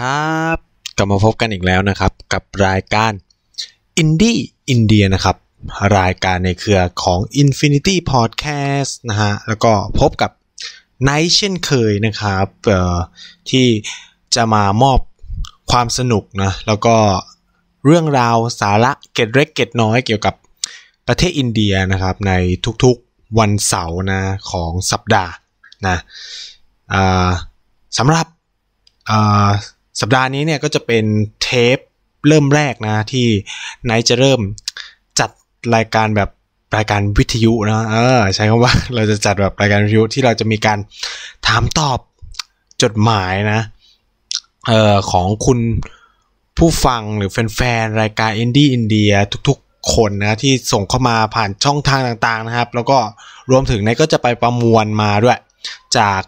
ครับกลับมาพบกันอีกแล้วนะครับ กับรายการอินดี้อินเดียนะครับรายการในเครือของ Infinity Podcast นะฮะแล้วก็พบกับไนท์เช่นเคยนะครับที่จะมามอบความสนุกนะ แล้วก็ เรื่องราวสาระเกตเล็กเกตน้อยเกี่ยวกับประเทศอินเดียนะครับในทุกๆวันเสาร์นะของสัปดาห์นะสำหรับสัปดาห์นี้เนี่ยก็จะเป็นเทปเริ่มแรกนะ ที่ไนจะเริ่มจัดรายการแบบรายการวิทยุนะเออใช้คำว่าเราจะจัดแบบรายการวิทยุที่เราจะมีการถามตอบจดหมายนะเอ่อของคุณผู้ฟังหรือแฟนๆรายการอินดี้อินเดีย ทุกๆคนนะที่ส่งเข้ามาผ่านช่องทางต่างๆนะครับ แล้วก็รวมถึงในก็จะไปประมวลมาด้วยจาก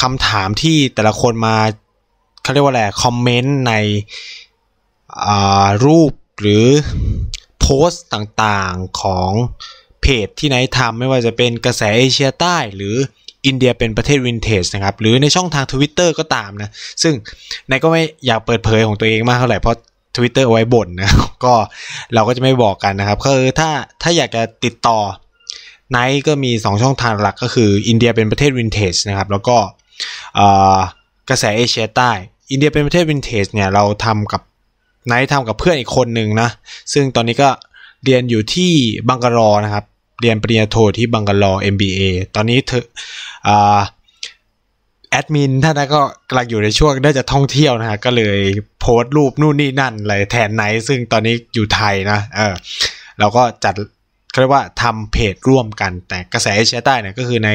คำถามที่แต่ละคนมาเขาเรียกว่าอะไรคอมเมนต์ในรูปหรือโพสต์ต่างๆของเพจที่ไหนทำไม่ว่าจะเป็นกระแสเอเชียใต้ หรืออินเดียเป็นประเทศวินเทจนะครับหรือในช่องทาง Twitter ก็ตามนะซึ่งนายก็ไม่อยากเปิดเผยของตัวเองมากเท่าไหร่เพราะ Twitter เอาไว้บ่นนะก็เราก็จะไม่บอกกันนะครับก็คือถ้าถ้าอยากจะติดต่อนายก็มี 2 ช่องทางหลักก็คือ อินเดียเป็นประเทศวินเทจนะครับแล้วก็กระแสเอเชียใต้อินเดียเป็นประเทศวินเทจเนี่ยเราทำกับไนท์ทำกับเพื่อนอีกคนหนึ่งนะซึ่งตอนนี้ก็เรียนอยู่ที่บังกลอนะครับเรียนปริญญาโทที่บังกลอ MBA ตอนนี้เธอแอดมินท่านนั้นก็กำลังอยู่ในช่วงได้จะท่องเที่ยวนะฮะก็เลยโพสต์รูปนู่นนี่นั่นอะไรแทนไนซึ่งตอนนี้อยู่ไทยนะเออเราก็จัดเรียกว่าทำเพจร่วมกัน แต่กระแสเอเชียใต้เนี่ยก็คือไน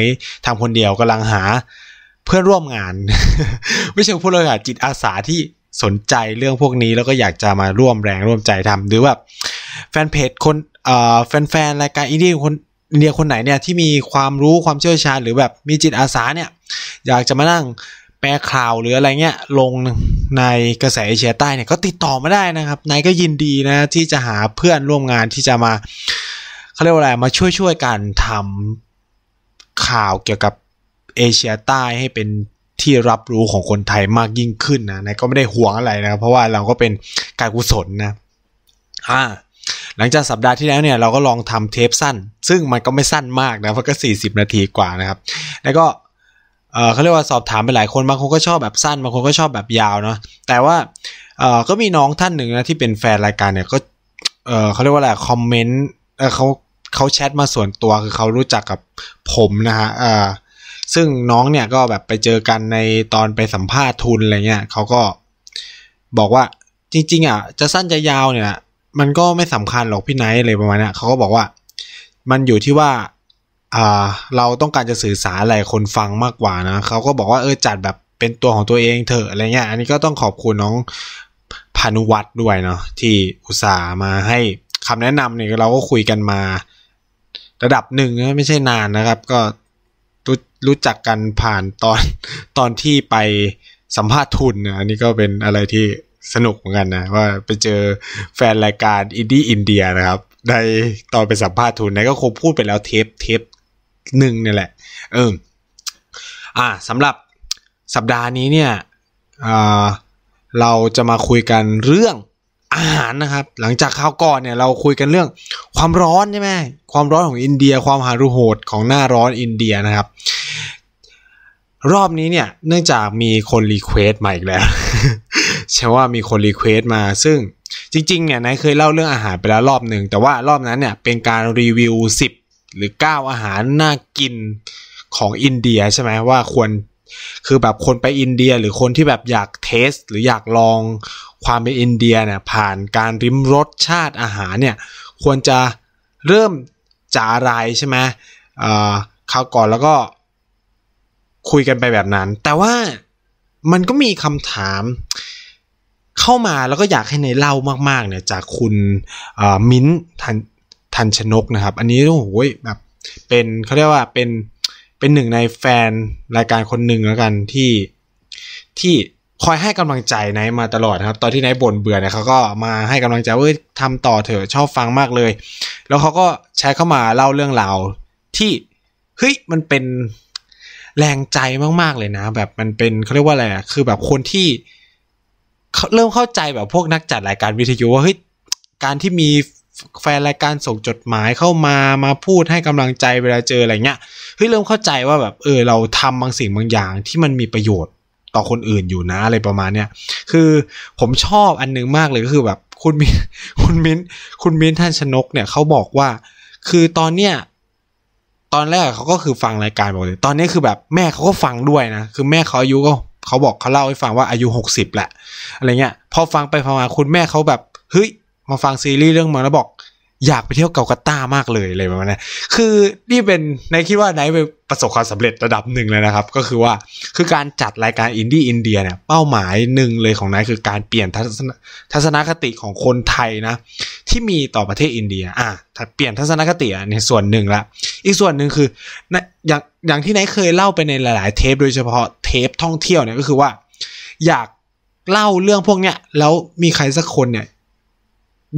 ทำำคนเดียวกำลังหาเพื่อนร่วมงานไม่ใช่ผู้เลยมงาจิตอาสาที่สนใจเรื่องพวกนี้แล้วก็อยากจะมาร่วมแรงร่วมใจทำหรือแบบแฟนเพจคนเอ่อแฟนๆรายการอินดี้คนอินเดียคนไหนเนี่ยที่มีความรู้ความเชี่ยวชาญหรือแบบมีจิตอาสาเนี่ยอยากจะมานั่งแปลข่าวหรืออะไรเงี้ยลงในกระแสเอเชียใต้เนี่ยก็ติดต่อมาได้นะครับนายก็ยินดีนะที่จะหาเพื่อนร่วมงานที่จะมาเขาเรียกว่าอะไรมาช่วยช่วยกันทำข่าวเกี่ยวกับเอเชียใต้ให้เป็นที่รับรู้ของคนไทยมากยิ่งขึ้นนะนะก็ไม่ได้หวงอะไรนะเพราะว่าเราก็เป็นการกุศลนะอ่าหลังจากสัปดาห์ที่แล้วเนี่ยเราก็ลองทำเทปสั้น ซึ่งมันก็ไม่สั้นมากนะเพราะก็ 40 นาทีกว่านะครับแล้วก็เออเขาเรียกว่าสอบถามไปหลายคนบางคนก็ชอบแบบสั้นบางคนก็ชอบแบบยาวเนาะแต่ว่าเออก็มีน้องท่านหนึ่งนะที่เป็นแฟนรายการเนี่ยก็เออเขาเรียกว่าอะไรคอมเมนต์เออเขาเขาแชทมาส่วนตัวคือเขารู้จักกับผมนะฮะเออซึ่งน้องเนี่ยก็แบบไปเจอกันในตอนไปสัมภาษณ์ทุนอะไรเงี้ยเขาก็บอกว่าจริงๆอ่ะจะสั้นจะยาวเนี่ย มันก็ไม่สำคัญหรอกพี่ไนท์อะไรประมาณนี้เขาก็บอกว่ามันอยู่ที่ว่าอ่าเราต้องการจะสื่อสารอะไรคนฟังมากกว่านะเขาก็บอกว่าเออจัดแบบเป็นตัวของตัวเองเถอะอะไรเงี้ยอันนี้ก็ต้องขอบคุณน้องพานุวัตรด้วยเนาะที่อุตส่าห์มาให้คำแนะนำเนี่ยเราก็คุยกันมาระดับหนึ่งไม่ใช่นานนะครับก็รู้รู้จักกันผ่านตอนตอนที่ไปสัมภาษณ์ทุนนะอันนี้ก็เป็นอะไรที่สนุกเหมือนกันนะว่าไปเจอแฟนรายการอินดี้อินเดียนะครับในตอนไปสัมภาษณ์ทุนนะก็คงพูดไปแล้วเทปเทปหนึ่งนี่แหละเอออ่าสำหรับสัปดาห์นี้เนี่ยเราจะมาคุยกันเรื่องอาหารนะครับ หลังจากข่าวก่อนเนี่ยเราคุยกันเรื่องความร้อนใช่ไหมความร้อนของอินเดียความหารุโหดของหน้าร้อนอินเดียนะครับ รอบนี้เนี่ยเนื่องจากมีคนรีเควสต์มาอีกแล้วใช่ว่ามีคนรีเควสต์มาซึ่งจริงๆเนี่ยนายเคยเล่าเรื่องอาหารไปแล้วรอบหนึ่งแต่ว่ารอบนั้นเนี่ยเป็นการรีวิว 10 หรือ 9 อาหารน่ากินของอินเดีย ใช่ไหมว่าควรคือแบบคนไปอินเดียหรือคนที่แบบอยากเทส หรืออยากลองความเป็นอินเดียเนี่ยผ่านการริมรสชาติอาหารเนี่ยควรจะเริ่มจารายใช่ไหมเขาก่อนแล้วก็คุยกันไปแบบนั้น แต่ว่ามันก็มีคำถาม เข้ามาแล้วก็อยากให้ในเล่ามาก ๆ เนี่ยจากคุณมิ้นทันทันชนกนะครับ อันนี้โอ้โหแบบเป็นเขาเรียกว่าเป็นเป็นหนึ่งในแฟนรายการคนหนึ่งแล้วกันที่ที่คอยให้กำลังใจไนมาตลอดครับตอนที่ไน์บ่นเบื่อเนี่ยเขาก็มาให้กำลังใจว่าทำต่อเถอะชอบฟังมากเลย แล้วเขาก็ใช้เข้ามาเล่าเรื่องราวที่เฮ้ยมันเป็นแรงใจมากๆเลยนะ แบบมันเป็นเขาเรียกว่าอะไรอะคือแบบคนที่เริ่มเข้าใจแบบพวกนักจัดรายการวิทยุว่าเฮ้ยการที่มีแฟนรายการส่งจดหมายเข้ามามาพูดให้กำลังใจเวลาเจออะไรเงี้ยเฮ้ยเริ่มเข้าใจว่าแบบ เออเราทำบางสิ่งบางอย่างที่มันมีประโยชน์ต่อคนอื่นอยู่นะอะไรประมาณเนี้ยคือผมชอบอันนึงมากเลยก็คือแบบคุณมินคุณมิ้นคุณมิ้นท่านชนกเนี่ยเขาบอกว่า คือตอนเนี้ยตอนแรกเขาก็คือฟังรายการบอกเลย ตอนนี้คือแบบแม่เขาก็ฟังด้วยนะคือแม่เขาอายุก็เขาบอกเขาเล่าให้ฟังว่าอายุหกสิบแหละอะไรเงี้ยพอฟังไปฟังมาคุณแม่เขาแบบเฮ้ยมาฟังซีรีส์เรื่องมาแล้วบอก อยากไปเที่ยวเกากัตตามากเลยอะไรประมาณนี้คือนี่เป็นนายคิดว่านายไปประสบความสำเร็จระดับหนึ่งเลยนะครับ ก็คือว่าคือการจัดรายการอินดี้อินเดียเนี่ยเป้าหมายหนึ่งเลยของนายคือการเปลี่ยนทัศนคติของคนไทยนะที่มีต่อประเทศอินเดียอ่ะเปลี่ยนทัศนคติในส่วนหนึ่งละอีกส่วนหนึ่งคืออย่างอย่างที่นายเคยเล่าไปในหลาย ๆเทป โดยเฉพาะเทปท่องเที่ยวเนี่ยก็คือว่า อยากเล่าเรื่องพวกเนี้ยแล้วมีใครสักคนเนี่ย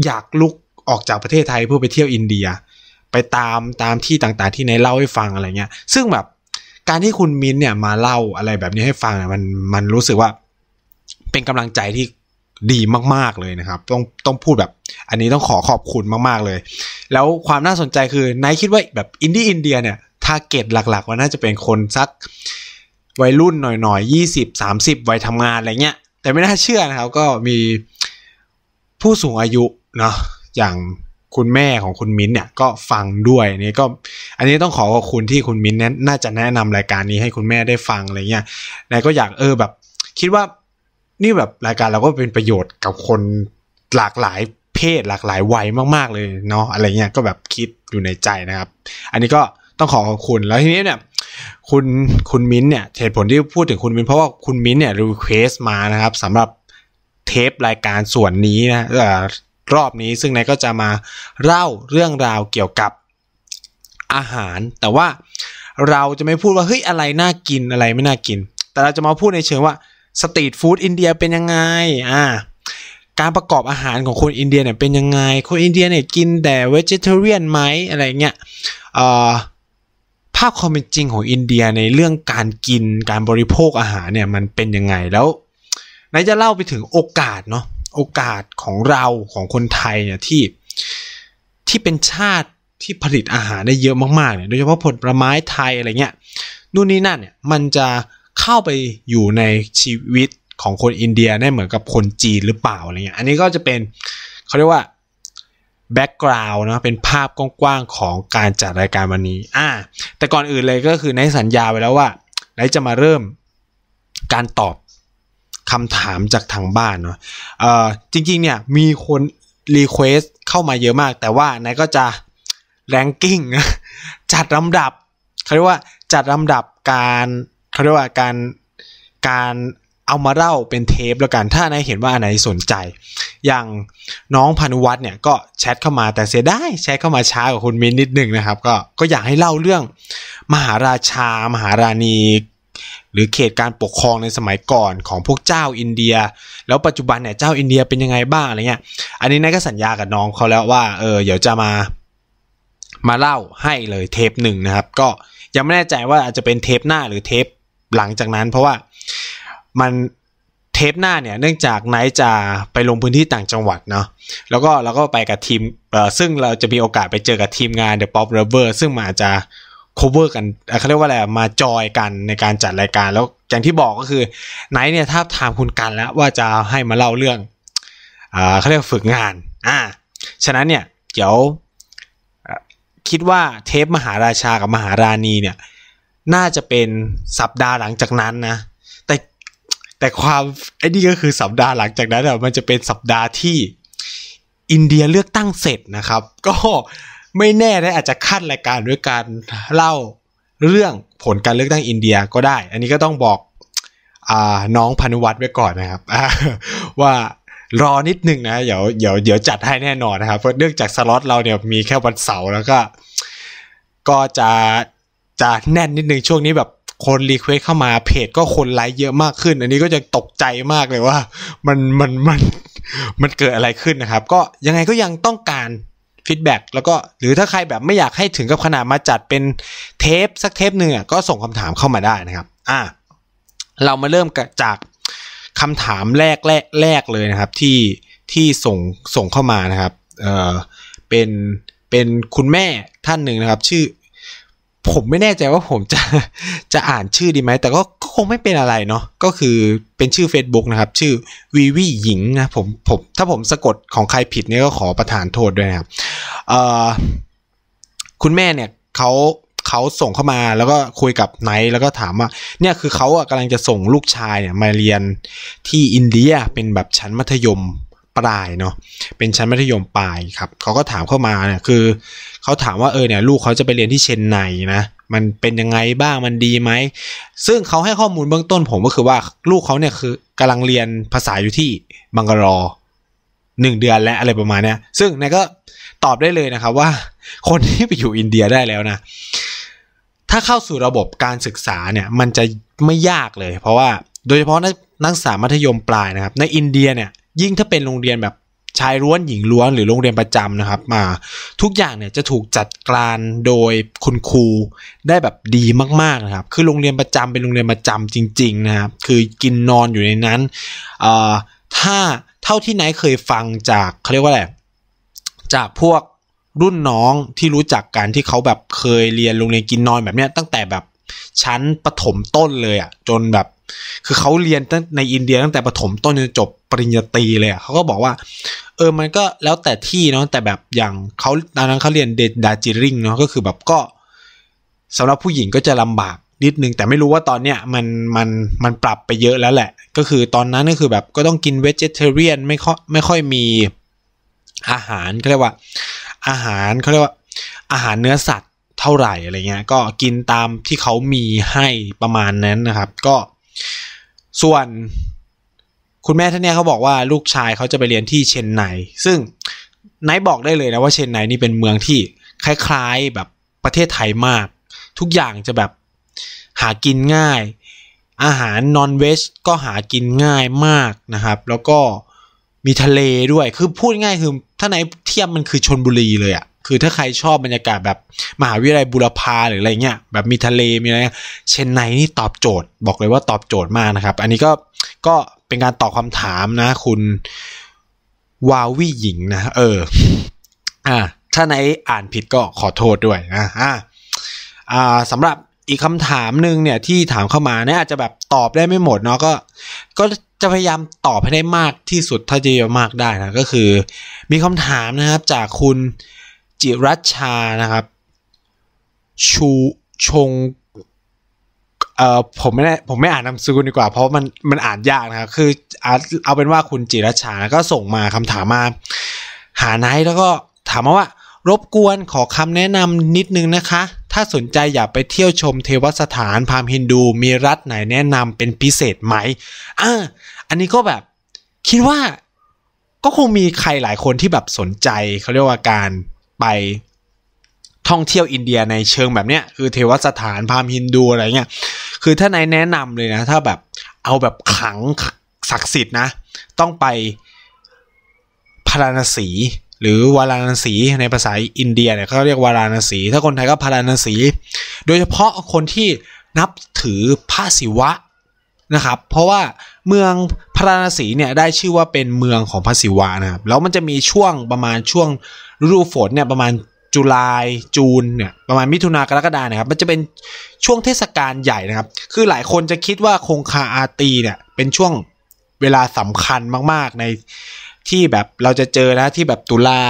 อยากลุกออกจากประเทศไทยเพื่อไปเที่ยวอินเดีย ไปตามตามที่ต่างๆที่ในเล่าให้ฟังอะไรเงี้ยซึ่งแบบการที่คุณมินเนี่ยมาเล่าอะไรแบบนี้ให้ฟังมันมันรู้สึกว่าเป็นกำลังใจที่ดีมากๆเลยนะครับ ต้องต้องพูดแบบ อันนี้ต้องขอขอบคุณมากๆเลย แล้วความน่าสนใจคือนายคิดว่าแบบอินดี้อินเดียเนี่ยทาร์เก็ตหลักๆว่าน่าจะเป็นคนสักวัยรุ่นหน่อยๆยี่สิบสามสิบวัยทำงานอะไรเงี้ย แต่ไม่น่าเชื่อนะครับก็มีผู้สูงอายุเนาะอย่างคุณแม่ของคุณมิ้นเนี่ยก็ฟังด้วยนี่ก็อันนี้ต้องขอขอบคุณที่คุณมิ้นน้นน่าจะแนะนำรายการนี้ให้คุณแม่ได้ฟังอะไรเงี้ยนายก็อยากเออแบบคิดว่า นี่แบบรายการเราก็เป็นประโยชน์กับคนหลากหลายเพศหลากหลายวัยมากๆเลยเนาะอะไรเงี้ยก็แบบคิดอยู่ในใจนะครับ อันนี้ก็ต้องขอขอบคุณแล้วทีนี้เนี่ยคุณคุณมิ้นเนี่ยเหตุผลที่พูดถึงคุณมิ้นเพราะว่าคุณมิ้นเนี่ยรีเควสมานะครับสำหรับเทปรายการส่วนนี้นะรอบนี้ซึ่งนายก็จะมาเล่าเรื่องราวเกี่ยวกับอาหาร แต่ว่าเราจะไม่พูดว่าเฮ้ยอะไรน่ากินอะไรไม่น่ากิน แต่เราจะมาพูดในเชิงว่าสตรีทฟู้ดอินเดียเป็นยังไงอ่าการประกอบอาหารของคนอินเดียเนี่ยเป็นยังไง คนอินเดียเนี่ยกินแต่เวจิเทเรียนไหมอะไรเงี้ยภาพความเป็นจริงของอินเดียในเรื่องการกินการบริโภคอาหารเนี่ยมันเป็นยังไงแล้วไหนจะเล่าไปถึงโอกาสเนาะโอกาสของเราของคนไทยเนี่ยที่ที่เป็นชาติที่ผลิตอาหารได้เยอะมากๆเนี่ยโดยเฉพาะผลไม้ไทยอะไรเงี้ยนู่นนี่นั่นเนี่ยมันจะเข้าไปอยู่ในชีวิตของคนอินเดียได้เหมือนกับคนจีนหรือเปล่าอะไรเงี้ยอันนี้ก็จะเป็นเขาเรียกว่าแบ็กกราวน์นะเป็นภาพกว้างๆของการจัดรายการวันนี้อ่าแต่ก่อนอื่นเลยก็คือในสัญญาไว้แล้วว่าไนจะมาเริ่มการตอบคำถามจากทางบ้านเนาะจริงๆเนี่ยมีคนรีเควสเข้ามาเยอะมาก แต่ว่านายก็จะแรงกิ้งจัดลำดับเขาเรียกว่าจัดลำดับการเขาเรียกว่าการการเอามาเล่าเป็นเทปแล้วกัน ถ้านายเห็นว่าอันไหนสนใจ อย่างน้องพานุวัตรเนี่ยก็แชทเข้ามาแต่เสียดายแชทเข้ามาช้ากว่าคุณมินนิดนึงนะครับ ก็ก็อยากให้เล่าเรื่องมหาราชามหาราณีหรือ เขตการปกครองในสมัยก่อนของพวกเจ้าอินเดีย แล้วปัจจุบันเนี่ยเจ้าอินเดียเป็นยังไงบ้างอะไรเงี้ย อันนี้นายก็สัญญากับน้องเขาแล้วว่าเออเดี๋ยวจะมามาเล่าให้เลยเทปหนึ่งนะครับ ก็ยังไม่แน่ใจว่าอาจจะเป็นเทปหน้าหรือเทป หลังจากนั้น เพราะว่ามันเทปหน้าเนี่ยเนื่องจากไนา์จะไปลงพื้นที่ต่างจังหวัดเนาะแล้วก็เราก็ไปกับทีมซึ่งเราจะมีโอกาสไปเจอกับทีมงาน The Pop Lover ซึ่งมาจจะ cover กันเขาเรียกว่าอะไรมาจอยกันในการจัดรายการแล้วอย่างที่บอกก็คือไนท์เนี่ยถ้าถามคุณกันแล้วว่าจะให้มาเล่าเรื่องเขาเรียกฝึกงานอ่าฉะนั้นเนี่ยเดี๋ยวคิดว่าเทปมหาราชากับมหาราณีเนี่ยน่าจะเป็นสัปดาห์หลังจากนั้นนะแต่แต่ความไอ้นี่ก็คือสัปดาห์หลังจากนั้นแต่มันจะเป็นสัปดาห์ที่อินเดียเลือกตั้งเสร็จนะครับ ก็ไม่แน่ได้อาจจะคัดนรายการด้วยการเล่าเรื่องผลการเลือกตั้งอินเดียก็ได้ อันนี้ก็ต้องบอกอน้องพนุวัตรไว้ก่อนนะครับ ว่ารอนิดนึงนะ เดี๋ยวเดี๋ยวเดี๋ยวจัดให้แน่นอนนะครับเพราะเนื่องจากสล็อตเราเนี่ยมีแค่วันเสาร์แล้ว ก็ก็จะจะแน่นนิดนึง ช่วงนี้แบบคนรีเควสเข้ามาเพจก็คนไลค์เยอะมากขึ้น อันนี้ก็จะตกใจมากเลยว่ามันมันมันมันเกิดอะไรขึ้นนะครับ ก็ยังไงก็ยังต้องการฟีดแบ็กแล้วก็หรือถ้าใครแบบไม่อยากให้ถึงกับขนาดมาจัดเป็นเทปสักเทปหนึ่งอ่ะก็ส่งคำถามเข้ามาได้นะครับอ่ะเรามาเริ่มจากคำถามแรกแรกแรกเลยนะครับที่ที่ส่งส่งเข้ามานะครับเออเป็นเป็นคุณแม่ท่านหนึ่งนะครับชื่อผมไม่แน่ใจว่าผมจะจะอ่านชื่อดีไหม แต่ก็คงไม่เป็นอะไรเนาะก็คือเป็นชื่อ Facebook นะครับ ชื่อวีวีหญิงนะผมผม ถ้าผมสะกดของใครผิดเนี่ยก็ขอประทานโทษด้วยนะครับคุณแม่เนี่ยเขาเขาส่งเข้ามาแล้วก็คุยกับไนท์แล้วก็ถามว่า เนี่ยคือเขาอ่ะกำลังจะส่งลูกชายเนี่ยมาเรียนที่อินเดีย เป็นแบบชั้นมัธยมปลายเนาะเป็นชั้นมัธยมปลายครับ เขาก็ถามเข้ามาเนี่ยคือเขาถามว่าเออเนี่ยลูกเขาจะไปเรียนที่เชนไนนะมันเป็นยังไงบ้างมันดีไหมซึ่งเขาให้ข้อมูลเบื้องต้นผมก็คือว่าลูกเขาเนี่ยคือกำลังเรียนภาษาอยู่ที่บังกรอหนึ่งเดือนและอะไรประมาณเนี้ยซึ่งนายก็ตอบได้เลยนะครับว่า คนที่ไปอยู่อินเดียได้แล้วนะถ้าเข้าสู่ระบบการศึกษาเนี่ยมันจะไม่ยากเลย เพราะว่าโดยเฉพาะนักศึกษามัธยมปลายนะครับ ในอินเดียเนี่ยยิ่งถ้าเป็นโรงเรียนแบบชายล้วนหญิงล้วนหรือโรงเรียนประจำนะครับมาทุกอย่างเนี่ยจะถูกจัดการโดยคุณครูได้แบบดีมาก ๆนะครับ คือโรงเรียนประจำเป็นโรงเรียนประจำจริงๆนะครับคือกินนอนอยู่ในนั้น ถ้าเท่าที่ไนเคยฟังจากเขาเรียกว่าอะไรจากพวกรุ่นน้องที่รู้จักกันที่เขาแบบเคยเรียนโรงเรียนกินนอนแบบเนี้ยตั้งแต่แบบชั้นประถมต้นเลยอะ่ะจนแบบคือเขาเรียนตั้งในอินเดียตั้งแต่ประถมต้นจนจบปริญญาตรีเลย เขาก็บอกว่า เออมันก็แล้วแต่ที่เนาะแต่แบบอย่างเขาตอนนั้นเขาเรียนเดดาจิริงเนาะ ก็คือแบบก็ สำหรับผู้หญิงก็จะลำบากนิดนึง แต่ไม่รู้ว่าตอนเนี้ยมันมันมันปรับไปเยอะแล้วแหละ ก็คือตอนนั้นก็คือแบบก็ต้องกินเวจเทเรียนไม่ค่อยไม่ค่อยมีอาหารเขาเรียกว่า อาหารเขาเรียกว่า อาหารเนื้อสัตว์เท่าไหร่อะไรเงี้ย ก็กินตามที่เขามีให้ประมาณนั้นนะครับ ก็ส่วนคุณแม่ท่านเนี้ยเขาบอกว่าลูกชายเขาจะไปเรียนที่เชนไนซึ่งไนบอกได้เลยนะว่าเชนไนนี่เป็นเมืองที่คล้าย ๆแบบประเทศไทยมาก ทุกอย่างจะแบบหากินง่าย อาหารนอนเวสก็หากินง่ายมากนะครับ แล้วก็มีทะเลด้วยคือพูดง่ายคือถ้าไหนเทียบมันคือชนบุรีเลยอะคือถ้าใครชอบบรรยากาศแบบมหาวิทยาลัยบุรพาหรืออะไรเงี้ยแบบมีทะเลมีอะไรเชนไนนี่ตอบโจทย์บอกเลยว่าตอบโจทย์มากนะครับอันนี้ก็ก็เป็นการตอบคำถามนะคุณวาวิหญิงนะเอออ่าถ้าไหนอ่านผิดก็ขอโทษด้วยนะอ่าอ่าสำหรับอีกคำถามหนึ่งเนี่ยที่ถามเข้ามาเนี่ยอาจจะแบบตอบได้ไม่หมดเนาะก็ก็จะพยายามตอบให้ได้มากที่สุดเท่าที่จะมากได้นะก็คือมีคำถามนะครับจากคุณจิรัชชานะครับชูชงเอ่อผมไม่ได้ผมไม่อ่านนามสกุลดีกว่า เพราะมันมันอ่านยากนะครับ คือ เอาเป็นว่าคุณจิรัชชาก็ส่งมาคำถามมา หาไนท์แล้วก็ถามมาว่า รบกวนขอคำแนะนำนิดนึงนะคะ ถ้าสนใจอยากไปเที่ยวชมเทวสถานพามฮินดู มีรัฐไหนแนะนำเป็นพิเศษไหมอ่าอันนี้ก็แบบคิดว่าก็คงมีใครหลายคนที่แบบสนใจเขาเรียกว่าการไปท่องเที่ยวอินเดียในเชิงแบบเนี้ยคือเทวสถานพราหมณ์ฮินดูอะไรเงี้ยคือถ้านายแนะนำเลยนะถ้าแบบเอาแบบขังศักดิ์สิทธิ์นะต้องไปพาราณสีหรือวาราณสีในภาษาอินเดียเนี่ยเขาเรียกวาราณสี ถ้าคนไทย ก็พาราณสีโดยเฉพาะคนที่นับถือพระศิวะนะครับ เพราะว่าเมืองพรราณสีเนี่ยได้ชื่อว่าเป็นเมืองของพระศิวะนะครับแล้วมันจะมีช่วงประมาณช่วงฤดูฝนเนี่ยประมาณจุลายจูนเนี่ยประมาณมิถุนากรกฎานะครับมันจะเป็นช่วงเทศกาลใหญ่นะครับ คือหลายคนจะคิดว่าคงคาอาตีเนี่ย เป็นช่วงเวลาสำคัญมากๆในที่แบบเราจะเจอนะ ที่แบบตุลา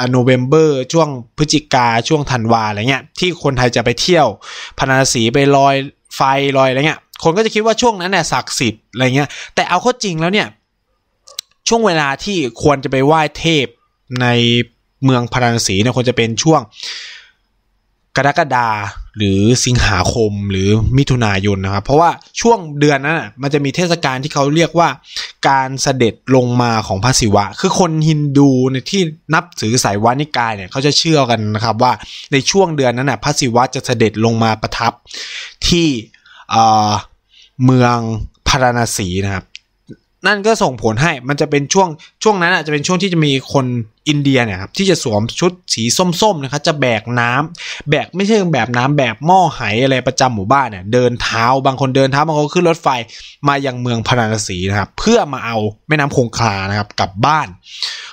อโนเวมเบอร์ช่วงพฤศจิกาช่วงธันวาอะไรเงี้ย ที่คนไทยจะไปเที่ยว พนาสี ไปลอยไฟลอยอะไรเงี้ยคนก็จะคิดว่าช่วงนั้นเนี่ยศักดิ์สิทธิ์อะไรเงี้ยแต่เอาข้อจริงแล้วเนี่ย ช่วงเวลาที่ควรจะไปไหว้เทพในเมืองพาราณสีเนี่ยควรจะเป็นช่วงกรกฎาหรือสิงหาคมหรือมิถุนายนนะครับ เพราะว่าช่วงเดือนนั้นมันจะมีเทศกาลที่เขาเรียกว่าการเสด็จลงมาของพระศิวะ คือคนฮินดูในที่นับถือสายวานิกายเนี่ยเขาจะเชื่อกันนะครับ ว่าในช่วงเดือนนั้นนะพระศิวะจะเสด็จลงมาประทับที่เมืองพาราณสีนะครับนั่นก็ส่งผลให้มันจะเป็นช่วงช่วงนั้นอ่ะจะเป็นช่วงที่จะมีคนอินเดียเนี่ยครับที่จะสวมชุดสีส้มๆนะครับจะแบกน้ำแบกไม่ใช่แบบน้ำแบบหม้อไหอะไรประจำหมู่บ้านเนี่ยเดินเท้า บางคนเดินเท้าบางคนขึ้นรถไฟมายังเมืองพาราณสีนะครับ เพื่อมาเอาแม่น้ำคงคานะครับกลับบ้าน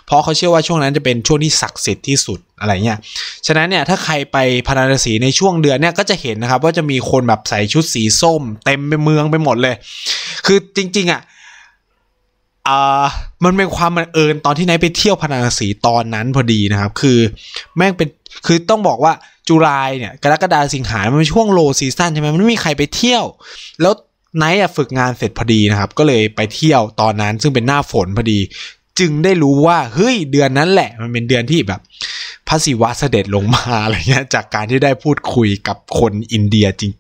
เพราะเขาเชื่อว่าช่วงนั้นจะเป็นช่วงที่ศักดิ์สิทธิ์ที่สุดอะไรเงี้ยฉะนั้นเนี่ยถ้าใครไปพาราณสีในช่วงเดือนเนี่ยก็จะเห็นนะครับว่าจะมีคนแบบใส่ชุดสีส้ม เต็มไปเมืองไปหมดเลย คือจริงๆ อ่ะอ่ามันเป็นความบังเอิญตอนที่ไนท์ไปเที่ยวพนาสีตอนนั้นพอดีนะครับ คือแม่งเป็นคือต้องบอกว่าจุลายเนี่ยกรกฎาสิงหามันเป็นช่วงโลซีซั่นใช่ไหมมันไม่มีใครไปเที่ยว แล้วไนท์ฝึกงานเสร็จพอดีนะครับ ก็เลยไปเที่ยวตอนนั้น ซึ่งเป็นหน้าฝนพอดี จึงได้รู้ว่าเฮ้ยเดือนนั้นแหละ มันเป็นเดือนที่แบบพระศิวะเสด็จลงมาอะไรเงี้ยจากการที่ได้พูดคุยกับคนอินเดียจริง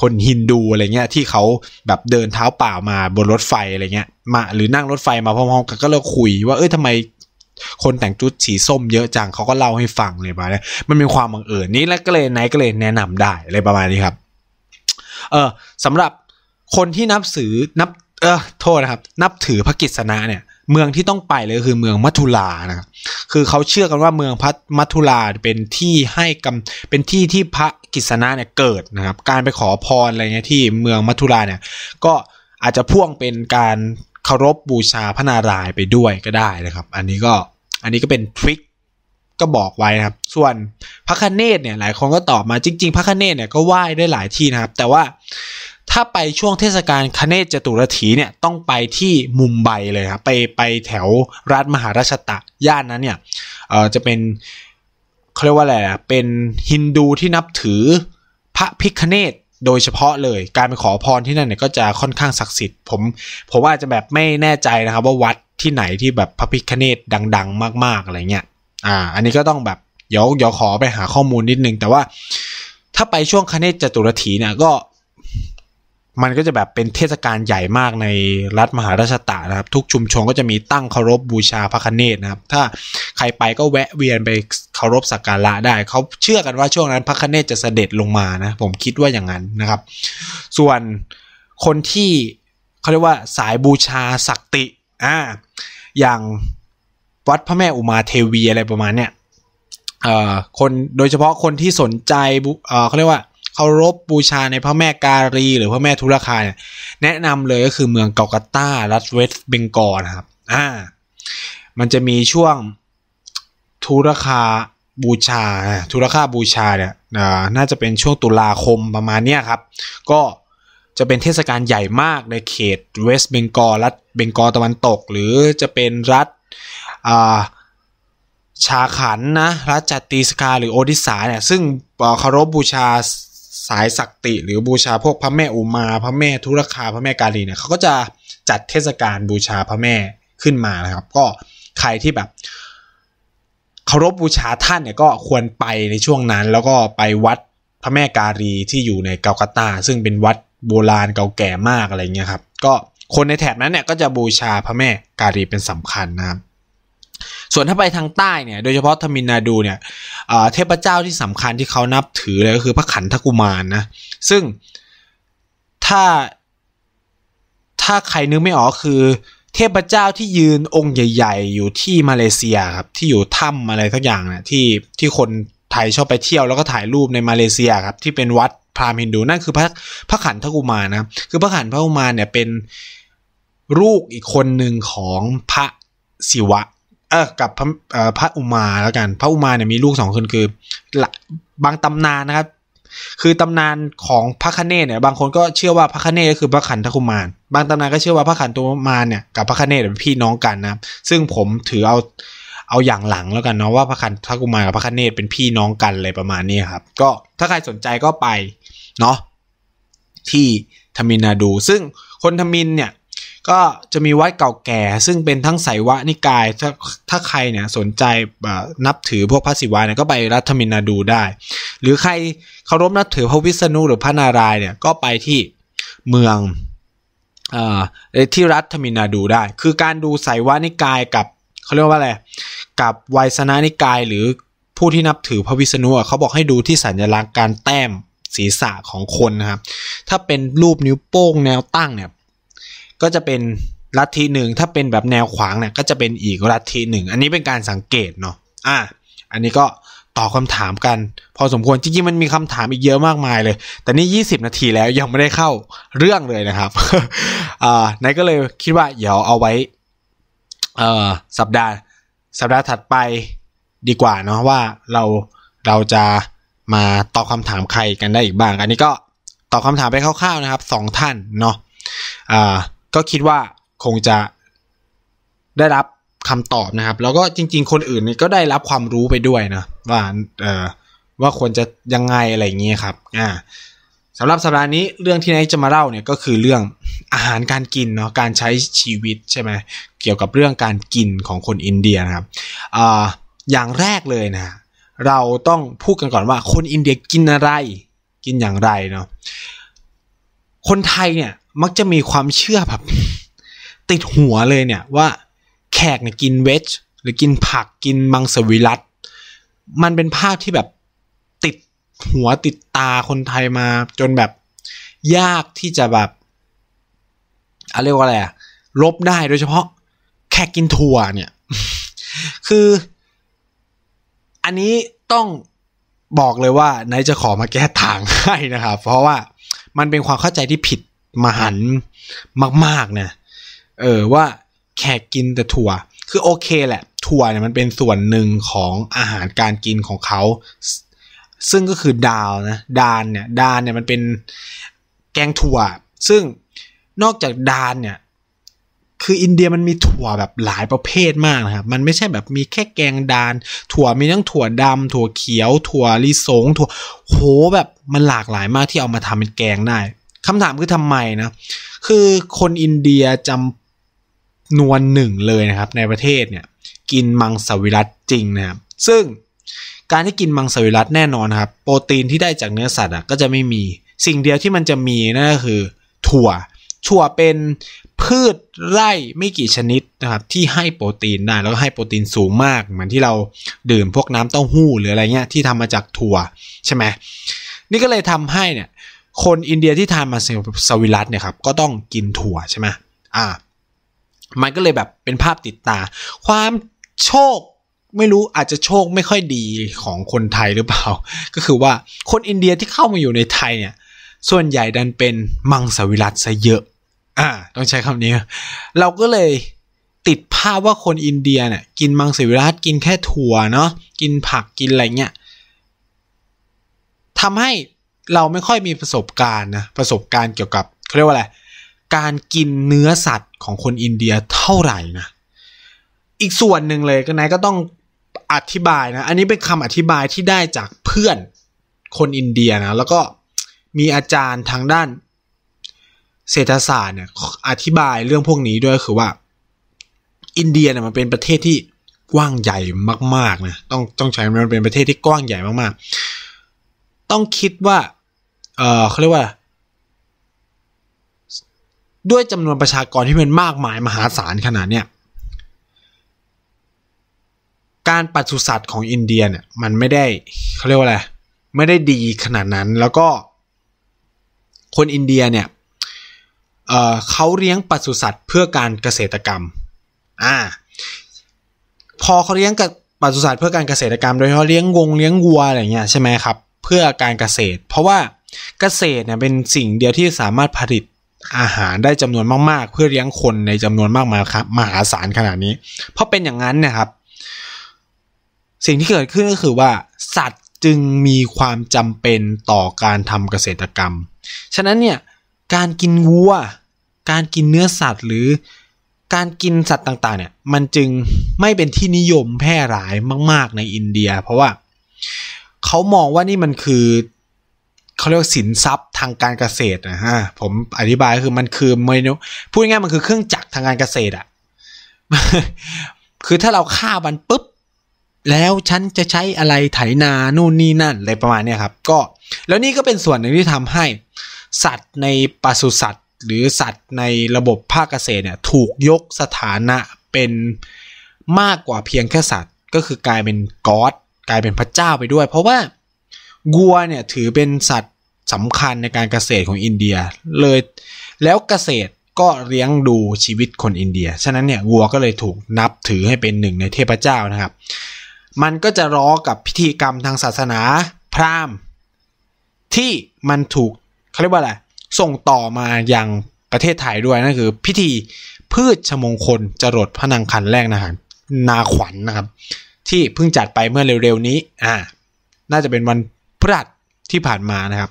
คนฮินดูอะไรเงี้ยที่เขาแบบเดินเท้าเปล่ามาบนรถไฟอะไรเงี้ยมาหรือนั่งรถไฟมาพร้อมๆกันก็เลยคุยว่าเอ้ยทำไมคนแต่งชุดสีส้มเยอะจังเขาก็เล่าให้ฟังเลยมาเนี่ยมันมีความบังเอิญนี้แล้วก็เลยไหนก็เลยแนะนำได้อะไรประมาณนี้ครับ เออสำหรับคนที่นับสือนับ เออโทษนะครับ นับถือพระกิษณะเนี่ยเมืองที่ต้องไปเลยคือเมืองมัทุลานะครับคือเขาเชื่อกันว่าเมืองพัทมัทุลาเป็นที่ให้กำเป็นที่ที่พระกิษณะเนี่ยเกิดนะครับ การไปขอพรอะไรเงี้ยที่เมืองมัทุลาเนี่ยก็อาจจะพ่วงเป็นการเคารพบบูชาพระนารายณ์ไปด้วยก็ได้นะครับ อันนี้ก็อันนี้ก็เป็นทริคก็บอกไว้นะครับ ส่วนพระคเนศเนี่ยหลายคนก็ตอบมาจริงๆพระคเนศเนี่ยก็ไหว้ได้หลายที่นะครับ แต่ว่าถ้าไปช่วงเทศกาลคเนศจตุรถีเนี่ยต้องไปที่มุมไบเลยครับไปไปแถวรัฐมหาราชตะย่านนั้นเนี่ยเออจะเป็นเขาเรียกว่าอะไรเป็นฮินดูที่นับถือพระพิคเนตโดยเฉพาะเลย การไปขอพรที่นั่นเนี่ยก็จะค่อนข้างศักดิ์สิทธิ์ผมผมอาจจะแบบไม่แน่ใจนะครับ ว่าวัดที่ไหนที่แบบพระพิคเนตดังๆ มากๆอะไรเงี้ยอ่าอันนี้ก็ต้องแบบเดี๋ยวเดี๋ยวขอไปหาข้อมูลนิดนึง แต่ว่า ถ้าไปช่วงคเนตจตุรถีเนี่ยก็มันก็จะแบบเป็นเทศกาลใหญ่มากในรัฐมหาราชตานะครับ ทุกชุมชนก็จะมีตั้งเคารพบบูชาพระคเนศนะครับ ถ้าใครไปก็แวะเวียนไปเคารพสักการะได้เขาเชื่อกันว่าช่วงนั้นพระคเนศจะเสด็จลงมานะผมคิดว่าอย่างนั้นนะครับ ส่วนคนที่เขาเรียกว่าสายบูชาศักติอ่าอย่างวัดพระแม่อุมาเทวีอะไรประมาณเนี้ยเอ่อคนโดยเฉพาะคนที่สนใจเอ่อเขาเรียกว่าเคารพบูชาในพระแม่กาลีหรือพระแม่ทุรคาเนี่ยแนะนำเลยก็คือเมืองเกาคาตารัฐเวสต์เบงกอลนะครับ อ่า มันจะมีช่วง ทุรคาบูชาทุรคาบูชาเนี่ยน่าจะเป็นช่วงตุลาคมประมาณเนี้ยครับ ก็จะเป็นเทศกาลใหญ่มากในเขตเวสต์เบงกอลรัฐเบงกอลตะวันตกหรือจะเป็นรัฐอ่าชาขันนะรัฐจัตตีสกาหรือโอดิสาเนี่ยซึ่งเคารพบูชาสายศักติหรือบูชาพวกพระแม่อุมา พระแม่ธุรคาพระแม่กาลีเนี่ยเขาก็จะจัดเทศกาลบูชาพระแม่ขึ้นมานะครับ ก็ใครที่แบบ เคารพบูชาท่านเนี่ยก็ควรไปในช่วงนั้น แล้วก็ไปวัดพระแม่กาลีที่อยู่ในเกาคาตา ซึ่งเป็นวัดโบราณเก่าแก่มากอะไรเงี้ยครับ ก็คนในแถบนั้นเนี่ยก็จะบูชาพระแม่กาลีเป็นสำคัญนะครับส่วนถ้าไปทางใต้เนี่ย โดยเฉพาะทมินาดูเนี่ยเทพเจ้าที่สำคัญที่เขานับถือเลยก็คือพระขันทกุมารนนะ ซึ่งถ้าถ้าใครนึกไม่ออกคือเทพเจ้าที่ยืนองค์ใหญ่ ๆ อยู่ที่มาเลเซียครับที่อยู่ถ้ำอะไรทักอย่างเนี่ยที่ที่คนไทยชอบไปเที่ยวแล้วก็ถ่ายรูปในมาเลเซียครับที่เป็นวัดพราหมณ์ฮินดูนั่นคือพระพระขันทกุมารนะคือพระขันทกุมารเนี่ยเป็นลูกอีกคนหนึ่งของพระศิวะเออกับพระพระอุมาแล้วกันพระอุมาเนี่ยมีลูกสองคนคือ บางตำนานนะครับ คือตำนานของพระคเนศเนี่ยบางคนก็เชื่อว่าพระคเนศก็คือพระขันธกุมารบางตำนานก็เชื่อว่าพระขันธกุมารเนี่ยกับพระคเนศเป็นพี่น้องกันนะซึ่งผมถือเอาเอาอย่างหลังแล้วกันเนาะว่าพระขันทกุมารกับพระคเนศเป็นพี่น้องกันอะไรประมาณนี้ครับก็ถ้าใครสนใจก็ไปเนาะที่รมินาดู ซึ่งคนรมินเนี่ยก็จะมีวัดเก่าแก่ ซึ่งเป็นทั้งไสวะนิกายถ้าถ้าใครเนี่ยสนใจนับถือพวกพระศิวะเนี่ยก็ไปรัฐมินาดูได้ หรือใครเคารพนับถือพระวิษณุหรือพระนารายเนี่ยก็ไปที่เมืองอที่รัฐมินาดูได้ คือการดูไสวะนิกายกับเขาเรียกว่าอะไรกับไวยสนานิกายหรือผู้ที่นับถือพระวิษณุเขาบอกให้ดูที่สัญลักษณ์การแต้มศีรษะของคนนะครับถ้าเป็นรูปนิ้วโป้งแนวตั้งเนี่ยก็จะเป็นลัทธิหนึ่งถ้าเป็นแบบแนวขวางเนี่ยก็จะเป็นอีกลัทธิหนึ่งอันนี้เป็นการสังเกตเนาะอ่ะอันนี้ก็ตอบคาถามกัน พอสมควรจริงๆมันมีคำถามอีกเยอะมากมายเลยแต่นี่20 นาทีแล้วยังไม่ได้เข้าเรื่องเลยนะครับอ่านายก็เลยคิดว่าเดี๋ยวเอาไว้เอ่อสัปดาห์ สัปดาห์ถัดไปดีกว่าเนาะว่าเราเราจะมาตอบคาถามใครกันได้อีกบ้าง อันนี้ก็ตอบคาถามไปคร่าวๆนะครับสองท่านเนาะอ่าก็คิดว่าคงจะได้รับคำตอบนะครับ แล้วก็จริง ๆ คนอื่นก็ได้รับความรู้ไปด้วยนะว่าเออว่าควรจะยังไงอะไรอย่างเงี้ยครับอ่าสำหรับสัปดาห์นี้เรื่องที่นายจะมาเล่าเนี่ยก็คือเรื่องอาหารการกินเนาะการใช้ชีวิตใช่ไหมเกี่ยวกับเรื่องการกินของคนอินเดียนะครับอ่าอย่างแรกเลยนะ เราต้องพูดกันก่อนว่าคนอินเดียกินอะไร กินอย่างไรเนาะคนไทยเนี่ยมักจะมีความเชื่อแบบติดหัวเลยเนี่ยว่า แขกเนี่ยกินเวจหรือกินผักกินมังสวิรัต มันเป็นภาพที่แบบติดหัวติดตาคนไทยมา จนแบบยากที่จะแบบอะไรว่าอะไรอะลบได้โดยเฉพาะแขกกินถั่วเนี่ย คือ อันนี้ต้องบอกเลยว่านายจะขอมาแก้ทางให้นะครับเพราะว่ามันเป็นความเข้าใจที่ผิดมหันมากๆนะเออว่าแขกกินแต่ถั่วคือโอเคแหละ ถั่วเนี่ยมันเป็นส่วนหนึ่งของอาหารการกินของเขาซึ่งก็คือดาวนะดานเนี่ยดานเนี่ยมันเป็นแกงถั่ว ซึ่งนอกจากดานเนี่ยคืออินเดียมันมีถั่วแบบหลายประเภทมากนะครับมันไม่ใช่แบบมีแค่แกงดานถั่วมีทั้งถั่วดำ ถั่วเขียวถั่วลิสงถั่ว โหแบบมันหลากหลายมากที่เอามาทำเป็นแกงได้คำถามคือทำไมนะ คือคนอินเดียจำนวนหนึ่งเลยนะครับในประเทศเนี่ยกินมังสวิรัตจริงนะครับซึ่งการที่กินมังสวิรัตแน่นอนครับ โปรตีนที่ได้จากเนื้อสัตว์ก็จะไม่มีสิ่งเดียวที่มันจะมีนั่นก็คือถั่วถั่วเป็นพืชไร่ไม่กี่ชนิดนะครับที่ให้โปรตีนได้ แล้วก็ให้โปรตีนสูงมาก เหมือนที่เราดื่มพวกน้ำเต้าหู้หรืออะไรเงี้ยที่ทำมาจากถั่วใช่ไหมนี่ก็เลยทำให้เนี่ยคนอินเดียที่ทานมาสวิรัตเนี่ยครับ ก็ต้องกินถั่วใช่ไหมอ่า มันก็เลยแบบเป็นภาพติดตา ความโชคไม่รู้อาจจะโชคไม่ค่อยดีของคนไทยหรือเปล่า ก็คือว่าคนอินเดียที่เข้ามาอยู่ในไทยเนี่ย ส่วนใหญ่ดันเป็นมังสวิรัตซะเยอะ อ่าต้องใช้คำนี้ เราก็เลยติดภาพว่าคนอินเดียเนี่ยกินมังสวิรัตกินแค่ถั่วเนาะกินผักกินอะไรเงี้ยทำให้เราไม่ค่อยมีประสบการณ์นะประสบการณ์เกี่ยวกับเขาเรียกว่าอะไรการกินเนื้อสัตว์ของคนอินเดียเท่าไหร่นะอีกส่วนหนึ่งเลยก็นายก็ต้องอธิบายนะอันนี้เป็นคำอธิบายที่ได้จากเพื่อนคนอินเดียนะแล้วก็มีอาจารย์ทางด้านเศรษฐศาสตร์เนี่ยอธิบายเรื่องพวกนี้ด้วยคือว่าอินเดียเนี่ยมันเป็นประเทศที่กว้างใหญ่มากๆนะต้องต้องใช้มันเป็นประเทศที่กว้างใหญ่มากๆ ต้องคิดว่าเออเขาเรียกว่า ด้วยจำนวนประชากรที่มันมากมายมหาศาลขนาดเนี้ยการปศุสัตว์ของอินเดียเนี่ยมันไม่ได้เขาเรียกว่าอะไรไม่ได้ดีขนาดนั้นแล้วก็ คนอินเดียเนี่ยเเขาเลี้ยงปศุสัตว์เพื่อการเกษตรกรรมอ่าพอเขาเลี้ยงกับปศุสัตว์เพื่อการเกษตรกรรมโดยเขาเลี้ยงวงเลี้ยงวัวอะไรเงี้ยใช่ไหมครับพื่อการเกษตร เพราะว่าเกษตรเนี่ยเป็นสิ่งเดียวที่สามารถผลิตอาหารได้จำนวนมาก ๆ เพื่อเลี้ยงคนในจำนวนมากมายครับมหาศาลขนาดนี้ เพราะเป็นอย่างนั้นนะครับ สิ่งที่เกิดขึ้นก็คือว่าสัตว์จึงมีความจำเป็นต่อการทำเกษตรกรรมฉะนั้นเนี่ยการกินวัวการกินเนื้อสัตว์หรือการกินสัตว์ต่าง ๆเนี่ยมันจึงไม่เป็นที่นิยมแพร่หลายมาก ๆ ในอินเดีย เพราะว่าเขามองว่านี่มันคือเขาเรียกสินทรัพย์ทางการเกษตรนะฮะผมอธิบายคือมันคือเมนูพูดง่ายมันคือเครื่องจักรทางการเกษตรอะคือถ้าเราฆ่ามันปุ๊บแล้วฉันจะใช้อะไรไถนานู่นนี่นั่นอะไรประมาณนี้ครับ ก็แล้วนี่ก็เป็นส่วนหนึ่งที่ทำให้สัตว์ในปศุสัตว์ หรือสัตว์ในระบบภาคเกษตรเนี่ย ถูกยกสถานะเป็นมากกว่าเพียงแค่สัตว์ก็คือกลายเป็นก๊อดกลายเป็นพระเจ้าไปด้วย เพราะว่าวัวเนี่ยถือเป็นสัตว์สำคัญในการเกษตรของอินเดีย เลยแล้วเกษตรก็เลี้ยงดูชีวิตคนอินเดีย ฉะนั้นเนี่ยวัวก็เลยถูกนับถือให้เป็นหนึ่งในเทพเจ้านะครับ มันก็จะร้อกับพิธีกรรมทางศาสนาพราหมณ์ที่มันถูกเขาเรียกว่าอะไรส่งต่อมาอย่างประเทศไทยด้วยนั่นคือพิธีพืชชมงคลจรดพระนางคันแรกนะครับนาขวัญนนะครับที่เพิ่งจัดไปเมื่อเร็วๆนี้ อ่า น่าจะเป็นวันพฤหัสที่ผ่านมานะครับ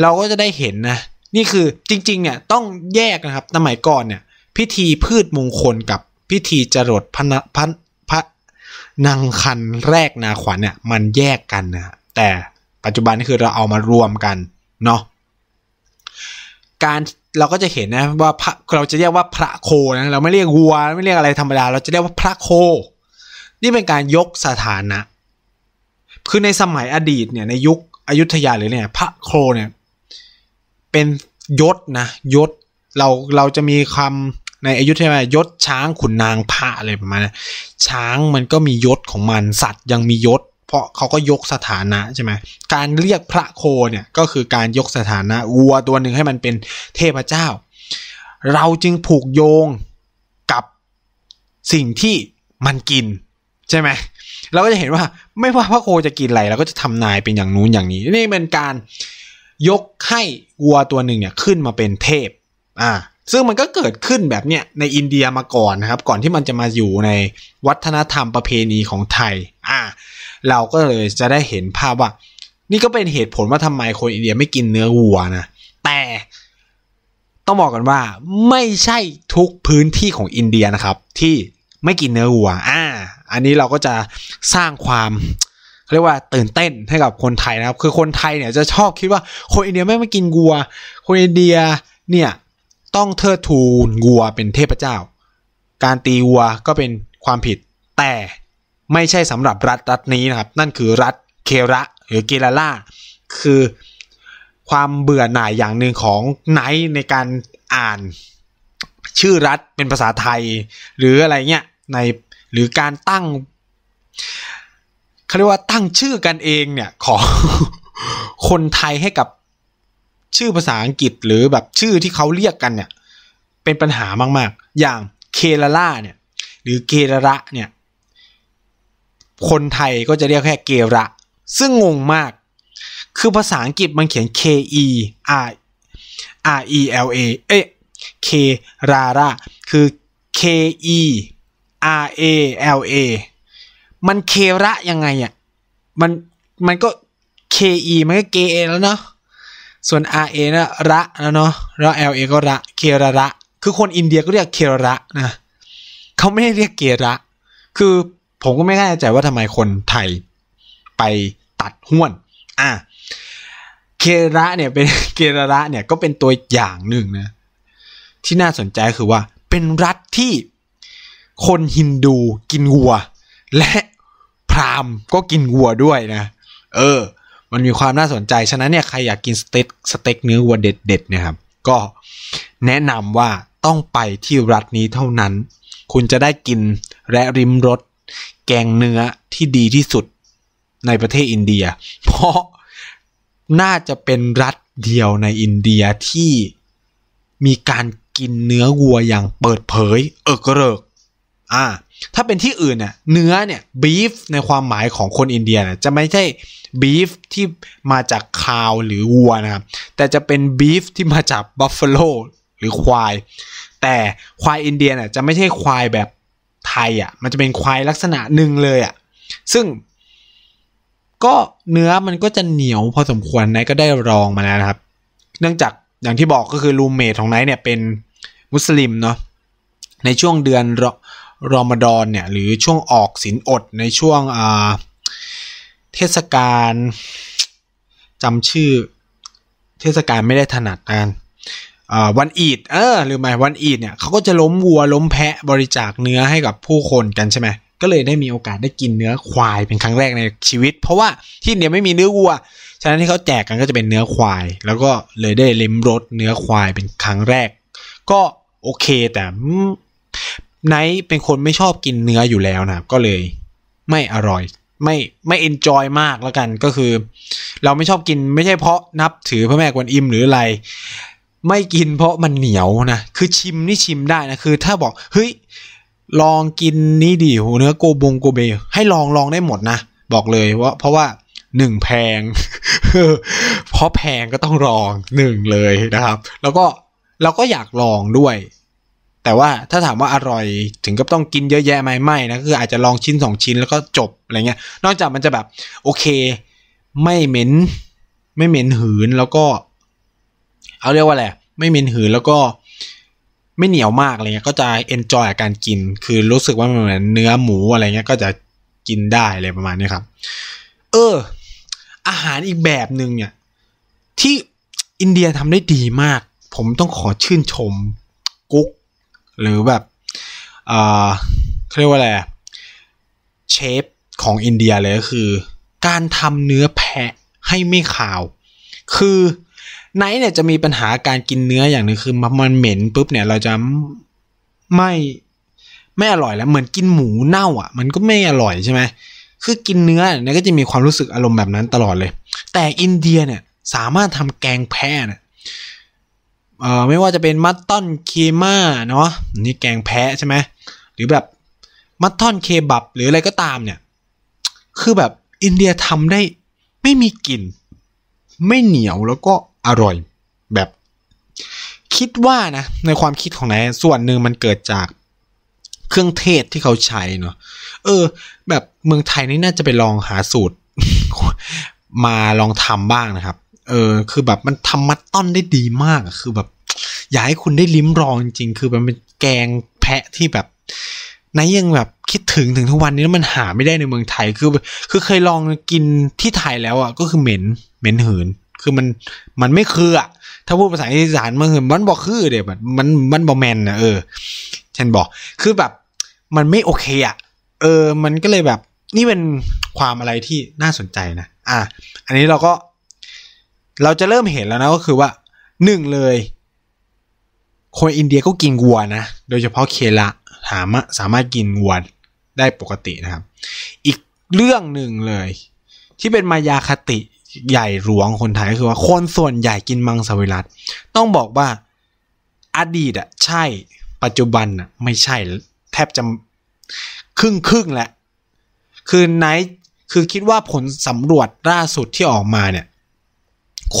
เราก็จะได้เห็นนะ นี่คือจริงๆเนี่ยต้องแยกนะครับ สมัยก่อนเนี่ยพิธีพืชมงคลกับพิธีจรดพระพระพระนางคันแรกนาขวัญเนี่ยมันแยกกันนะ แต่ปัจจุบันนี่คือเราเอามารวมกันเนาะ การเราก็จะเห็นนะว่าพระเราจะเรียกว่าพระโคนะ เราไม่เรียกวัวไม่เรียกอะไรธรรมดา เราจะเรียกว่าพระโคนี่เป็นการยกสถานะ คือในสมัยอดีตเนี่ยในยุคอยุธยาหรือเนี่ยพระโคเนี่ยเป็นยศนะยศเราเราจะมีคำในอยุธยายศช้างขุนนางพระอะไรประมาณนะช้างมันก็มียศของมันสัตว์ ยังมียศ เพราะเขาก็ยกสถานะใช่ไหมการเรียกพระโคเนี่ยก็คือการยกสถานะวัวตัวหนึ่งให้มันเป็นเทพเจ้า เราจึงผูกโยงกับสิ่งที่มันกินใช่ไหมเราก็จะเห็นว่าไม่ว่าพระโคจะกินอะไรเราก็จะทำนายเป็นอย่างนู้นอย่างนี้ นี่เป็นการยกให้วัวตัวหนึ่งเนี่ยขึ้นมาเป็นเทพ อ่า ซึ่งมันก็เกิดขึ้นแบบเนี้ยในอินเดียมาก่อนนะครับ ก่อนที่มันจะมาอยู่ในวัฒนธรรมประเพณีของไทย อ่า เราก็เลยจะได้เห็นภาพว่า นี่ก็เป็นเหตุผลว่าทำไมคนอินเดียไม่กินเนื้อวัวนะ แต่ต้องบอกกันว่า ไม่ใช่ทุกพื้นที่ของอินเดียนะครับที่ไม่กินเนื้อวัว อ่าอันนี้เราก็จะสร้างความเรียกว่าตื่นเต้นให้กับคนไทยนะครับ คือคนไทยเนี่ยจะชอบคิดว่าคนอินเดียไม่มากินวัว คนอินเดียเนี่ยต้องเทิดทูนวัวเป็นเทพเจ้า การตีวัวก็เป็นความผิดแต่ไม่ใช่สำหรับรัฐรัฐนี้นะครับ นั่นคือรัฐเคระหรือเกลาล่าคือความเบื่อหน่ายอย่างหนึ่งของไนในการอ่านชื่อรัฐเป็นภาษาไทย หรืออะไรเงี้ยในหรือการตั้งเขาเรียกว่าตั้งชื่อกันเองเนี่ยของคนไทยให้กับชื่อภาษาอังกฤษหรือแบบชื่อที่เขาเรียกกันเนี่ยเป็นปัญหามากๆ อย่างเคลาล่าเนี่ยหรือเกลระเนี่ยคนไทยก็จะเรียกแค่เกระซึ่งงงมาก คือภาษาอังกฤษมันเขียน K E R R E L A เอ้ k R A ราคือ K E R A L A มันเคระยังไงอ่ะ มัน มันก็ K E มันก็เกแล้วเนาะ ส่วน R A นะระแล้วเนาะแล้ว L A ก็ระเคระระ คือคนอินเดียก็เรียกเคระนะเขาไม่ได้เรียกเกระ คือผมก็ไม่แน่ใจว่าทำไมคนไทยไปตัดห้วนอ่ะเคระเนี่ยเป็นเคระเนี่ยก็เป็นตัวอย่างหนึ่งนะ ที่น่าสนใจคือว่าเป็นรัฐที่คนฮินดูกินวัว และพรามก็กิน วัวด้วยนะ เออ มันมีความน่าสนใจ ฉะนั้นเนี่ยใครอยากกินสเต็ก สเต็กเนื้อวัวเด็ด ๆ นะครับ ก็แนะนำว่าต้องไปที่รัฐนี้เท่านั้น คุณจะได้กินและริมรสแกงเนื้อที่ดีที่สุดในประเทศอินเดีย เพราะน่าจะเป็นรัฐเดียวในอินเดียที่มีการกินเนื้อวัวอย่างเปิดเผย เอกเริกอ่าถ้าเป็นที่อื่นเนี่ยเนื้อเนี่ย บีฟในความหมายของคนอินเดียเนี่ยจะไม่ใช่บีฟที่มาจากคาวหรือวัวนะครับ แต่จะเป็นบีฟที่มาจากบัฟฟาโลหรือควาย แต่ควายอินเดียเนี่ยจะไม่ใช่ควายแบบไทยอ่ะ มันจะเป็นควายลักษณะหนึ่งเลยอ่ะ ซึ่ง ก็เนื้อมันก็จะเหนียวพอสมควรไนก็ได้รองมาแล้วนะครับ เนื่องจากอย่างที่บอกก็คือรูมเมทของไนเนี่ยเป็นมุสลิมเนาะ ในช่วงเดือนรอมฎอนเนี่ยหรือช่วงออกศีลอดในช่วงเทศกาลจำชื่อเทศกาลไม่ได้ถนัดกันวันอีดเออหรือไม่วันอีดเนี่ยเขาก็จะล้มวัวล้มแพะบริจาคเนื้อให้กับผู้คนกันใช่ไหมก็เลยได้มีโอกาสได้กินเนื้อควายเป็นครั้งแรกในชีวิต เพราะว่าที่เดียวไม่มีเนื้อวัวฉะนั้นที่เขาแจกกันก็จะเป็นเนื้อควาย แล้วก็เลยได้ลิ้มรสเนื้อควายเป็นครั้งแรก ก็โอเคแต่ไนท์เป็นคนไม่ชอบกินเนื้ออยู่แล้วนะก็เลย ไม่อร่อยไม่ไม่เอนจอยมากแล้วกันก็คือเราไม่ชอบกินไม่ใช่เพราะนับถือพระแม่กวนอิมหรืออะไร ไม่กินเพราะมันเหนียวนะคือชิมนี่ชิมได้นะคือ ถ้าบอกเฮ้ยลองกินนี่ดิหูเนื้อโกบงโกเบให้ลองลองได้หมดนะบอกเลยว่าเพราะว่าหนึ่งแพงเพราะแพงก็ต้องลองหนึ่งเลยนะครับ แล้วก็เราก็อยากลองด้วยแต่ว่าถ้าถามว่าอร่อยถึงกับต้องกินเยอะแยะไหมไม่ นะคืออาจจะลองชิ้น2ชิ้นแล้วก็จบอะไรเงี้ย นอกจากมันจะแบบโอเค ไม่เหม็นไม่เหม็นหืนแล้วก็ เอาเรียกว่าอะไรไม่เหม็นหืนแล้วก็ไม่เหนียวมากอะไรเงี้ยก็จะเอนจอยกับการกิน คือรู้สึกว่ามันเหมือนเนื้อหมูอะไรเงี้ยก็จะกินได้อะไรประมาณนี้ครับเอออาหารอีกแบบหนึ่งเนี่ยที่อินเดียทำได้ดีมาก ผมต้องขอชื่นชมกุ๊กหรือแบบ เอ่อเรียกว่าอะไรเชฟของอินเดียเลยก็คือ การทำเนื้อแพะให้ไม่ขาว คือไนเนี่ยจะมีปัญหาการกินเนื้ออย่างนึงคือมันเหม็นปุ๊บเนี่ยเราจะไม่ ไม่อร่อยแล้วเหมือนกินหมูเน่าอ่ะมันก็ไม่อร่อยใช่ไหม คือกินเนื้อเนี่ย ก็จะมีความรู้สึกอารมณ์แบบนั้นตลอดเลย แต่อินเดียเนี่ยสามารถทำแกงแพะเนี่ยเอ่อไม่ว่าจะเป็นมัตตอนเคมาเนาะนี่แกงแพะใช่ไหมหรือแบบมัตตอนเคบับหรืออะไรก็ตามเนี่ยคือแบบอินเดียทำได้ไม่มีกลิ่น ไม่เหนียวแล้วก็อร่อยแบบ คิดว่านะ ในความคิดของนายส่วนหนึ่งมันเกิดจากเครื่องเทศที่เขาใช้เนาะเออ แบบเมืองไทยนี่น่าจะไปลองหาสูตรมาลองทำบ้างนะครับเออคือแบบมันทำมัดต้อนได้ดีมากคือแบบอยากให้คุณได้ลิ้มรองจริงๆคือมันเป็นแกงแพะที่แบบนายยังแบบคิดถึงถึงทุกวันนี้แล้วมันหาไม่ได้ในเมืองไทย คือ คือเคยลองกินที่ไทยแล้วอ่ะก็คือเหม็นเหม็นหืน คือมันมันไม่คืออ่ะถ้าพูดภาษาอีสานมันคือมันบอกคือเดี๋ยวมันมันบอกแมนนะเออเชนบอกคือแบบมันไม่โอเคอ่ะ เออมันก็เลยแบบนี่เป็นความอะไรที่น่าสนใจนะอ่ะอันนี้เราก็เราจะเริ่มเห็นแล้วนะก็คือว่าหนึ่งเลย คนอินเดียก็กินวัวนะ โดยเฉพาะเคละสามารถสามารถกินวัวได้ปกตินะครับ อีกเรื่องหนึ่งเลย ที่เป็นมายาคติใหญ่หลวงคนไทยก็คือว่าคนส่วนใหญ่กินมังสวิรัตต้องบอกว่าอดีตอะใช่ปัจจุบันอะไม่ใช่แทบจะครึ่งครึ่งแหละ คือไนคือคิดว่าผลสำรวจล่าสุดที่ออกมาเนี่ย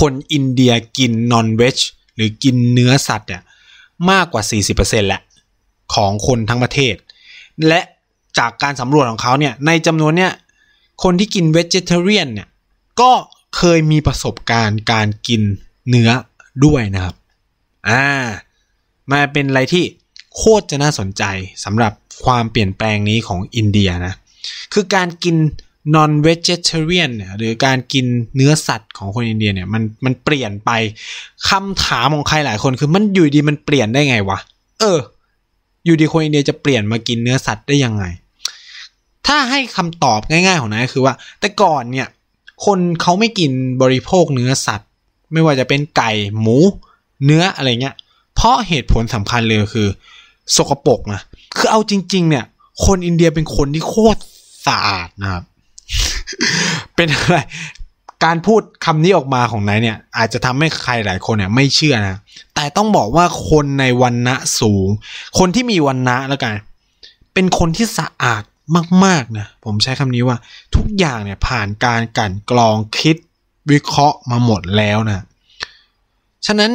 คนอินเดียกินนอนเวชหรือกินเนื้อสัตว์เนี่ยมากกว่า 40%แหละของคนทั้งประเทศ และจากการสำรวจของเขาเนี่ยในจำนวนเนี่ยคนที่กินเวจเทเรียนเนี่ยก็เคยมีประสบการณ์การกินเนื้อด้วยนะครับอ่ามาเป็นอะไรที่โคตรจะน่าสนใจสำหรับความเปลี่ยนแปลงนี้ของอินเดียนะ คือการกิน non vegetarian เนี่ยหรือการกินเนื้อสัตว์ของคนอินเดียเนี่ยมันมันเปลี่ยนไปคำถามของใครหลายคน คือมันอยู่ดีมันเปลี่ยนได้ไงวะเออ อยู่ดีคนอินเดียจะเปลี่ยนมากินเนื้อสัตว์ได้ยังไง ถ้าให้คำตอบง่าย ๆของนายคือว่า แต่ก่อนเนี่ย คนเขาไม่กินบริโภคเนื้อสัตว์ ไม่ว่าจะเป็นไก่หมู เนื้ออะไรเงี้ยเพราะเหตุผลสำคัญเลยคือสกปรกนะคือเอาจริงๆ เนี่ย คนอินเดียเป็นคนที่โคตรสะอาดนะครับเป็นอะไรการพูดคำนี้ออกมาของนายเนี่ยอาจจะทำให้ใครหลายคนเนี่ยไม่เชื่อนะ แต่ต้องบอกว่าคนในวันณะสูง คนที่มีวันณะแล้วกันเป็นคนที่สะอาดมากๆนะผมใช้คำนี้ว่าทุกอย่างเนี่ยผ่านการกันกรองคิดวิเคราะห์มาหมดแล้วนะฉะนั้น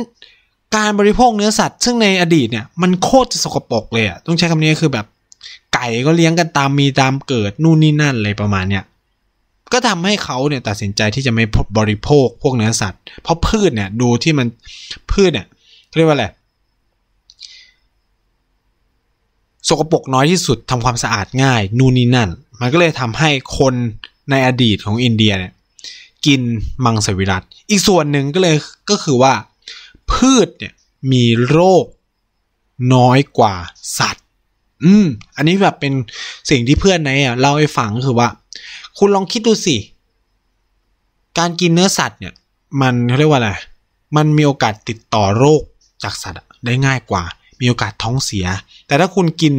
การบริโภคเนื้อสัตว์ ซึ่งในอดีตเนี่ยมันโคตรจะสกปรกเลยอะต้องใช้คำนี้คือแบบ ไก่ก็เลี้ยงกันตามมีตามเกิดนู่นนี่นั่นอะไรประมาณเนี้ยก็ทำให้เขาเนี่ยตัดสินใจที่จะไม่บริโภคพวกเนื้อสัตว์ เพราะพืชเนี่ย ดูที่มันพืชเนี่ยเรียกว่าอะไร สกปรกน้อยที่สุดทำความสะอาดง่าย นู่นนี่นั่น มันก็เลยทำให้คนในอดีตของอินเดียเนี่ย กินมังสวิรัตอีกส่วนหนึ่งก็เลยก็คือว่า พืชเนี่ยมีโรคน้อยกว่าสัตว์ อืมอันนี้แบบเป็นสิ่งที่เพื่อนในอ่ะเล่าให้ฟังก็คือว่าคุณลองคิดดูสิ การกินเนื้อสัตว์เนี่ย มันเขาเรียกว่าอะไรมันมีโอกาสติดต่อโรคจากสัตว์ได้ง่ายกว่า มีโอกาสท้องเสีย แต่ถ้าคุณกิน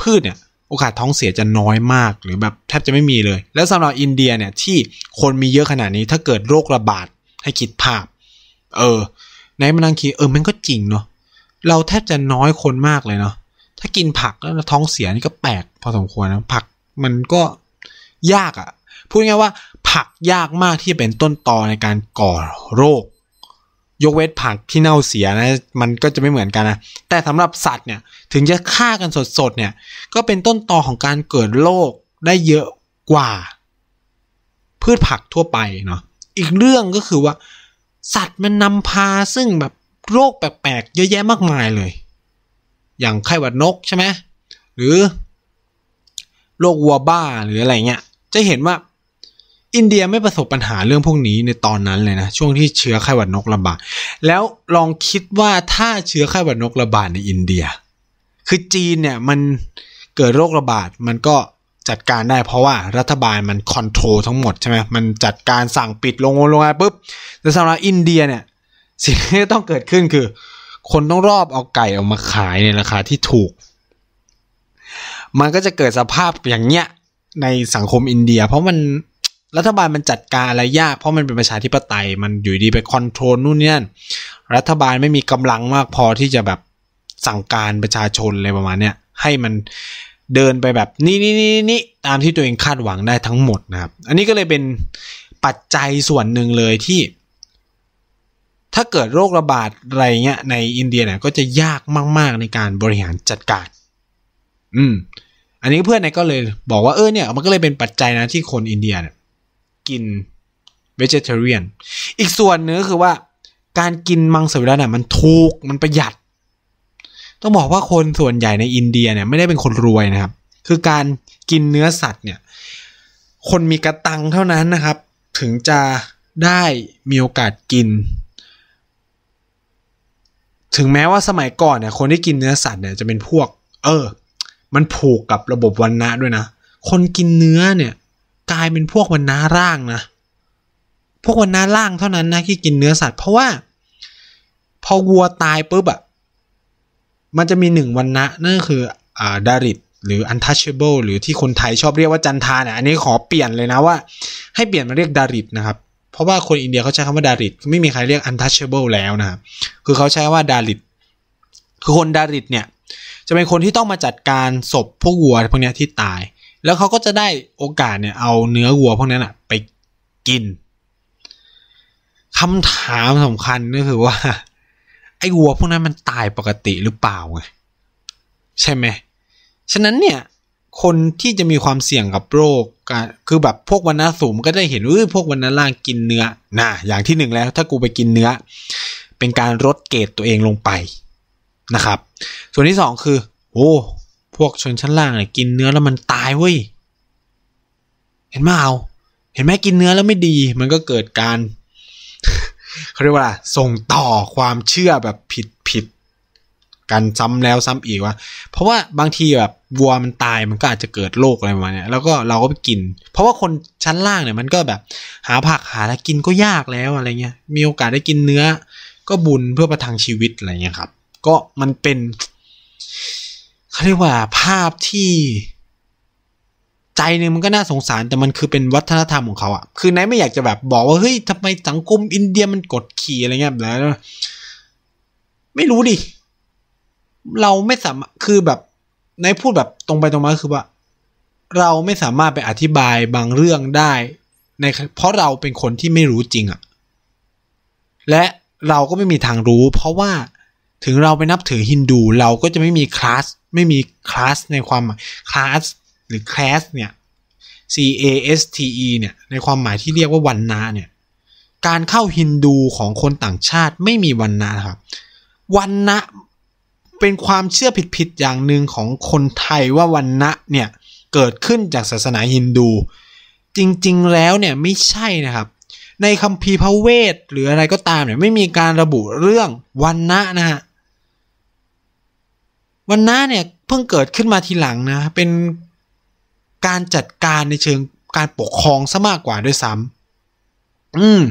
พืชเนี่ย โอกาสท้องเสียจะน้อยมากหรือแบบแทบจะไม่มีเลย แล้วสำหรับอินเดียเนี่ยที่คนมีเยอะขนาดนี้ ถ้าเกิดโรคระบาดให้คิดภาพ เออ ในมันนังคีเออมันก็จริงเนาะ เราแทบจะน้อยคนมากเลยเนาะ ถ้ากินผักแล้วท้องเสียนี่ก็แปลกพอสมควรนะ ผักมันก็ยากอะพูดง่ายว่าผักยากมากที่จะเป็นต้นตอในการก่อโรค ยกเว้นผักที่เน่าเสียนะมันก็จะไม่เหมือนกันนะแต่สำหรับสัตว์เนี่ยถึงจะฆ่ากันสดๆเนี่ยก็เป็นต้นตอของการเกิดโรคได้เยอะกว่า พืชผักทั่วไปเนาะอีกเรื่องก็คือว่า สัตว์มันนำพาซึ่งแบบโรคแปลกๆ เยอะแยะมากมายเลย อย่างไข้หวัดนกใช่ไหมหรือโรควัวบ้าหรืออะไรเงี้ย จะเห็นว่าอินเดียไม่ประสบปัญหาเรื่องพวกนี้ในตอนนั้นเลยนะ ช่วงที่เชื้อไข้หวัดนกระบาดแล้วลองคิดว่าถ้าเชื้อไข้หวัดนกระบาดในอินเดีย คือจีนเนี่ยมันเกิดโรคระบาดมันก็จัดการได้เพราะว่ารัฐบาลมันคอนโทรลทั้งหมดใช่ไหมมันจัดการสั่งปิดโรงโรงงานปุ๊บ แต่สำหรับอินเดียเนี่ยสิ่งที่ต้องเกิดขึ้นคือ คนต้องรอบเอาไก่ออกมาขายในราคาที่ถูก มันก็จะเกิดสภาพอย่างเนี้ยในสังคมอินเดีย เพราะมันรัฐบาลมันจัดการอะไรยากเพราะมันเป็นประชาธิปไตย มันอยู่ดีไปคอนโทรลนู่นนี่รัฐบาลไม่มีกำลังมากพอที่จะแบบสั่งการประชาชนอะไรประมาณเนี้ยให้มันเดินไปแบบ นี่นี่นี่นี่ตามที่ตัวเองคาดหวังได้ทั้งหมดนะครับ อันนี้ก็เลยเป็นปัจจัยส่วนหนึ่งเลยที่ ถ้าเกิดโรคระบาดอะไรเงี้ยในอินเดียเนี่ยก็จะยากมาก ๆในการบริหารจัดการอืมอันนี้เพื่อนน่ยก็เลยบอกว่าเออเนี่ยมันก็เลยเป็นปัจจัยนะที่คนอินเดียเนี่ยกิน vegetarian อีกส่วนนึงคือว่าการกินมังสวิรัติน่ะมันถูก มันประหยัด ต้องบอกว่าคนส่วนใหญ่ในอินเดียเนี่ยไม่ได้เป็นคนรวยนะครับ คือการกินเนื้อสัตว์เนี่ยคนมีกระตังเท่านั้นนะครับ ถึงจะได้มีโอกาสกิน ถึงแม้ว่าสมัยก่อนเนี่ยคนที่กินเนื้อสัตว์เนี่ยจะเป็นพวกเออมันผูกกับระบบวันณะด้วยนะคนกินเนื้อเนี่ยกลายเป็นพวกวันน้าร่างนะ พวกวันน้าร่างเท่านั้นนะที่กินเนื้อสัตว์เพราะว่าพอวัวตายปุ๊บอะมันจะมีหนึ่งวันนะนั่นคืออ่าดาริดหรือ untouchable หรือที่คนไทยชอบเรียกว่าจันทานะอันนี้ขอเปลี่ยนเลยนะว่า ให้เปลี่ยนมาเรียกดาริดนะครับเพราะว่าคนอินเดียเขาใช้คำว่าดาริดไม่มีใครเรียก untouchable แล้วนะครับคือเขาใช้ว่าดาริดคือคนดาริดเนี่ยจะเป็นคนที่ต้องมาจัดการศพพวกวัวพวกนี้ที่ตายแล้วเขาก็จะได้โอกาสเนี่ยเอาเนื้อวัวพวกนั้นอะไปกิน คำถามสำคัญก็คือว่า ไอ้วัวพวกนั้นมันตายปกติหรือเปล่าไงใช่ไหม ฉะนั้นเนี่ย คนที่จะมีความเสี่ยงกับโรคการคือแบบพวกวันนาสูงก็ได้เห็นเออพวกวันนาล่างกินเนื้อนะอย่างที่หนึ่งแล้วถ้ากูไปกินเนื้อ เป็นการลดเกรดตัวเองลงไปนะครับ ส่วนที่สองคือ โอ้พวกชนชั้นล่างเนี่ยกินเนื้อแล้วมันตายเว้ยเห็นไหมเอาเห็นไหมกินเนื้อแล้วไม่ดี มันก็เกิดการเขาเรียกว่าส่งต่อความเชื่อแบบผิดผิดกันซ้ำแล้วซ้ำอีกว่าเพราะว่าบางทีแบบวัวมันตายมันก็อาจจะเกิดโรคอะไรมาเนี่ยแล้วก็เราก็ไปกินเพราะว่าคนชั้นล่างเนี่ยมันก็แบบหาผักหาอะไรกินก็ยากแล้วอะไรเงี้ย มีโอกาสได้กินเนื้อ ก็บุญเพื่อประทังชีวิตอะไรเงี้ยครับ ก็มันเป็นเขาเรียกว่าภาพที่ใจหนึ่งมันก็น่าสงสารแต่มันคือเป็นวัฒนธรรมของเขาอะคือนายไม่อยากจะแบบบอกว่าเฮ้ยทำไมสังคมอินเดียมันกดขี่อะไรเงี้ยแล้วไม่รู้ดิ เราไม่สามารถคือแบบนายพูดแบบตรงไปตรงมาคือว่า เราไม่สามารถไปอธิบายบางเรื่องได้ใน เพราะเราเป็นคนที่ไม่รู้จริงอะและเราก็ไม่มีทางรู้ เพราะว่าถึงเราไปนับถือฮินดูเราก็จะไม่มีคลาสไม่มีคลาสในความคลาสหรือ class เนี่ย C A S T E เนี่ยในความหมายที่เรียกว่าวันนาเนี่ยการเข้าฮินดูของคนต่างชาติไม่มีวันนาครับวันนะเป็นความเชื่อผิดๆอย่างหนึ่งของคนไทยว่าวันนะเนี่ยเกิดขึ้นจากศาสนาฮินดู จริง ๆ แล้วเนี่ยไม่ใช่นะครับ ในคัมภีร์พระเวทหรืออะไรก็ตามเนี่ยไม่มีการระบุเรื่องวันนะนะฮะวันน้าเนี่ยเพิ่งเกิดขึ้นมาทีหลังนะ เป็นการจัดการในเชิงการปกครองซะมากกว่าด้วยซ้ำอืม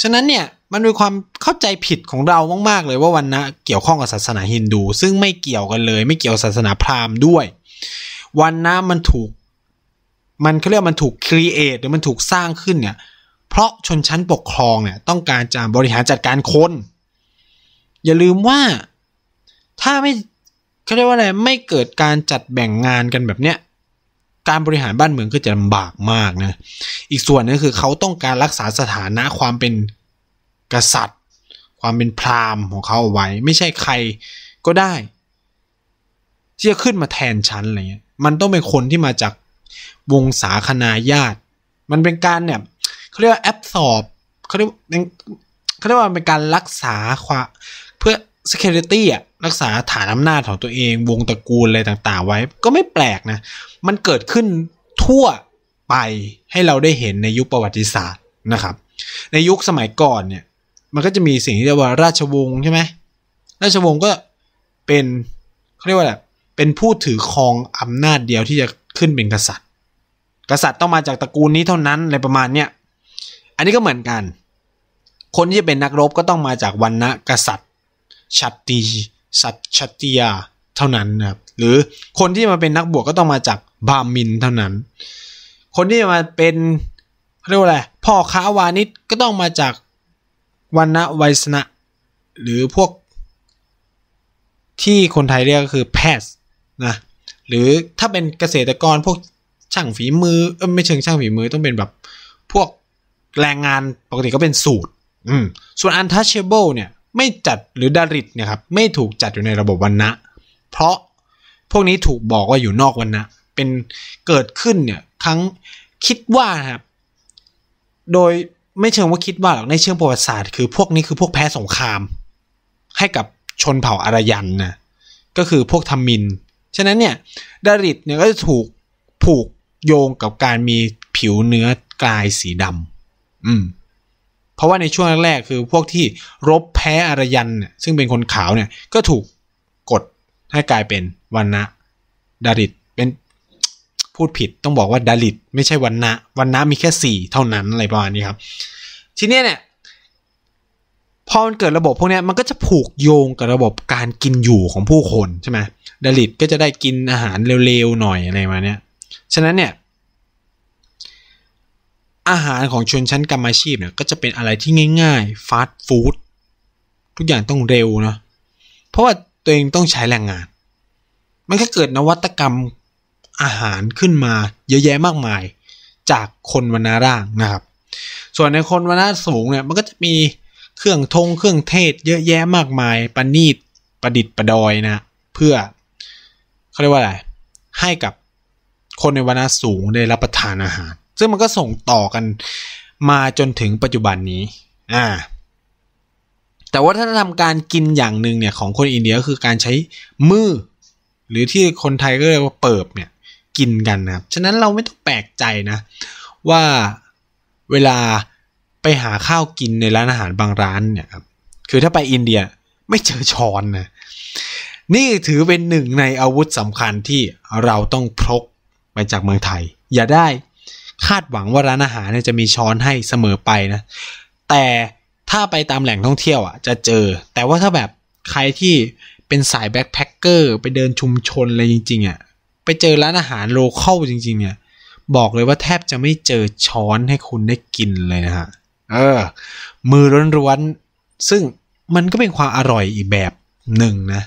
ฉะนั้นเนี่ย มันเป็นความเข้าใจผิดของเรามากๆเลยว่าวันนะเกี่ยวข้องกับศาสนาฮินดูซึ่งไม่เกี่ยวกันเลย ไม่เกี่ยวศาสนาพราหมณ์ด้วยวันนะมันถูก มันเขาเรียกมันถูกครีเอทหรือมันถูกสร้างขึ้นเนี่ย เพราะชนชั้นปกครองเนี่ย ต้องการจะบริหารจัดการคนอย่าลืมว่าถ้าไม่เขาเรียกว่าอะไรไม่เกิดการจัดแบ่งงานกันแบบเนี้ยการบริหารบ้านเมืองก็จะลำบากมากนะอีกส่วนนึงคือเขาต้องการรักษาสถานะความเป็นกษัตริย์ ความเป็นพราหมณ์ของเขาเอาไว้ ไม่ใช่ใครก็ได้ที่จะขึ้นมาแทนชั้นอะไรเงี้ย มันต้องเป็นคนที่มาจากวงศาคณาญาติ มันเป็นการเนี่ยเขาเรียกว่าแอบสอบเขาเรียกเขาเรียกว่าเป็นการรักษาความเพื่อ security อ่ะรักษาฐานอำนาจของตัวเองวงตระกูลอะไรต่างๆไว้ ก็ไม่แปลกนะ มันเกิดขึ้นทั่วไปให้เราได้เห็นในยุคประวัติศาสตร์นะครับ ในยุคสมัยก่อนเนี่ย มันก็จะมีสิ่งที่เรียกว่า ราชวงศ์ใช่ไหมราชวงศ์ก็เป็นเขาเรียกว่า เป็นผู้ถือครองอำนาจเดียวที่จะขึ้นเป็นกษัตริย์ กษัตริย์ต้องมาจากตระกูลนี้เท่านั้นอะไรประมาณเนี้ยอันนี้ก็เหมือนกัน คนที่จะเป็นนักรบก็ต้องมาจากวันนะกษัตริย์ชัตตีสัจชติยาเท่านั้นนะครับหรือคนที่มาเป็นนักบวชก็ต้องมาจากบามินเท่านั้น คนที่มาเป็นเรียกว่าอะไรพ่อค้าวานิชก็ต้องมาจากวันณะไวสนะหรือพวก ที่คนไทยเรียกก็คือแพทย์นะหรือถ้าเป็นเกษตรกรพวกช่างฝีมือ เออไม่เชิงช่างฝีมือต้องเป็นแบบพวกแรงงานปกติก็เป็นสูตรอืมส่วน untouchable เนี่ยไม่จัดหรือดาริตเนี่ยครับไม่ถูกจัดอยู่ในระบบวันนะเพราะพวกนี้ถูกบอกว่าอยู่นอกวันนะเป็นเกิดขึ้นเนี่ยครั้งคิดว่าครับโดยไม่เชิงว่าคิดว่าหรอกในเชิงประวัติศาสตร์คือพวกนี้คือพวกแพ้สงคราม ให้กับชนเผ่าอารยันนะก็คือพวกทามินฉะนั้นเนี่ย ดาริดเนี่ยก็จะถูกผูกโยงกับการมีผิวเนื้อกลายสีดำอืมราะว่าในช่วงแรกๆคือพวกที่รบแพ้อารยันซึ่งเป็นคนขาวเนี่ยก็ถูกกดให้กลายเป็นวันนะดาริด เป็นพูดผิดต้องบอกว่าดาริด ไม่ใช่วันนะวันนะมีแค่สี่เท่านั้นอะไรประมาณนี้ครับ ทีนี้เนี่ยพอมันเกิดระบบพวกนี้มันก็จะผูกโยงกับระบบการกินอยู่ของผู้คนใช่ไหมดาริดก็จะได้กินอาหารเร็วๆหน่อยอะไรมาเนี่ยฉะนั้นเนี่ยอาหารของชนชั้นกรรมอาชีพเนี่ยก็จะเป็นอะไรที่ง่ายๆฟาสต์ฟู้ดทุกอย่างต้องเร็วเนาะเพราะว่า ตัวเองต้องใช้แรงงาน มันก็เกิดนวัตกรรมอาหารขึ้นมา เยอะแยะมากมาย จากคนวรรณะร่างนะครับ ส่วนในคนวรรณะสูงเนี่ยมันก็จะมีเครื่องทงเครื่องเทศ เยอะแยะมากมายประณีตประดิษฐ์ประดอยนะ เพื่อเขาเรียกว่าอะไรให้กับคนในวรรณะสูงได้รับประทานอาหารซึ่งมันก็ส่งต่อกันมาจนถึงปัจจุบันนี้อ่าแต่วัฒนธรรมการกินอย่างหนึ่งเนี่ยของคนอินเดียก็คือการใช้ มือ หรือที่คนไทยก็เรียกว่าเปิบเนี่ยกินกันนะครับฉะนั้นเราไม่ต้องแปลกใจนะ ว่าเวลาไปหาข้าวกินในร้านอาหารบางร้านเนี่ยครับ คือถ้าไปอินเดียไม่เจอช้อนนะนี่ถือเป็นหนึ่งในอาวุธสำคัญที่เราต้องพกไปจากเมืองไทย อย่าได้คาดหวังว่าร้านอาหารเนี่ยจะมีช้อนให้เสมอไปนะ แต่ถ้าไปตามแหล่งท่องเที่ยวอ่ะ จะเจอ แต่ว่าถ้าแบบใครที่เป็นสายแบ็คแพคเกอร์ไปเดินชุมชนอะไรจริงๆอ่ะ ไปเจอร้านอาหารโลเคอลจริง ๆ เนี่ย บอกเลยว่าแทบจะไม่เจอช้อนให้คุณได้กินเลย นะฮะ เออ มือร้อนๆ ซึ่งมันก็เป็นความอร่อยอีกแบบหนึ่งนะ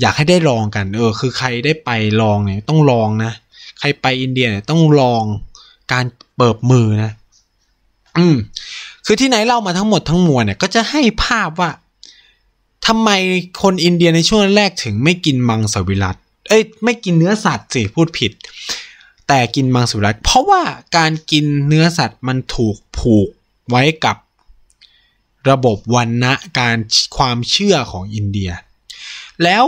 อยากให้ได้ลองกัน เออ คือใครได้ไปลองเนี่ยต้องลองนะ ใครไปอินเดียเนี่ยต้องลองการเปิบมือนะ อืม คือที่ไหนเล่ามาทั้งหมดทั้งมวลเนี่ยก็จะให้ภาพว่าทำไมคนอินเดียในช่วงแรกถึงไม่กินมังสวิรัตเอ้ยไม่กินเนื้อสัตว์สิพูดผิด แต่กินมังสวิรัตเพราะว่าการกินเนื้อสัตว์มันถูกผูกไว้กับระบบวันนะการความเชื่อของอินเดีย แล้ว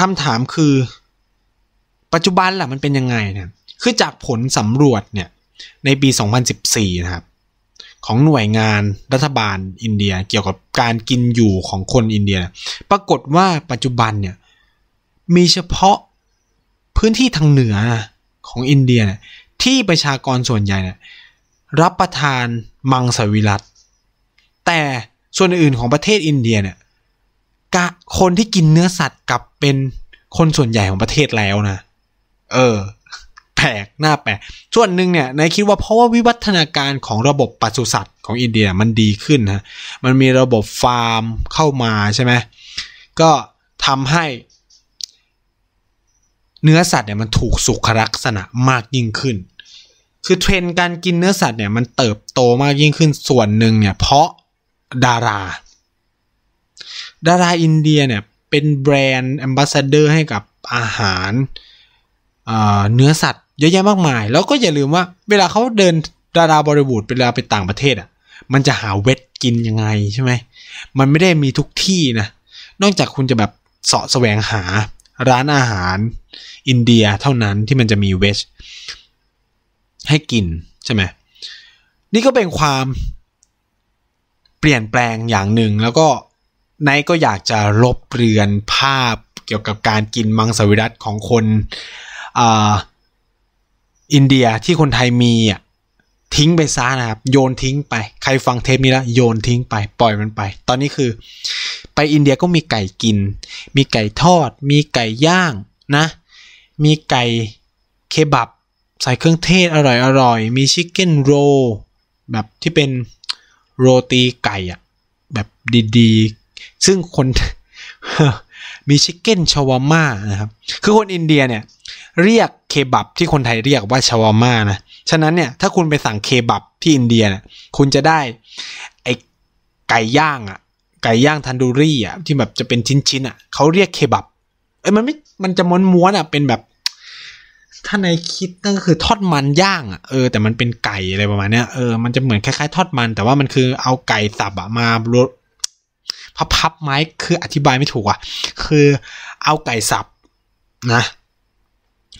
คำถามคือปัจจุบันล่ะมันเป็นยังไงเนี่ยคือจากผลสำรวจเนี่ย ในปี 2014 นะครับของหน่วยงานรัฐบาลอินเดียเกี่ยวกับการกินอยู่ของคนอินเดียปรากฏว่าปัจจุบันเนี่ย มีเฉพาะพื้นที่ทางเหนือ ของอินเดียยที่ประชากรส่วนใหญ่เนี่ยรับประทานมังสวิรัต แต่ส่วนอื่นของประเทศอินเดียเนี่ยคนที่กินเนื้อสัตว์กลับเป็นคนส่วนใหญ่ของประเทศแล้วนะเออแปลกหน้าแปลก ส่วนหนึ่งเนี่ยนายคิดว่าเพราะว่า วิวัฒนาการของระบบปศุสัตว์ของอินเดียมันดีขึ้นนะ มันมีระบบฟาร์มเข้ามา ใช่ไหม ก็ทำให้เนื้อสัตว์เนี่ยมันถูกสุขลักษณะมากยิ่งขึ้น คือเทรนการกินเนื้อสัตว์เนี่ยมันเติบโตมากยิ่งขึ้น ส่วนหนึ่งเนี่ยเพราะดารา ดาราอินเดียเนี่ยเป็นแบรนด์แอมบาสเดอร์ให้กับอาหารเนื้อสัตว์เยอะแยะมากมาย แล้วก็อย่าลืมว่า เวลาเขาเดินดาราบริบู์เวลาไปต่างประเทศอ่ะ มันจะหาเวทกินยังไงใช่ไหมมันไม่ได้มีทุกที่นะ นอกจากคุณจะแบบเสาะแสวงหา ร้านอาหารอินเดียเท่านั้นที่มันจะมีเวชให้กินใช่ไหมนี่ก็เป็นความเปลี่ยนแปลงอย่างหนึ่ง แล้วก็ไนก็อยากจะลบเรือนภาพเกี่ยวกับการกินมังสวิรัตของคน ออินเดีย ที่คนไทยมีอ่ะทิ้งไปซะนะครับโยนทิ้งไป ใครฟังเทปนี้แล้วโยนทิ้งไปปล่อย มันไป ตอนนี้คือไปอินเดียก็มีไก่กิน มีไก่ทอด มีไก่ย่างนะมีไก่เคบับ ใส่เครื่องเทศอร่อยอร่อยมี ชิคเก้นโรแบบที่เป็นโรตีไก่อะแบบดีๆ ซึ่งคนมีชิคเก้นชาวาม่านะครับคือคนอินเดียเนี่ยเรียกเคบับที่คนไทยเรียกว่าชาวาม่านะฉะนั้นเนี่ยถ้าคุณไปสั่งเคบับที่อินเดียเนี่ยคุณจะได้ไอไก่ย่างอะไก่ย่างทันดูรี่อะที่แบบจะเป็นชิ้นๆอะเขาเรียกเคบับ เอ้ยมันไม่มันจะม้วนๆอะเป็นแบบ ถ้าในคิดก็คือทอดมันย่างอ่ะเออแต่มันเป็นไก่อะไรประมาณเนี้ยเออมันจะเหมือนคล้ายๆทอดมัน แต่ว่ามันคือเอาไก่สับอะมาลดพับๆไม้คืออธิบายไม่ถูกอ่ะคือเอาไก่สับนะ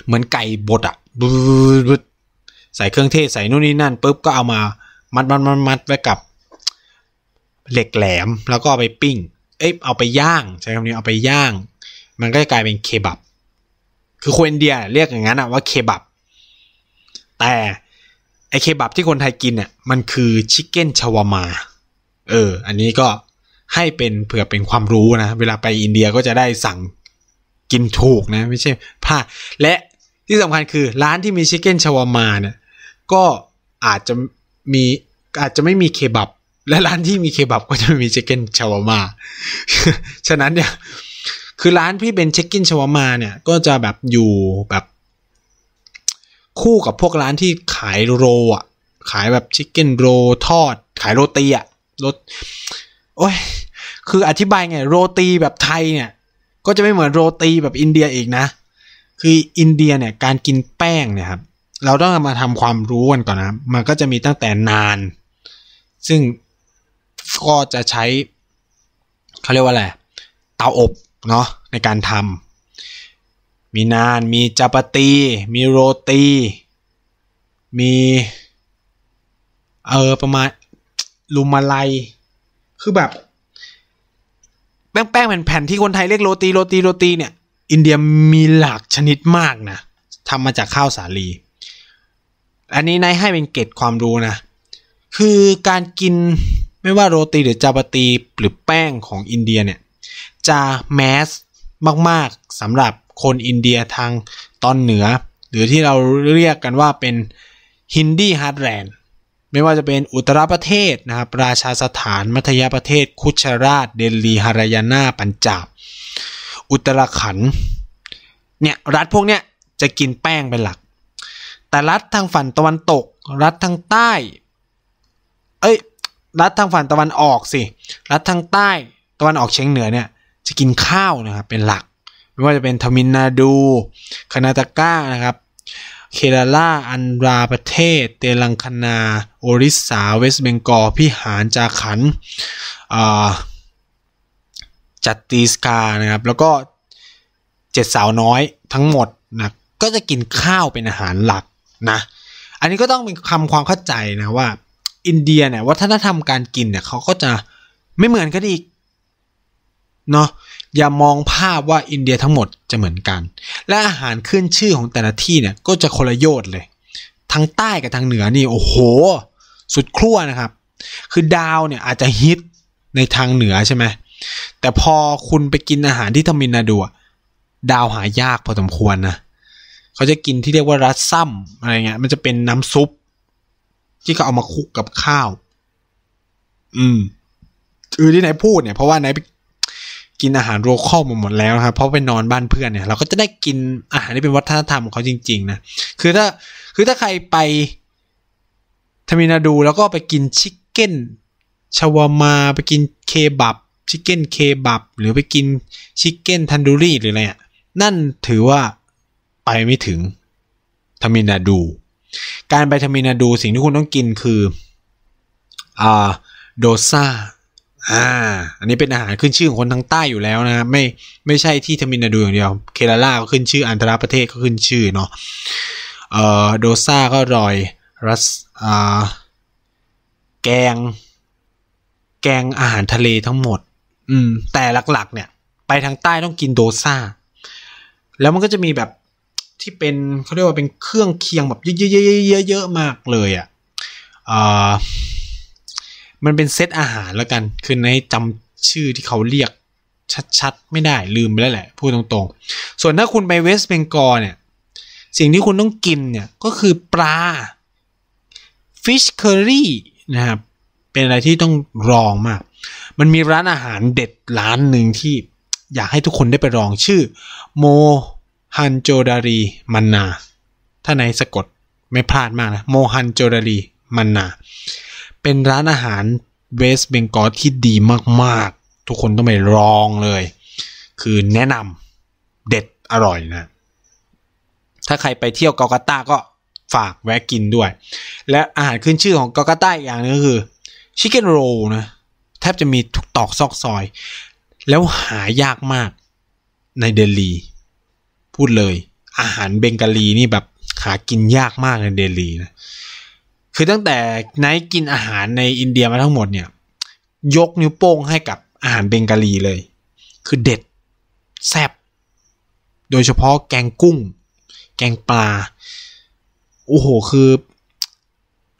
เหมือนไก่บดอะ่ะใส่เครื่องเทศใส่นู่นนี่นั่นปุ๊บก็เอามามัดมัดมัดมัดไว้กับ เหล็กแหลม แล้วก็เอาไปปิ้งเอ้ยเอาไปย่างใช้คำนี้เอาไปย่าง มันก็จะกลายเป็นเคบับ คือคนเดีย เรียกอย่างนั้นอะว่าเคบับ แต่ไอเคบับที่คนไทยกินเนี่ยมันคือชิคเก้นชาวามา เออ อันนี้ก็ให้เป็นเผื่อเป็นความรู้นะเวลาไปอินเดียก็จะได้สั่งกินถูกนะ ไม่ใช่พลาดและที่สำคัญคือ ร้านที่มีชิคเก้นชาวามาเนี่ยก็อาจจะมีอาจจะไม่มีเคบับและร้านที่มีเคบับก็จะมีชิคเก้นชาวามาฉะนั้นเนี่ยคือร้านพี่เป็นชิคเก้นชาวามาเนี่ยก็จะแบบอยู่แบบ คู่กับพวกร้านที่ขายโรอ่ะขายแบบชิคเก้นโรทอดขายโรตีอ่ะรสโอ้ยคืออธิบายไงโรตีแบบไทยเนี่ย ก็จะไม่เหมือนโรตีแบบอินเดียอีกนะคืออินเดียเนี่ยการกินแป้งเนี่ยครับเราต้องมาทำความรู้กันก่อนนะ มันก็จะมีตั้งแต่นาน ซึ่งก็จะใช้ เขาเรียกว่าอะไร เตาอบเนาะในการทำ มีนานมีจัปตี มีโรตี มีเออประมาณลุมาลัย คือแบบแป้งแป้งแผ่นแผ่นที่คนไทยเรียกโรตีโรตีโรตีเนี่ยอินเดียมีหลากชนิดมากนะ ทำมาจากข้าวสาลี อันนี้นายให้เป็นเกตความรู้นะ คือการกินไม่ว่าโรตีหรือจาบตีหรือแป้งของอินเดียเนี่ยจะแมสมากๆสำหรับคนอินเดียทางตอนเหนือ หรือที่เราเรียกกันว่าเป็นฮินดีฮาร์ดแลนด์ไม่ว่าจะเป็นอุตรประเทศนะครับ ราชาสถานมัธยประเทศคุชราชเดลีฮารยานาปัญจาบอุตรขัน เนี่ยรัฐพวกเนี้ย จะกินแป้งเป็นหลัก แต่รัฐทางฝั่งตะวันตก รัฐทางใต้ เอ้ย รัฐทางฝั่งตะวันออกสิ รัฐทางใต้ ตะวันออกเฉียงเหนือเนี่ยจะกินข้าวนะครับ เป็นหลัก ไม่ว่าจะเป็นทมินนาดูคานาตาก้านะครับเคราลาอันราประเทศ เตลังคนาโอริสาเวสเบงกอพิหาร จาขันอ่าจัดตีสกานะครับแล้วก็เจ็ดสาวน้อยทั้งหมดนะก็จะกินข้าวเป็นอาหารหลักนะอันนี้ก็ต้องเป็นคำความเข้าใจนะว่าอินเดียเนี่ยวัฒนธรรมการกินเนี่ยเขาก็จะไม่เหมือนกันอีกเนาะอย่ามองภาพว่าอินเดียทั้งหมดจะเหมือนกัน และอาหารขึ้นชื่อของแต่ละที่เนี่ยก็จะคนละโยชน์เลยทางใต้กับทางเหนือนี่โอ้โหสุดครั่วนะครับคือดาวเนี่ยอาจจะฮิตในทางเหนือใช่ไหมแต่พอคุณไปกินอาหารที่ทามินนาดู ดาวหายากพอสมควรนะเขาจะกินที่เรียกว่ารัสซัมอะไรเงี้ย มันจะเป็นน้ำซุป ที่เขาเอามาคลุกกับข้าว อืม คือที่ไหนพูดเนี่ย เพราะว่าไหนไปกินอาหารโรคอลมาหมดแล้วนะครับ เพราะไปนอนบ้านเพื่อนเนี่ย เราก็จะได้กินอาหารที่เป็นวัฒนธรรม ของเขาจริงๆนะคือถ้าคือถ้าใครไปทมินาดู แล้วก็ไปกินชิคเก้นชาวามาไปกินเคบับชิคเก้นเคบับหรือไปกินชิคเก้นทันดูรี่หรืออะไรนั่นถือว่าไปไม่ถึงทามินาดู การไปทามินาดูสิ่งที่คุณต้องกินคืออ่าโดซาอ่าอันนี้เป็นอาหารขึ้นชื่อของคนทางใต้อยู่แล้วนะไม่ไม่ใช่ที่ทามินาดูอย่างเดียวเคลาล่าก็ขึ้นชื่ออันตราประเทศก็ขึ้นชื่อเนาะเอ่อโดซาก็อร่อยรัสอ่าแกง แกงอาหารทะเลทั้งหมดืมแต่หลักๆเนี่ย ไปทางใต้ต้องกินโดซาแล้วมันก็จะมีแบบที่เป็นเขาเรียกว่าเป็นเครื่องเคียงแบบเยอะๆๆๆมากเลยอ่ะอ่ามันเป็นเซตอาหารแล้วกัน คือในจำชื่อที่เขาเรียกชัดๆไม่ได้ลืมไปแล้วแหละพูดตรงๆ ส่วนถ้าคุณไปเวสเบงกอเนี่ย สิ่งที่คุณต้องกินเนี่ยก็คือปลาฟิชเคอรี่นะครับเป็นอะไรที่ต้องรองมากมันมีร้านอาหารเด็ดร้านหนึ่งที่อยากให้ทุกคนได้ไปลองชื่อโมฮันโจดารีมันนา ถ้าในสะกดไม่พลาดมากนะโมฮันโจดารีมันนา เป็นร้านอาหารเวสเบงกอที่ดีมากๆ ทุกคนต้องไปลองเลย คือแนะนำเด็ดอร่อยนะ ถ้าใครไปเที่ยวกากาตาก็ฝากแวะกินด้วย และอาหารขึ้นชื่อของกากาตาอีกอย่างนึงก็คือ ชิคเก้นโรนะแทบจะมีทุกตอก ซอกซอย แล้วหายากมากในเดลี พูดเลย อาหารเบงกาลีนี่แบบหากินยากมากในเดลีนะ คือตั้งแต่ไนกินอาหารในอินเดียมาทั้งหมดเนี่ยยกนิ้วโป้งให้กับอาหารเบงกาลีเลย คือเด็ด แซ่บโดยเฉพาะแกงกุ้ง แกงปลา โอ้โหคือ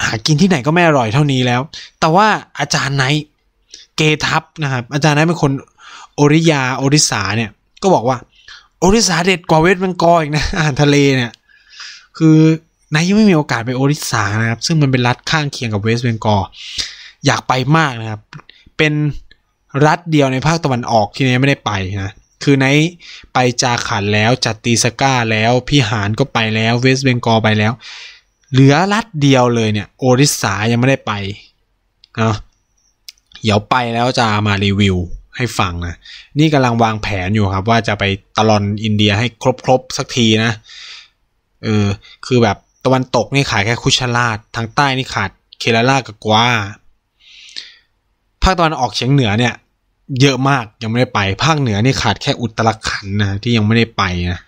หากินที่ไหนก็ไม่อร่อยเท่านี้แล้ว แต่ว่าอาจารย์ไนท์เกทับนะครับอาจารย์นั้นเป็นคนโอริยาโอริสาเนี่ย ก็บอกว่าโอริสาเด็ดกว่าเวทมังกรอีกนะอาหารทะเลเนี่ยคือนายยังไม่มีโอกาสไปโอริสานะครับ ซึ่งมันเป็นรัฐข้างเคียงกับเวสเบงกอลอยากไปมากนะครับ เป็นรัฐเดียวในภาคตะวันออกที่นายไม่ได้ไปนะคือไนไปจาขันแล้วจัดตีสก้าแล้วพี่หานก็ไปแล้วเวสเบงกอไปแล้ว เหลือรัฐเดียวเลยเนี่ยโอริสายังไม่ได้ไปเนาะเดี๋ยวไปแล้วจะมารีวิวให้ฟังนะนี่กำลังวางแผนอยู่ครับ ว่าจะไปตลอนอินเดียให้ครบๆสักทีนะเออคือแบบตะวันตกนี่ขายแค่คุชลาดทางใต้นี่ขาด เคลาลากับกวาภาคตะวันออกเฉียงเหนือเนี่ย เยอะมากยังไม่ได้ไปภาคเหนือนี่ขาดแค่อุตรขันนะที่ยังไม่ได้ไปนะ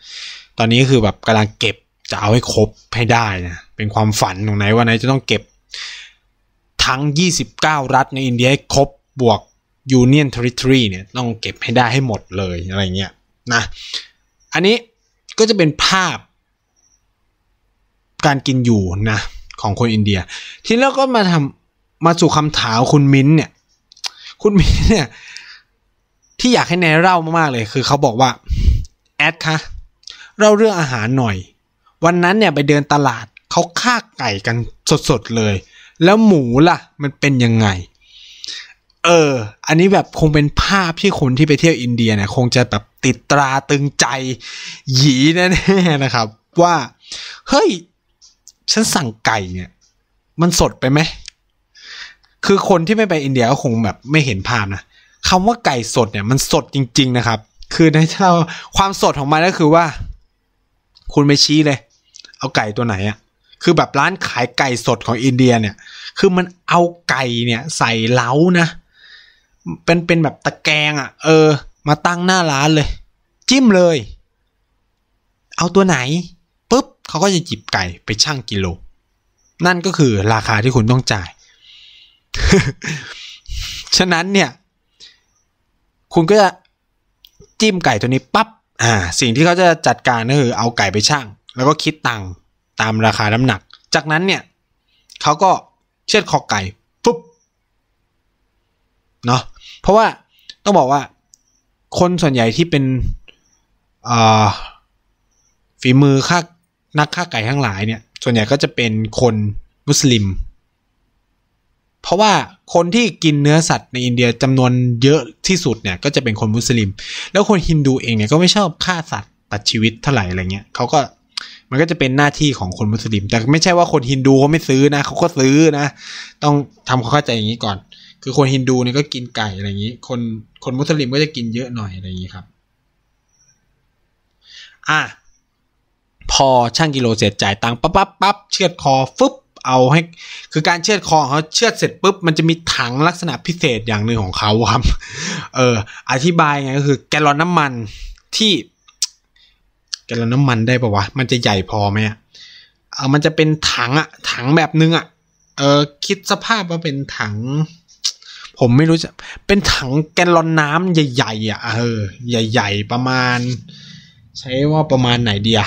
ตอนนี้คือแบบกำลังเก็บจะเอาให้ครบให้ได้นะเป็นความฝันของไหนว่าไหนจะต้องเก็บทั้ง29 รัฐ ใน อินเดีย ให้ ครบบวก Union Territory เนี่ย ต้องเก็บ ให้ ได้ให้หมดเลย อะไร เงี้ย นะ อันนี้ก็จะเป็นภาพ การกินอยู่ นะ ของคนอินเดีย ที แล้ว ก็มาทำมา สู่คำถามคุณมิ้นเนี่ย คุณ มิ้นเนี่ย ที่อยากให้ แนเล่า มาก ๆ เลย คือ เขาบอกว่า แอด คะเล่าเรื่อง อาหาร หน่อย วันนั้น เนี่ย ไปเดินตลาด เขาฆ่าไก่กันสด ๆ เลยแล้วหมูล่ะ มันเป็นยังไง เออ อันนี้แบบคงเป็นภาพที่คนที่ไปเที่ยวอินเดียเนี่ย คงจะแบบติดตราตึงใจหยีแน่ๆนะครับ ว่าเฮ้ยฉันสั่งไก่เนี่ย มันสดไปไหมคือคนที่ไม่ไปอินเดียก็คงแบบไม่เห็นภาพนะคำว่าไก่สดเนี่ย มันสดจริง ๆ นะครับ คือในเราความสดของมันก็คือว่า คุณไม่ชี้เลยเอาไก่ตัวไหนอะคือแบบร้านขายไก่สดของอินเดียเนี่ย คือมันเอาไก่เนี่ย ใส่เล้านะ เป็นเป็นแบบตะแกรงอะ่ะ เออ มาตั้งหน้าร้านเลย จิ้มเลย เอาตัวไหนปุ๊บเขาก็จะจิบไก่ไปชั่งกิโลนั่นก็คือราคาที่คุณต้องจ่าย ฉะนั้นเนี่ย คุณก็จะจิ้มไก่ตัวนี้ปับ๊บอ่าสิ่งที่เขาจะจัดการก็คือเอาไก่ไปชั่งแล้วก็คิดตังค์ตามราคาน้ำหนัก จากนั้นเนี่ยเขาก็เชือดคอไก่ปุ๊บเนาะเพราะว่าต้องบอกว่าคนส่วนใหญ่ที่เป็นฝีมือฆ่านักฆ่าไก่ทั้งหลายเนี่ยส่วนใหญ่ก็จะเป็นคนมุสลิม เพราะว่าคนที่กินเนื้อสัตว์ในอินเดียจำนวนเยอะที่สุดเนี่ย ก็จะเป็นคนมุสลิม แล้วคนฮินดูเองเนี่ยก็ไม่ชอบฆ่าสัตว์ตัดชีวิตเท่าไหร่อะไรเงี้ยเขาก็มันก็จะเป็นหน้าที่ของคนมุสลิมแต่ไม่ใช่ว่าคนฮินดูเขาไม่ซื้อนะเขาก็ซื้อนะต้องทำความเข้าใจอย่างนี้ก่อน คือคนฮินดูเนี่ยก็กินไก่อะไรอย่างนี้ คนคนมุสลิมก็จะกินเยอะหน่อยอะไรอย่างนี้ครับอ่ะพอช่างกิโลเสร็จจ่ายตังปั๊บปั๊บปั๊บเชือดคอฟึบเอาให้ คือการเชือดคอเขาเชือดเสร็จปุ๊บมันจะมีถังลักษณะพิเศษอย่างหนึ่งของเขาครับเออ อธิบายไงก็คือแกลลอนน้ามันที่แกลลอนน้ำมันได้ปะวะ มันจะใหญ่พอไหมอ่ะเออมันจะเป็นถังอ่ะ ถังแบบนึงอ่ะ เออคิดสภาพว่าเป็นถัง ผมไม่รู้จะเป็นถังแกลลอนน้ำใหญ่ๆอ่ะ เออใหญ่ ๆ ประมาณ ใช้ว่าประมาณไหนเดีย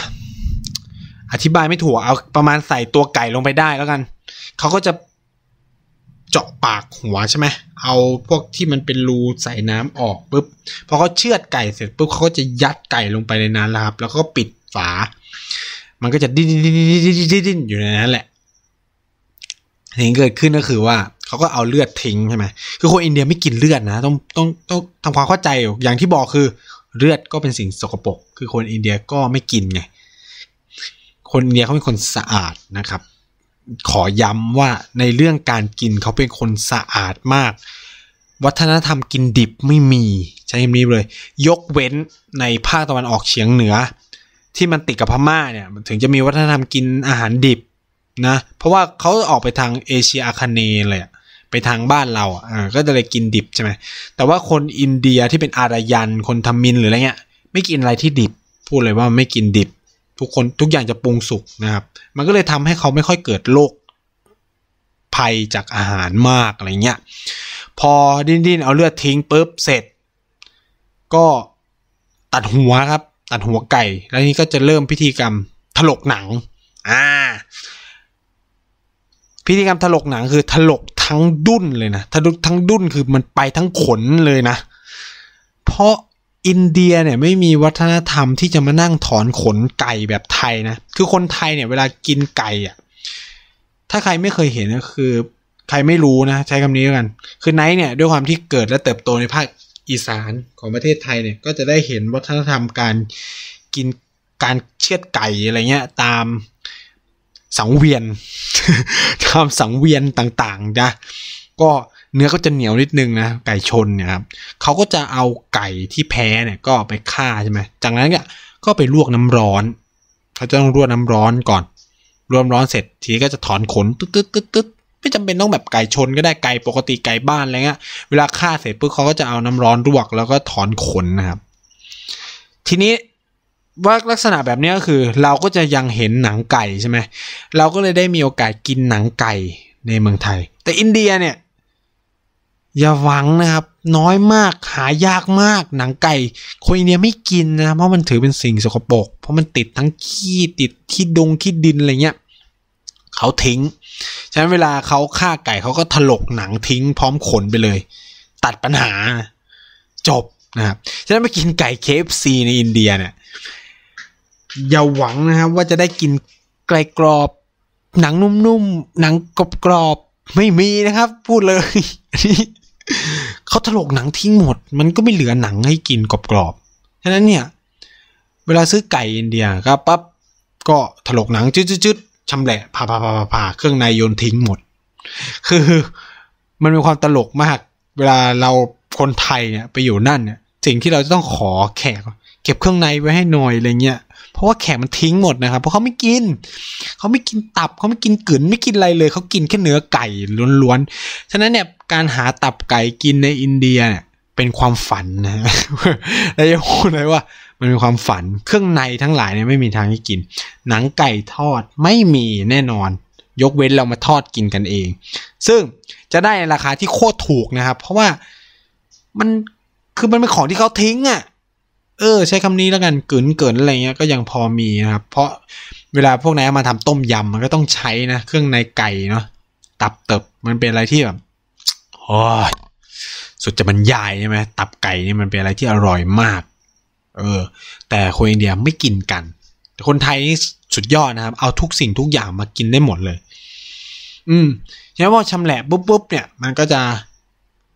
อธิบายไม่ถูกเอาประมาณใส่ตัวไก่ลงไปได้แล้วกัน เขาก็จะเจาะปากหัวใช่ไหม เอาพวกที่มันเป็นรูใส่น้ำออกปุ๊บ พอเขาเชือดไก่เสร็จปุ๊บเขาก็จะยัดไก่ลงไปในนั้นแล้วครับ แล้วก็ปิดฝา มันก็จะดิ้นดิ้นดิ้นดิ้นดิ้นอยู่ในนั้นแหละ สิ่งเกิดขึ้นก็คือว่าเขาก็เอาเลือดทิ้งใช่ไหมคือคนอินเดียไม่กินเลือดนะ ต้องต้องต้องทำความเข้าใจอย่างที่บอกคือ เลือดก็เป็นสิ่งสกปรก คือคนอินเดียก็ไม่กินไง คนอินเดียเขาเป็นคนสะอาดนะครับขอย้ำว่าในเรื่องการกินเขาเป็นคนสะอาดมาก วัฒนธรรมกินดิบไม่มีใชไคำนี้เลยยกเว้นในภาคตะวันออกเฉียงเหนือ ที่มันติดกับพม่าเนี่ยมันถึงจะมีวัฒนธรรมกินอาหารดิบนะเพราะว่าเขาออกไปทางเอเชียอาคเนย์เลยไปทางบ้านเราอ่าก็จะเลยกินดิบใช่ไหมแต่ว่าคนอินเดียที่เป็นอารยันคนทามินหรืออะไรเงี้ยไม่กินอะไรที่ดิบพูดเลยว่าไม่กินดิบทุกคนทุกอย่างจะปรุงสุกนะครับ มันก็เลยทำให้เขาไม่ค่อยเกิดโรคภัยจากอาหารมากอะไรเงี้ย พอดิ้นดิ้นเอาเลือดทิ้งปุ๊บเสร็จ ก็ตัดหัวครับตัดหัวไก่ แล้วนี้ก็จะเริ่มพิธีกรรมถลกหนัง อ่า พิธีกรรมถลกหนังคือถลกทั้งดุ้นเลยนะถลกทั้งดุ้น คือมันไปทั้งขนเลยนะ เพราะอินเดียเนี่ยไม่มีวัฒนธรรมที่จะมานั่งถอนขนไก่แบบไทยนะ คือคนไทยเนี่ยเวลากินไก่อ่ะ ถ้าใครไม่เคยเห็นก็คือใครไม่รู้นะใช้คำนี้กัน คือไนท์เนี่ยด้วยความที่เกิดและเติบโตในภาคอีสานของประเทศไทยเนี่ย ก็จะได้เห็นวัฒนธรรมการกินการเชือดไก่อะไรเงี้ยตามสังเวียนตามสังเวียนต่างๆนะก็เนื้อก็จะเหนียวนิดนึงนะไก่ชนเนี่ยครับเขาก็จะเอาไก่ที่แพ้เนี่ยก็ไปฆ่าใช่ไหมจากนั้นเนี่ยก็ไปลวกน้ำร้อน เขาจะต้องลวกน้ำร้อนก่อน รวมร้อนเสร็จทีก็จะถอนขนตึ๊ดตึ๊ดตึ๊ดตึ๊ดไม่จำเป็นต้องแบบไก่ชนก็ได้ไก่ปกติไก่บ้านอะไรเงี้ยเวลาฆ่าเสร็จปุ๊บเขาก็จะเอาน้ำร้อนลวกแล้วก็ถอนขนนะครับ ทีนี้ว่าลักษณะแบบนี้ก็คือเราก็จะยังเห็นหนังไก่ใช่ไหมเราก็เลยได้มีโอกาสกินหนังไก่ในเมืองไทย แต่อินเดียเนี่ยอย่าหวังนะครับ น้อยมาก หายากมาก หนังไก่ คนอินเดียไม่กินนะเพราะมันถือเป็นสิ่งสกปรกเพราะมันติดทั้งขี้ติดขี้ดงขี้ดินอะไรเงี้ยเขาทิ้ง ฉะนั้นเวลาเขาฆ่าไก่เขาก็ถลกหนังทิ้งพร้อมขนไปเลย ตัดปัญหา จบนะครับ ฉะนั้นไปกินไก่เคฟซีในอินเดียเนี่ย อย่าหวังนะครับว่าจะได้กินไก่กรอบ หนังนุ่มๆหนังกรอบๆไม่มีนะครับ พูดเลยเขาถลกหนังทิ้งหมด มันก็ไม่เหลือหนังให้กินกรอบๆฉะนั้นเนี่ย เวลาซื้อไก่อินเดียครับปั๊บก็ถลกหนังจืดๆ ชำแหละผ่าผ่าผ่าผ่าเครื่องในโยนทิ้งหมด คือมันมีความตลกมาก เวลาเราคนไทยเนี่ยไปอยู่นั่นเนี่ยสิ่งที่เราจะต้องขอแขกเก็บเครื่องในไว้ให้หน่อยอะไรเงี้ย เพราะว่าแขกมันทิ้งหมดนะครับ เพราะเขาไม่กิน เขาไม่กินตับเขาไม่กินกลืนไม่กินอะไรเลย เขากินแค่เนื้อไก่ล้วนๆ ฉะนั้นเนี่ยการหาตับไก่กินในอินเดียเป็นความฝันนะแล้จะพูดเลยว่า มันเป็นความฝัน เครื่องในทั้งหลายเนี่ยไม่มีทางให้กิน หนังไก่ทอดไม่มีแน่นอน ยกเว้นเรามาทอดกินกันเอง ซึ่งจะได้ราคาที่โคตรถูกนะครับ เพราะว่ามันคือมันเป็นของที่เขาทิ้งอะ่ะเออ ใช้คำนี้แล้วกันกึนเกินอะไรเงี้ยก็ยังพอมีนะครับเพราะเวลาพวกนา้มาทำต้มยำมันก็ต้องใช้นะเครื่องในไก่เนาะตับเติบมันเป็นอะไรที่แบบโอ้ยสุดจะบรรยายใช่ไหมตับไก่นี่มันเป็นอะไรที่อร่อยมาก เออ แต่คนอินเดียไม่กินกันคนไทยนี่สุดยอดนะครับ เอาทุกสิ่งทุกอย่างมากินได้หมดเลย อืมนี่ว่าชำแหละปุ๊บปุ๊บเนี่ยมันก็จะ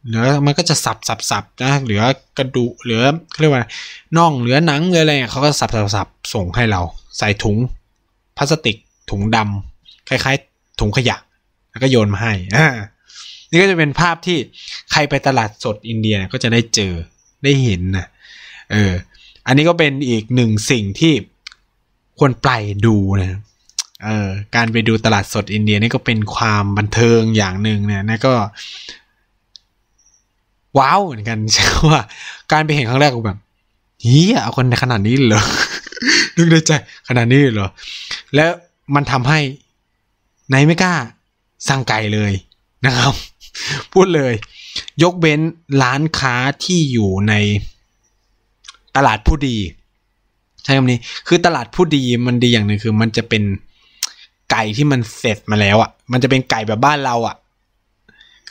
หลือมันก็จะสับสับสับนะเหลือกระดูเหลือเรียกว่าน่องเหลือหนังเหลืออะไรเขาก็สับสับสับส่งให้เรา ใส่ถุงพลาสติกถุงดำคล้ายๆถุงขยะแล้วก็โยนมาให้นี่ก็จะเป็นภาพที่ใครไปตลาดสดอินเดียก็จะได้เจอได้เห็นนะเอออันนี้ก็เป็นอีกหนึ่งสิ่งที่ควรไปดูนะเออการไปดูตลาดสดอินเดียนี่ก็เป็นความบันเทิงอย่างหนึ่งเนี่ยนะก็ว้าวเหมือนกันใช่ว่า การไปเห็นครั้งแรกกูแบบเฮียเอาคนในขนาดนี้เหรอนึกในใจขนาดนี้เหรอ แล้วมันทำให้ไนไม่กล้าสั่งไก่เลยนะครับ พูดเลย ยกเบ้นร้านค้าที่อยู่ในตลาดผู้ดี ใช่คำนี้ คือตลาดผู้ดีมันดีอย่างหนึ่งคือ มันจะเป็นไก่ที่มันเสร็จมาแล้วอะ่ะ มันจะเป็นไก่แบบบ้านเราอะ่ะ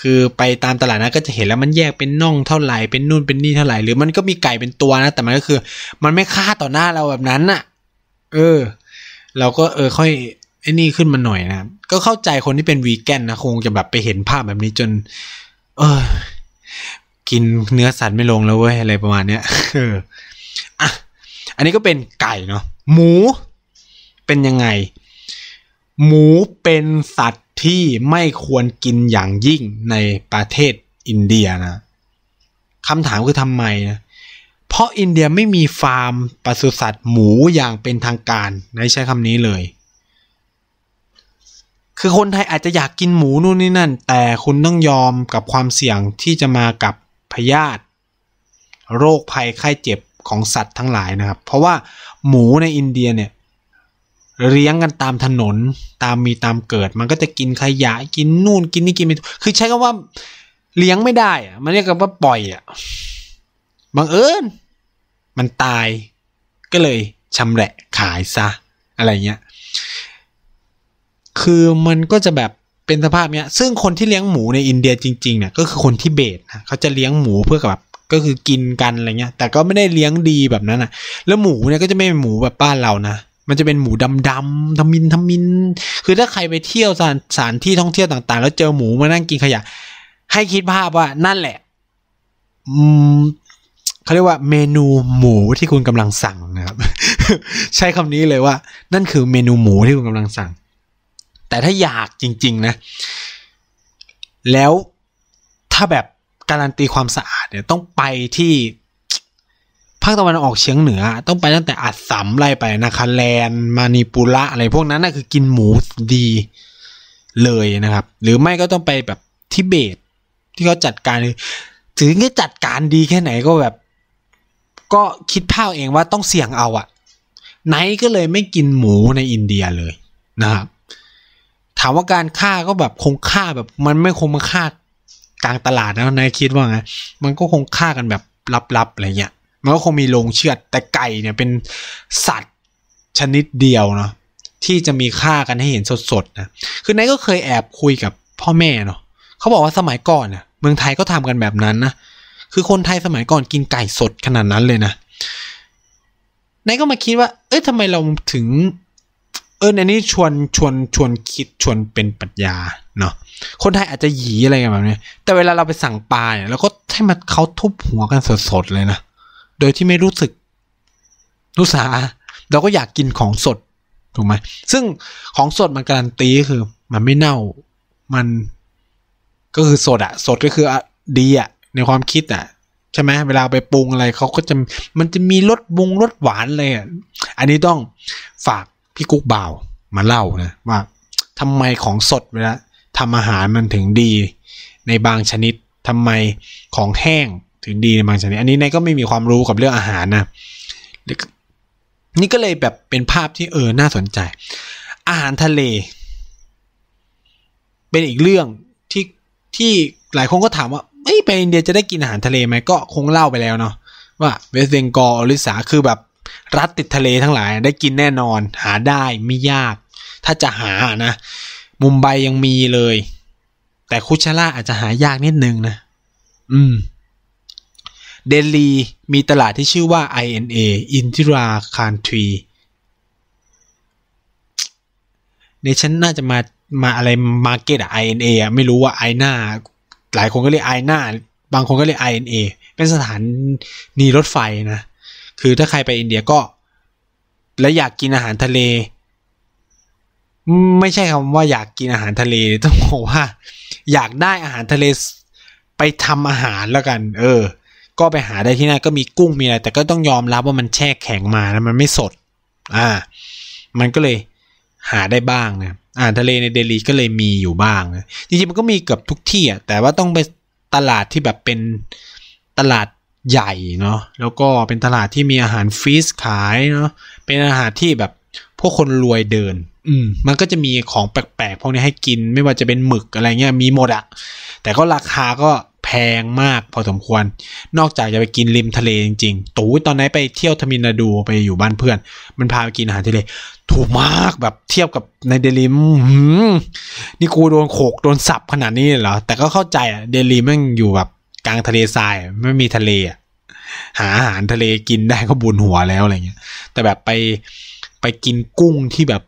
คือไปตามตลาดนะก็จะเห็นแล้วมันแยกเป็นน่องเท่าไหร่ เป็นนู่นเป็นนี่เท่าไหร่ หรือมันก็มีไก่เป็นตัวนะ แต่มันก็คือมันไม่ฆ่าต่อหน้าเราแบบนั้นน่ะเออ เราก็เออ ค่อยไอ้นี่ขึ้นมาหน่อยนะก็เข้าใจคนที่เป็นวีแกนนะคงจะแบบไปเห็นภาพแบบนี้จน เออกินเนื้อสัตว์ไม่ลงแล้วเว้ยอะไรประมาณเนี้ยเอออ่ะอันนี้ก็เป็นไก่เนาะหมู เป็นยังไง หมูเป็นสัตว์ที่ไม่ควรกินอย่างยิ่งในประเทศอินเดียนะ คำถามคือทำไมนะ เพราะอินเดียไม่มีฟาร์มปศุสัตว์หมูอย่างเป็นทางการในะใช้คำนี้เลย คือคนไทยอาจจะอยากกินหมูนู่นนี่นั่น แต่คุณต้องยอมกับความเสี่ยงที่จะมากับพยาธิโรคภัยไข้เจ็บของสัตว์ทั้งหลายนะครับ เพราะว่าหมูในอินเดียเนี่ยเลี้ยงกันตามถนนตามมีตามเกิด มันก็จะกินขยะกินนู่นกินนี่กินไป คือใช้คำว่าเลี้ยงไม่ได้อะมันเรียกกันว่าปล่อยอ่ะบังเอิญมันตายก็เลยชำแหละขายซะอะไรเงี้ย คือมันก็จะแบบเป็นสภาพเนี้ย ซึ่งคนที่เลี้ยงหมูในอินเดียจริงๆเนี่ยก็คือคนที่เบตนะเขาจะเลี้ยงหมูเพื่อแบบก็คือกินกันอะไรเงี้ย แต่ก็ไม่ได้เลี้ยงดีแบบนั้นอนะ่ะ แล้วหมูเนี่ยก็จะไม่เป็นหมูแบบบ้านเรานะมันจะเป็นหมูดำดำทำมินทำมิน คือถ้าใครไปเที่ยวสถานานที่ท่องเที่ยวต่าง ๆ แล้วเจอหมูมานั่งกินขยะ ให้คิดภาพว่า นั่นแหละ อืมเขาเรียกว่าเมนูหมูที่คุณกำลังสั่งนะครับ ใช้คำนี้เลยว่า นั่นคือเมนูหมูที่คุณกำลังสั่ง แต่ถ้าอยากจริงๆนะ แล้วถ้าแบบการันตีความสะอาดเนี่ยต้องไปที่ภาคตะวันออกเฉียงเหนือต้องไปตั้งแต่อัดสำไล่ไปนะคะแลนมานิปุระอะไรพวกนั้นน่ะคือกินหมูดีเลยนะครับ หรือไม่ก็ต้องไปแบบทิเบตที่เขาจัดการถึงจะจัดการดีแค่ไหนก็แบบ ก็คิดภาพเองว่าต้องเสี่ยงเอาอะไนก็เลยไม่กินหมูในอินเดียเลยนะครับ ถามว่าการฆ่าก็แบบคงฆ่าแบบ มันไม่คงมาฆ่ากลางตลาดนะนายคิดว่าไงมันก็คงฆ่ากันแบบลับๆอะไรเงี้ยมันก็คงมีโรงเชือดแต่ไก่เนี่ยเป็นสัตว์ชนิดเดียวเนาะที่จะมีค่ากันให้เห็นสดๆนะคือนายก็เคยแอบคุยกับพ่อแม่เนาะเขาบอกว่าสมัยก่อนเนี่ยเมืองไทยก็ทำกันแบบนั้นนะคือคนไทยสมัยก่อนกินไก่สดขนาดนั้นเลยนะนายก็มาคิดว่า เอ้ยทำไมเราถึงเออในนี้ชวนชวนชวนคิดชวนเป็นปรัชญาเนาะคนไทยอาจจะหยีอะไรกันแบบนี้แต่เวลาเราไปสั่งปลาเนี่ยเราก็ให้มันเขาทุบหัวกันสดๆเลยนะโดยที่ไม่รู้สึก รู้สาเราก็อยากกินของสดถูกไหมซึ่งของสดมันการันตีคือ มันไม่เน่ามันก็คือสดอะสดก็คืออดีอะ ในความคิดอะใช่ไหมเวลาไปปรุงอะไร เขาก็จะมันจะมีรสบุงรสหวานเลยอะอันนี้ต้องฝาก พี่กุ๊กบ่าว มาเล่านะ ว่าทำไมของสดเวลาทำอาหารมันถึงดี ในบางชนิดทำไมของแห้งถึงดีในบางชนิดอันนี้นายก็ไม่มีความรู้กับเรื่องอาหารนะ นี่ก็เลยแบบเป็นภาพที่เออน่าสนใจ อาหารทะเล เป็นอีกเรื่องที่ที่หลายคนก็ถามว่า เอ้ไปอินเดียจะได้กินอาหารทะเลไหม ก็คงเล่าไปแล้วเนาะว่า เวสเบงกอลอริสาคือแบบรัฐติดทะเลทั้งหลาย ได้กินแน่นอน หาได้ ไม่ยาก ถ้าจะหานะ มุมไบยังมีเลย แต่คุชล่าอาจจะหายากนิดนึงนะอืมเดลีมีตลาดที่ชื่อว่า INA อินทิราคารทรีเนชั่นน่าจะมามาอะไรมาเก็ตอะ INA อะไม่รู้ว่า INA หลายคนก็เรียก INA บางคนก็เรียก INA เป็นสถานีรถไฟนะ คือถ้าใครไปอินเดียก็ และอยากกินอาหารทะเล ไม่ใช่คำว่าอยากกินอาหารทะเล ต้องบอกว่า อยากได้อาหารทะเล ไปทำอาหารแล้วกัน เออก็ไปหาได้ที่นั่นก็มีกุ้งมีอะไร แต่ก็ต้องยอมรับว่ามันแช่แข็งมาแล้ว มันไม่สด อ่า มันก็เลยหาได้บ้างนะอ่าทะเลในเดลีก็เลยมีอยู่บ้างนะจริงๆมันก็มีเกือบทุกที่อ่ะแต่ว่าต้องไปตลาดที่แบบเป็นตลาดใหญ่เนาะแล้วก็เป็นตลาดที่มีอาหารฟรีสขายเนาะเป็นอาหารที่แบบพวกคนรวยเดิน อืม มันก็จะมีของแปลกๆพวกนี้ให้กินไม่ว่าจะเป็นหมึกอะไรเงี้ยมีหมดอะแต่ก็ราคาก็แพงมากพอสมควร นอกจากจะไปกินริมทะเลจริงๆ ตูตอนนห้นไปเที่ยวทมินาดูไปอยู่บ้านเพื่อน มันพาไปกินอาหารทะเลถูกมากแบบเทียบกับในเดลิมนี่กูโดนโขกโดนสับขนาดนี้เหรอ แต่ก็เข้าใจอะเดลิมมันอยู่แบบกลางทะเลทรายไม่มีทะเลหาอาหารทะเลกินได้ก็บุญหัวแล้วอะไรเงี้ย แต่แบบไปไปกินกุ้งที่แบบ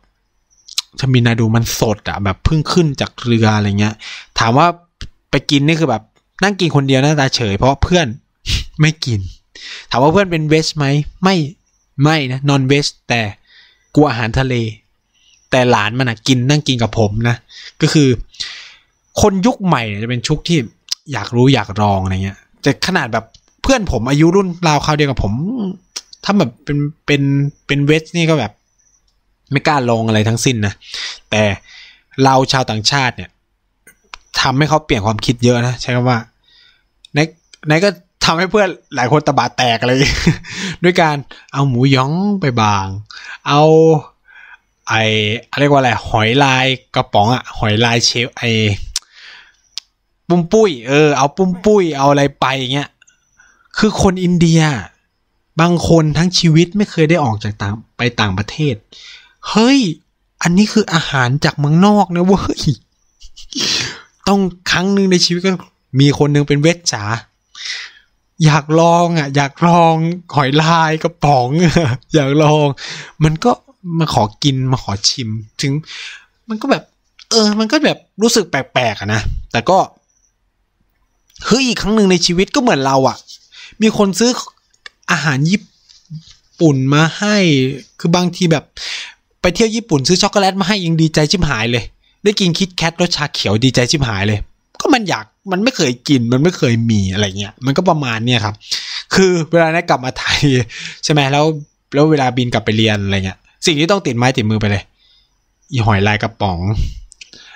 ทมินาดูมันสดอะแบบเพิ่งขึ้นจากเรืออะไรเงี้ย ถามว่าไปกินนี่คือแบบนั่งกินคนเดียวหน้าตาเฉยเพราะเพื่อนไม่กิน ถามว่าเพื่อนเป็นเวสไหมไม่ไม่นะนอนเวสแต่กลัวอาหารทะเล แต่หลานมันนะกิน นั่งกินกับผมนะ ก็คือคนยุคใหม่จะเป็นชุกที่อยากรู้อยากลองอะไรเงี้ยจะขนาดแบบเพื่อนผมอายุรุ่นราวคราวเดียวกับผมถ้าแบบเป็นเป็นเป็นเวสนี่ก็แบบ ไม่กล้าลงอะไรทั้งสิ้นนะ แต่เราชาวต่างชาติเนี่ยทำให้เขาเปลี่ยนความคิดเยอะนะ ใช้คำว่าไนไนก็ทำให้เพื่อนหลายคนตะบาแตกเลย ด้วยการเอาหมูย้องไปบางเอาไออะไรว่าอะไรหอยลายกระป๋องอะหอยลายเชฟไอปุ้มปุ้ยเออ เอาปุ้มปุ้ยเอาอะไรไปเงี้ยคือคนอินเดีย บางคนทั้งชีวิตไม่เคยได้ออกจากต่างไปต่างประเทศเฮ้ย อันนี้คืออาหารจากเมืองนอกนะเว้ยต้องครั้งหนึ่งในชีวิตก็มีคนนึงเป็นเวชจ๋าอยากลอง อ่ะ อยากลองหอยลายกระป๋องอยากลอง มันก็มาขอกินมาขอชิม ถึงมันก็แบบ เออมันก็แบบรู้สึกแปลกๆนะแต่ก็เฮ้ยอีกครั้งหนึ่งในชีวิตก็เหมือนเราอะ่ะ มีคนซื้ออาหาร ญี่ปุ่นมาให้คือบางทีแบบ ไปเที่ยวญี่ปุ่นซื้อช็อกโกแลต มาให้ยิงดีใจชิมหายเลย ได้กินคิดแคทรสชาเขียวดีใจชิมหายเลย ก็มันอยากมันไม่เคยกิน มันไม่เคยมีอะไรเงี้ย มันก็ประมาณเนี่ยครับ คือเวลาได้กลับมาไทย ใช่ไหมแล้วแล้วเวลาบินกลับไปเรียนอะไรเงี้ย สิ่งที่ต้องติดไม้ติดมือไปเลยอีหอยลายกระป๋อง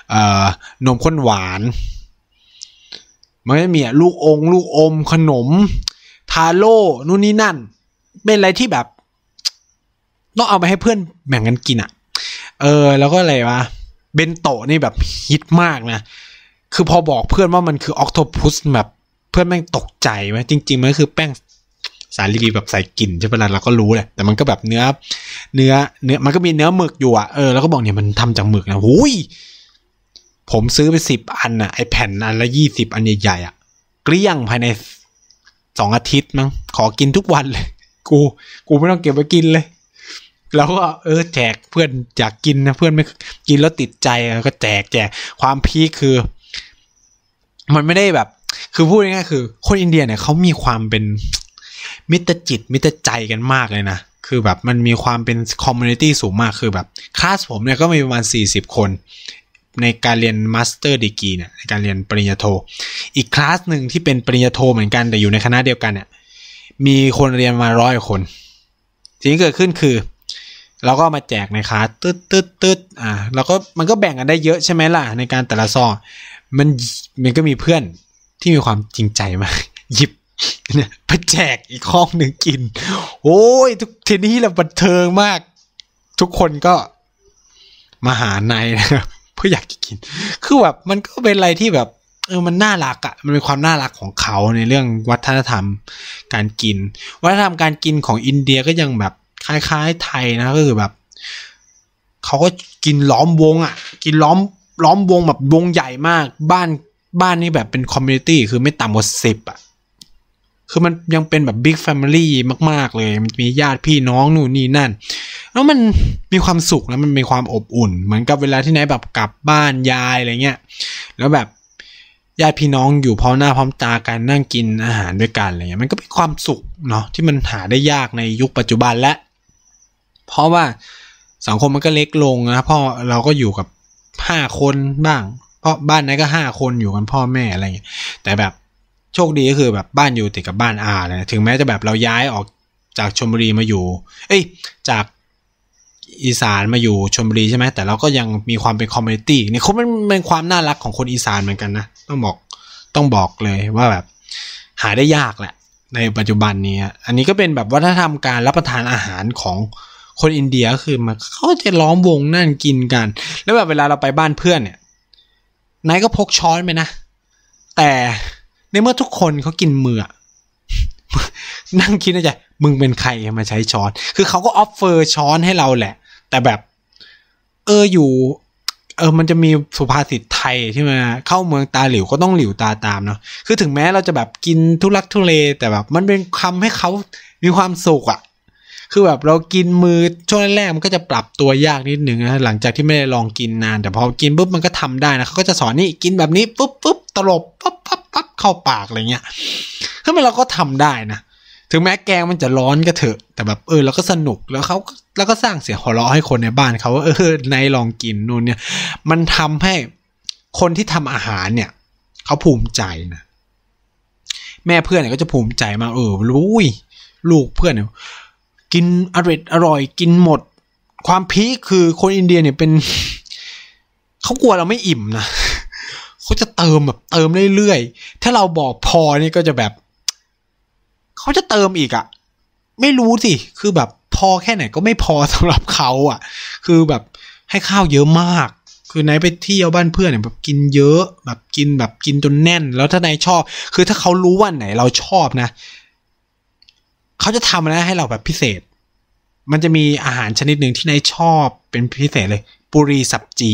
เอ่อนมข้นหวาน มันไม่มีอะลูกองลูกอม ขนม ทาโร่ นู่นนี่นั่น เป็นอะไรที่แบบต้องเอาไปให้เพื่อนแบ่งกันกินอะเออ แล้วก็อะไรวะเบนโตะนี่แบบฮิตมากนะคือพอบอกเพื่อนว่ามันคือออกโทพุสแบบเพื่อนแม่งตกใจไหมจริงๆ มันคือแป้งสารลีบีแบบใส่กลิ่นใช่หะล่ะเราก็รู้แหละแต่มันก็แบบเนื้อเนื้อเนื้อมันก็มีเนื้อหมึกอยู่อ่ะเออแล้วก็บอกเนี่ยมันทำจากหมึกนะหุยผมซื้อไปสิบอันอ่ะไอแผ่นอันละยี่สิบอันใหญ่ๆ อ่ะเกลี้ยงภายในสองอาทิตย์มั้งขอกินทุกวันเลย กู กูไม่ต้องเก็บไว้กินเลย แล้วก็เออแจกเพื่อนอยากกินนะเพื่อนไม่กินแล้วติดใจก็แจกแจกความพีคคือมันไม่ได้แบบ คือพูดง่ายๆ คือ คนอินเดียเนี่ยเขามีความเป็นมิตรจิต มิตรใจกันมากเลยนะ คือแบบมันมีความเป็นคอมมูนิตี้สูงมาก คือแบบคลาสผมเนี่ยก็มีประมาณ 40 คน ในการเรียนมาสเตอร์ดีกีเนี่ยในการเรียนปริญญาโท อีกคลาสหนึ่งที่เป็นปริญญาโทเหมือนกันแต่อยู่ในคณะเดียวกันเนี่ยมีคนเรียนมาร้อยคน สิ่งที่เกิดขึ้นคือเราก็มาแจกในคลาสตึ๊ดตึ๊ดตึ๊ดอ่าเราก็มันก็แบ่งกันได้เยอะใช่ไหมล่ะ ในการแต่ละซองมันมันก็มีเพื่อนที่มีความจริงใจมากหยิบไปแจกอีกห้องหนึ่งกินโอ้ยทุกทีนี้เราบันเทิงมาก ทุกคนก็มาหาในนะครับเพื่ออยากกิน คือแบบมันก็เป็นอะไรที่แบบ เออ มันน่ารักอะ่ะ มันเป็นความน่ารักของเขาในเรื่องวัฒนธรรมการกิน วัฒนธรรมการกินของอินเดียก็ยังแบบคล้ายๆไทยนะก็คือแบบเขาก็กินล้อมวงอะ่ะกินล้อมล้อมวงแบบวงใหญ่มากบ้านบ้านนี้แบบเป็นคอมมูนิตี้คือไม่ต่ำกว่าสิบอ่ะคือมันยังเป็นแบบบิ๊กแฟมิลี่มากๆ เลย มันมีญาติพี่น้องนู่นนี่นั่นแล้วมันมีความสุขแล้วมันมีความอบอุ่น เหมือนกับเวลาที่ไหนแบบกลับบ้านยายอะไรเงี้ยแล้วแบบญาติพี่น้องอยู่พร้อมหน้าพร้อมตากันนั่งกินอาหารด้วยกันอะไรเงี้ยมันก็เป็นความสุขเนาะที่มันหาได้ยากในยุคปัจจุบันและเพราะว่าสังคมมันก็เล็กลงนะพ่อเราก็อยู่กับห้าคนบ้าง เพราะบ้านไหนก็ห้าคนอยู่กันพ่อแม่อะไรเงี้ยแต่แบบโชคดีก็คือแบบบ้านอยู่ติดกับบ้านอาเลยนะถึงแม้จะแบบเราย้ายออกจากชมบุรีมาอยู่ เอ้ยจากอีสานมาอยู่ชมบุรีใช่ไหมแต่เราก็ยังมีความเป็นคอมมูนิตี้นี่เขาเป็นเป็นความน่ารักของคนอีสานเหมือนกันนะต้องบอกต้องบอกเลยว่าแบบหาได้ยากแหละ ในปัจจุบันนี้อันนี้ก็เป็นแบบวัฒนธรรมการรับประทานอาหารของคนอินเดียคือมันเขาจะล้อมวงนั่นกินกัน แล้วแบบเวลาเราไปบ้านเพื่อนเนี่ยนายก็พกช้อนไปนะแต่ในเมื่อทุกคนเขากินมือนั่งคิดนะจ๊ะมึงเป็นใครมาใช้ช้อน คือเขาก็ออฟเฟอร์ช้อนให้เราแหละ แต่แบบ เอออยู่ เออ มันจะมีสุภาษิตไทยที่มาเข้าเมืองตาหลิวก็ต้องหลิวตาตามเนาะคือถึงแม้เราจะแบบกินทุลักทุเลแต่แบบ มันเป็นคำให้เขามีความสุขอะคือแบบเรากินมือช่วงแรกมันก็จะปรับตัวยากนิดหนึ่งนะหลังจากที่ไม่ได้ลองกินนาน แต่พอกินปุ๊บมันก็ทำได้นะเขาก็จะสอนนี่กินแบบนี้ปุ๊บปุ๊บตลบปั๊บปั๊บปั๊บเข้าปากอะไรเงี้ยทำไมเราก็ทำได้นะถึงแม้แกงมันจะร้อนก็เถอะ แต่แบบเออเราก็สนุกแล้วเขาแล้วก็สร้างเสียงหัวเราะให้คนในบ้านเขาว่าเออนายลองกินนู่นเนี่ย มันทำให้คนที่ทำอาหารเนี่ยเขาภูมิใจนะแม่เพื่อนเนี่ยก็จะภูมิใจมาเออรู้ลูกเพื่อนเนี่ยกินอร่อยอร่อยกินหมด ความพีคคือคนอินเดียเนี่ยเป็น เขากลัวเราไม่อิ่มนะเขาจะเติมแบบเติมเรื่อยๆถ้าเราบอกพอนี่ก็จะแบบเขาจะเติมอีกอะไม่รู้สิคือแบบพอแค่ไหน ก็ไม่พอสำหรับเขาอะคือแบบให้ข้าวเยอะมาก คือนายไปเที่ยวบ้านเพื่อนเนี่ย แบบกินเยอะ แบบกินแบบกินจนแน่น แล้วถ้านายชอบ คือถ้าเขารู้ว่าไหน เราชอบนะเขาจะทำนะให้เราแบบพิเศษ มันจะมีอาหารชนิดหนึ่งที่นายชอบเป็นพิเศษเลยปุรีสับจี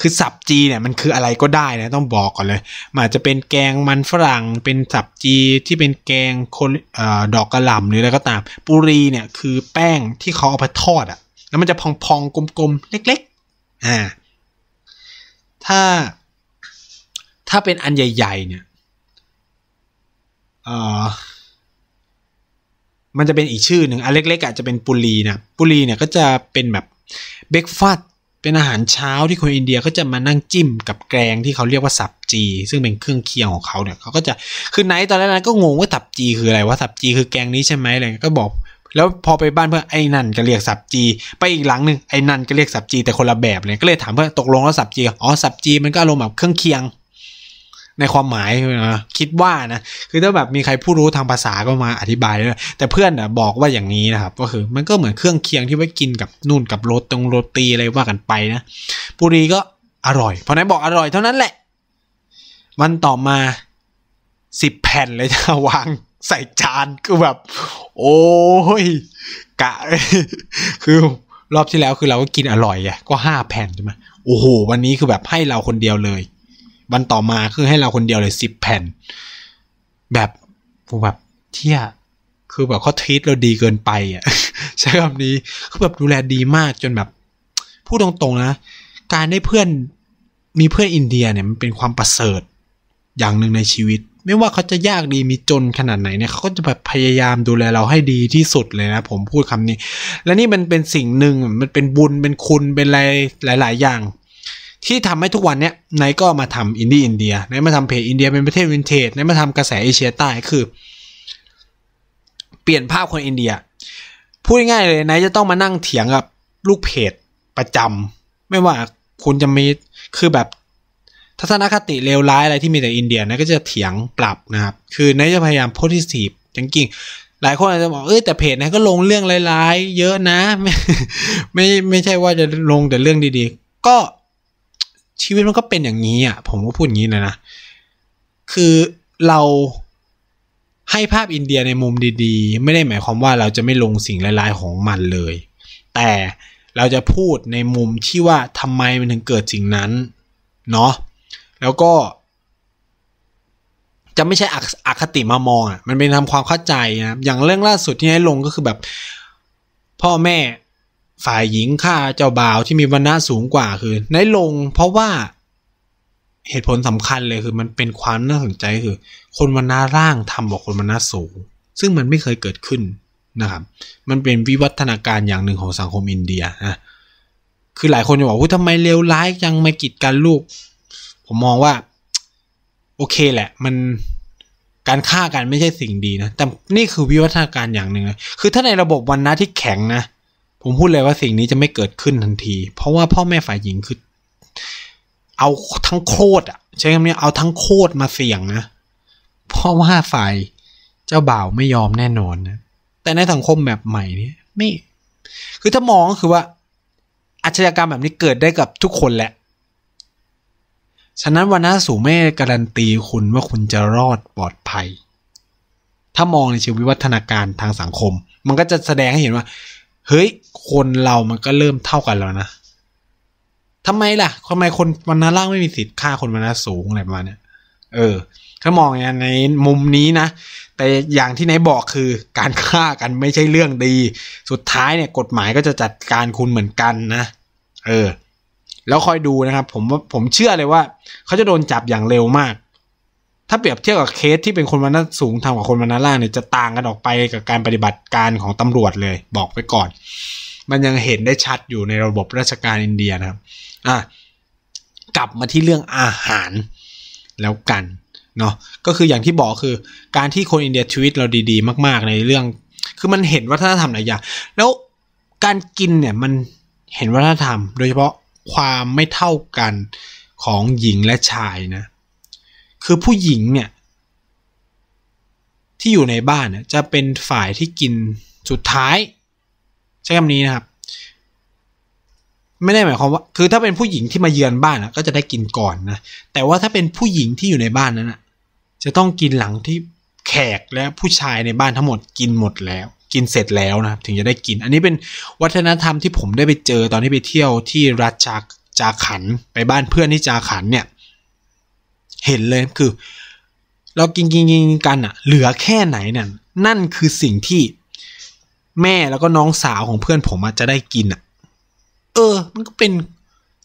คือสับจีเนี่ย มันคืออะไรก็ได้นะต้องบอกก่อนเลยมันอาจจะเป็นแกงมันฝรั่งเป็นสับจีที่เป็นแกงคนอดอกกระหล่ำหรืออะไรก็ตามปุรีเนี่ย คือแป้งที่เขาเอาไปทอดอะ่ะแล้วมันจะพองๆกลมๆเล็กๆอ่าถ้า ถ้าเป็นอันใหญ่ๆ เนี่ยเอ่อมันจะเป็นอีกชื่อหนึ่งอันเล็กๆอาจจะเป็นปุรีนะปุรีเนี่ยก็จะเป็นแบบเบรกฟาสเป็นอาหารเช้าที่คนอินเดียก็จะมานั่งจิ้ม กับแกงที่เขาเรียกว่าสับจีซึ่งเป็นเครื่องเคียงของเขาเนี่ยเขาก็จะคือไนท์ตอนแรกนนั้ก็งงว่าสับจี คืออะไรว่าสับจี คือแกงนี้ใช่ไหมอะไรก็บอก แล้วพอไปบ้านเพื่อนไอ้นันก็เรียกสับจีไปอีกหลังหนึ่งไอ้นันก็เรียกสับจีแต่คนละแบบเลยก็เลยถามเพื่อนตกลงแล้วสับจีอ๋อสับจีมันก็อารมณ์แบบเครื่องเคียงในความหมายนะคิดว่านะคือถ้าแบบมีใครผู้รู้ทางภาษาก็มาอธิบายด้วยแต่เพื่อนนะบอกว่าอย่างนี้นะครับ ก็คือมันก็เหมือนเครื่องเคียงที่ไว้กินกับนู่นกับโรตงโรตีอะไรว่ากันไปนะปุรีก็อร่อยพอนายบอกอร่อยเท่านั้นแหละ วันต่อมาสิบแผ่นเลยจะวางใส่จานก็แบบ โอ้ยกะคือรอบที่แล้วคือเราก็กินอร่อยไงก็ห้าแผ่นใช่ไหมโอ้โหวันนี้คือแบบให้เราคนเดียวเลยวันต่อมา คือให้เราคนเดียวเลยสิบแผ่น แบบแบบเที่ยคือแบบเขาทีตเราดีเกินไปอ่ะใช้คำนี้คือแบบดูแลดีมากจนแบบ พูดตรง ๆ นะ การได้เพื่อนมีเพื่อนอินเดียเนี่ยมันเป็นความประเสริฐอย่างหนึ่งในชีวิต ไม่ว่าเขาจะยากดีมีจนขนาดไหนเนี่ยเขาก็จะแบบพยายามดูแลเราให้ดีที่สุดเลยนะ ผมพูดคำนี้ และนี่มันเป็นสิ่งหนึ่งมันเป็นบุญเป็นคุณเป็นอะไรหลายๆ อย่างที่ทำให้ทุกวันเนี้ยไนก็มาทำอินดี้อินเดียไนมาทำเพจอินเดีย เป็นประเทศวินเทจไนมาทำกระแสเอเชียใต้คือ เปลี่ยนภาพคนอินเดียพูดง่ายเลยไนจะต้องมานั่งเถียงกับลูกเพจประจำ ไม่ว่าคุณจะมีคือแบบทัศนคติเลวร้ายอะไรที่มีแต่อินเดียนะก็จะเถียงปรับนะครับ คือไนจะพยายามโพสิทีฟจริงๆหลายคนอาจจะบอกเอ้ยแต่เพจนะก็ลงเรื่องร้าย ๆ เยอะนะ ไม่ไม่ใช่ว่าจะลงแต่เรื่องดีๆ ก็ชีวิตมันก็เป็นอย่างนี้อ่ะ ผมก็พูดอย่างนี้เลยนะ คือเราให้ภาพอินเดียในมุมดีๆ ไม่ได้หมายความว่าเราจะไม่ลงสิ่งลายๆ ของมันเลย แต่เราจะพูดในมุมที่ว่าทำไมมันถึงเกิดสิ่งนั้นเนาะแล้วก็ จะไม่ใช่อคติมามองอ่ะมันเป็นทำความเข้าใจนะ อย่างเรื่องล่าสุดที่ให้ลงก็คือแบบพ่อแม่ฝ่ายหญิงฆ่าเจ้าบ่าวที่มีวรรณะสูงกว่าคือในลงเพราะว่าเหตุผลสำคัญเลยคือมันเป็นความน่าสนใจคือ คนวรรณะร่างทำกว่คนวรรณะสูง ซึ่งมันไม่เคยเกิดขึ้นนะครับ มันเป็นวิวัฒนาการอย่างหนึ่งของสังคมอินเดียนะคือหลายคนจะบอกว่าทำไมเลวร้ายยังไม่กีดกันลูก ผมมองว่า โอเคแหละ มันการฆ่ากันไม่ใช่สิ่งดีนะแต่นี่คือวิวัฒนาการอย่างหนึ่งนะคือ ถ้าในระบบวันนะที่แข็งนะผมพูดเลยว่าสิ่งนี้จะไม่เกิดขึ้นทันที เพราะว่าพ่อแม่ฝ่ายหญิงคือ เอาทั้งโคตรอ่ะใช้คำนี้เอาทั้งโคตรมาเสี่ยงนะเพราะว่าฝ่ายเจ้าบ่าวไม่ยอมแน่นอนนะ แต่ในสังคมแบบใหม่นี้ไม่คือถ้ามองก็คือว่าอาชญากรรมแบบนี้เกิดได้กับทุกคนแหละ ฉะนั้นวันน้าสูไม่การันตีคุณว่าคุณจะรอดปลอดภัย ถ้ามองในชีวิวัฒนาการทางสังคมมันก็จะแสดงให้เห็นว่าเฮ้ย คนเรามันก็เริ่มเท่ากันแล้วนะทำไมล่ะ ทำไมคนวรรณะล่างไม่มีสิทธิ์ฆ่า คนวรรณะสูงอะไรประมาณเนี้ยเออ ถ้ามองในมุมนี้นะ แต่อย่างที่นายบอกคือการฆ่ากันไม่ใช่เรื่องดี สุดท้ายเนี่ย กฎหมายก็จะจัดการคุณเหมือนกันนะ เออ แล้วคอยดูนะครับ ผมผมเชื่อเลยว่า เขาจะโดนจับอย่างเร็วมากถ้าเปรียบเทียบกับเคสที่เป็นคนวรรณะสูงทำกับคนวรรณะล่างเนี่ยจะต่างกันออกไปกับการปฏิบัติการของตำรวจเลย บอกไว้ก่อน มันยังเห็นได้ชัดอยู่ในระบบราชการอินเดียนะครับอ่ะกลับมาที่เรื่องอาหารแล้วกันเนาะก็คืออย่างที่บอกคือการที่คนอินเดียชีวิตเราดีๆ มาก ๆ ในเรื่อง คือมันเห็นวัฒนธรรมหลายอย่างแล้วการกินเนี่ยมันเห็นวัฒนธรรม โดยเฉพาะความไม่เท่ากันของหญิงและชายนะคือผู้หญิงเนี่ยที่อยู่ในบ้านเนี่ยจะเป็นฝ่ายที่กินสุดท้าย ใช้คำนี้นะครับ ไม่ได้หมายความว่าคือถ้าเป็นผู้หญิงที่มาเยือนบ้านนะก็จะได้กินก่อนนะแต่ว่าถ้าเป็นผู้หญิงที่อยู่ในบ้านนั้นนะจะต้องกินหลังที่แขกและผู้ชายในบ้านทั้งหมดกินหมดแล้ว กินเสร็จแล้วนะถึงจะได้กิน อันนี้เป็นวัฒนธรรมที่ผมได้ไปเจอตอนที่ไปเที่ยวที่รัชาจาขันไปบ้านเพื่อนที่จาขันเนี่ยเห็นเลยคือเรากินกินกินกันอะเหลือแค่ไหนนั่นนั่นคือสิ่งที่แม่แล้วก็น้องสาวของเพื่อนผมอาจจะได้กินอะเออ มันก็เป็น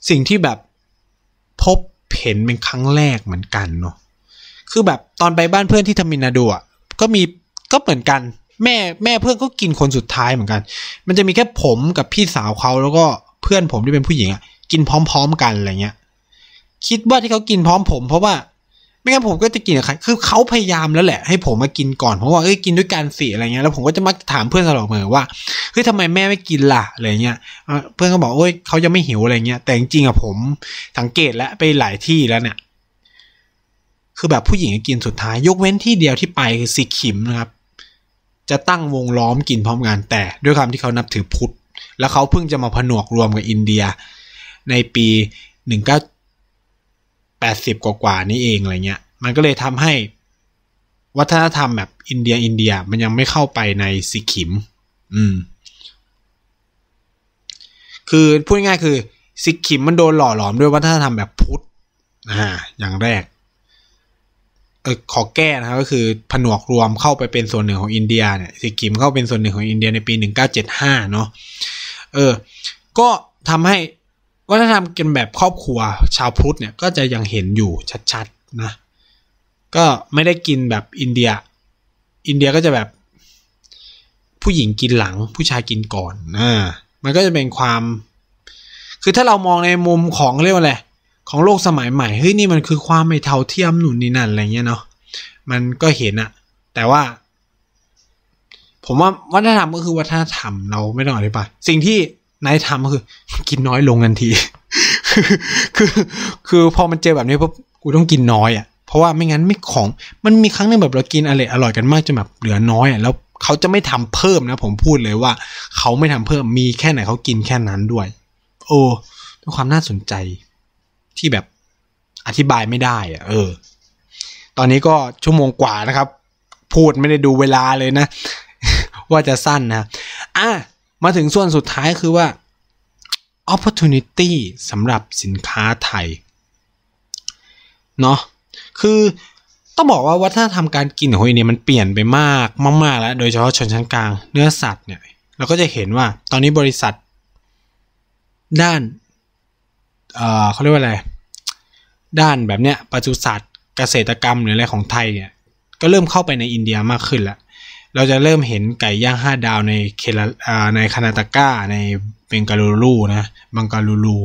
สิ่งที่แบบพบเห็นเป็นครั้งแรกเหมือนกันเนาะคือแบบตอนไปบ้านเพื่อนที่ทามินาโดะก็มีก็เหมือนกันแม่แม่เพื่อนก็กินคนสุดท้ายเหมือนกัน มันจะมีแค่ผมกับพี่สาวเขาแล้วก็เพื่อนผมที่เป็นผู้หญิงอะกินพร้อมๆ กันอะไรเงี้ยคิดว่าที่เขากินพร้อมผมเพราะว่า ไม่งั้นผมก็จะกินกับใครคือเขาพยายามแล้วแหละให้ผมมา กินก่อน เพราะว่าเอ้ยกินด้วยกันสิอะไรเงี้ยแล้วผมก็จะมักถามเพื่อนตลอดเลยว่าเฮ้ยทำไมแม่ไม่กินล่ะ อะไรเงี้ย เพื่อนก็บอกโอ้ยเขายังไม่หิวอะไรเงี้ย แต่จริงๆอะผมสังเกตแล้วไปหลายที่แล้วเนี่ย คือแบบผู้หญิงกินสุดท้าย ยกเว้นที่เดียวที่ไปคือสิขิมนะครับ จะตั้งวงล้อมกินพร้อมกันแต่ ด้วยความที่เขานับถือพุทธแล้วเขาเพิ่งจะมาผนวกรวมกับอินเดีย ในปีหนึ่งเก้า80กว่าานี้เองอะไรเงี้ยมันก็เลยทำให้ วัฒนธรรมแบบอินเดียอินเดีย มันยังไม่เข้าไปในสิกิม อืมคือ พูดง่ายคือสิกิมมันโดนหล่อหลอมด้วยวัฒนธรรมแบบพุทธอ่าอย่างแรกเออขอแก้นะครับก็คือผนวกรวมเข้าไปเป็น ส่วนหนึ่งของอินเดียเนี่ยสิกิมเข้าเป็นส่วนหนึ่งของอินเดียในปีหนึ่งเก้้าาเเจ็ดหนาะเออก็ทำให้วัฒนธรรมกันแบบครอบครัวชาวพุทธเนี่ยก็จะยังเห็นอยู่ชัดๆนะ ก็ไม่ได้กินแบบอินเดีย อินเดียก็จะแบบผู้หญิงกินหลังผู้ชายกินก่อนอ่ามันก็จะเป็นความ คือถ้าเรามองในมุมของเรียกว่าอะไรของโลกสมัยใหม่เฮ้ยนี่มันคือความไม่เท่าเทียมหนุนนี่นั่นอะไรเงี้ยเนาะมันก็เห็นอะแต่ว่า ผมว่าวัฒนธรรมก็คือวัฒนธรรมเราไม่ต้องอธิบายสิ่งที่นายทำก็คือ กินน้อยลงทันที คือ คือพอมันเจอแบบนี้ปุ๊บกูต้องกินน้อยอ่ะ เพราะว่าไม่งั้นไม่ของ มันมีครั้งหนึ่งแบบเรากินอร่อยอร่อยกันมากจนแบบเหลือน้อยอ่ะ แล้วเขาจะไม่ทำเพิ่มนะ ผมพูดเลยว่า เขาไม่ทำเพิ่ม มีแค่ไหนเขากินแค่นั้นด้วย โอ้ด้วยความน่าสนใจ ที่แบบอธิบายไม่ได้อ่ะ เออ ตอนนี้ก็ชั่วโมงกว่านะครับ พูดไม่ได้ดูเวลาเลยนะว่าจะสั้นนะ อ่ะมาถึงส่วนสุดท้ายคือว่า opportunity สำหรับสินค้าไทย เนาะคือต้องบอกว่าวัฒนธรรมการกินของอินเดียมันเปลี่ยนไปมากมากๆแล้ว โดยเฉพาะชนชั้นกลางเนื้อสัตว์เนี่ยเราก็จะเห็นว่าตอนนี้บริษัทด้านเาเขาเรียกว่าอะไร ด้านแบบเนี้ยปศุสัตว์เกษตรกรรมหรืออะไรของไทยเนี่ย ก็เริ่มเข้าไปในอินเดียมากขึ้นแล้วเราจะเริ่มเห็นไก่ย่างห้าดาวในเคลในคานาตาก้าในเบงกาลูรู นะบังกาลูรู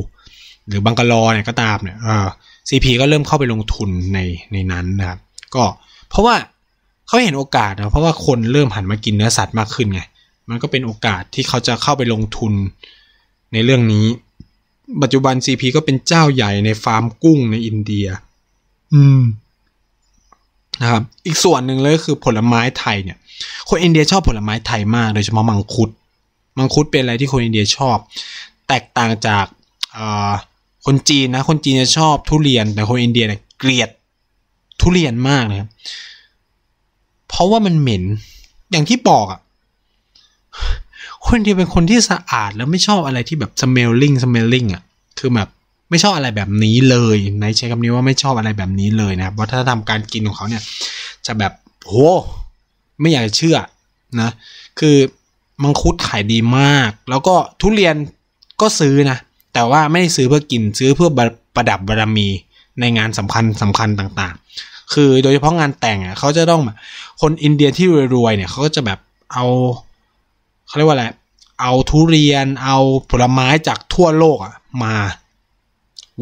หรือบังกาลอเนี่ยก็ตามเนี่ยเออซีพีก็เริ่มเข้าไปลงทุนในในนั้นนะครับก็ เพราะว่าเขาเห็นโอกาสนะเพราะว่าคนเริ่มหันมากินเนื้อสัตว์มากขึ้นไงมันก็เป็นโอกาสที่เขาจะเข้าไปลงทุน ในเรื่องนี้ปัจจุบัน CP ก็เป็นเจ้าใหญ่ในฟาร์มกุ้งในอินเดีย อืมนะครับอีกส่วนหนึ่งเลยคือผลไม้ไทยเนี่ย คน อินเดียชอบผลไม้ไทยมากโดยเฉพาะมังคุดมังคุดเป็นอะไรที่คนอินเดียชอบ แตกต่างจากคนจีนนะคนจีนจะชอบทุเรียน แต่คนอินเดียเนี่ยเกลียดทุเรียนมากนะครับเพราะว่ามันเหม็น อย่างที่บอกอะ่ะคนอินเดียเป็นคนที่สะอาดแล้วไม่ชอบอะไรที่แบบ smelling smelling อะ่ะคือแบบไม่ชอบอะไรแบบนี้เลยในใช้คำนี้ว่าไม่ชอบอะไรแบบนี้เลยนะครับวัฒนธรรมการกินของเขาเนี่ยจะแบบโหไม่อยากเชื่อนะ คือมังคุดขายดีมาก แล้วก็ทุเรียนก็ซื้อนะแต่ว่าไม่ได้ซื้อเพื่อกินซื้อเพื่อประดับบารมีในงานสำคัญสำคัญต่างๆ คือโดยเฉพาะงานแต่งอ่ะเขาจะต้องคนอินเดียที่รวยๆเนี่ยเขาก็จะแบบเอาเขาเรียกว่าอะไรเอาทุเรียนเอาผลไม้จากทั่วโลกอ่ะมา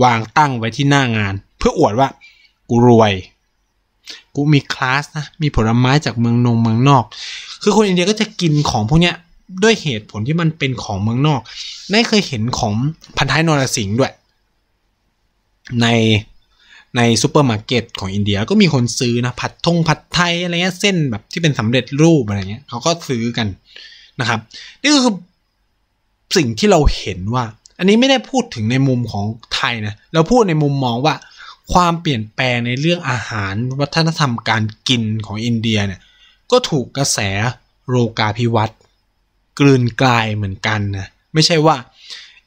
วางตั้งไว้ที่หน้างานเพื่ออวดว่า กูรวย กูมีคลาสนะ มีผลไม้จากเมืองนงเมืองนอก คือคนอินเดียก็จะกินของพวกเนี้ยด้วยเหตุผลที่มันเป็นของเมืองนอก ได้เคยเห็นของพันท้ายนรสิงห์ด้วย ใน ในซูเปอร์มาร์เก็ตของอินเดียก็มีคนซื้อนะผัดทงผัดไทยอะไรเงี้ยเส้นแบบที่เป็นสำเร็จรูปอะไรเงี้ยเขาก็ซื้อกันนะครับนี่ก็คือสิ่งที่เราเห็นว่าอันนี้ไม่ได้พูดถึงในมุมของไทยนะ เราพูดในมุมมองว่าความเปลี่ยนแปลงในเรื่องอาหารวัฒนธรรมการกินของอินเดียเนี่ยก็ถูกกระแสโรกาพิวัตรกลืนกลายเหมือนกันนะไม่ใช่ว่า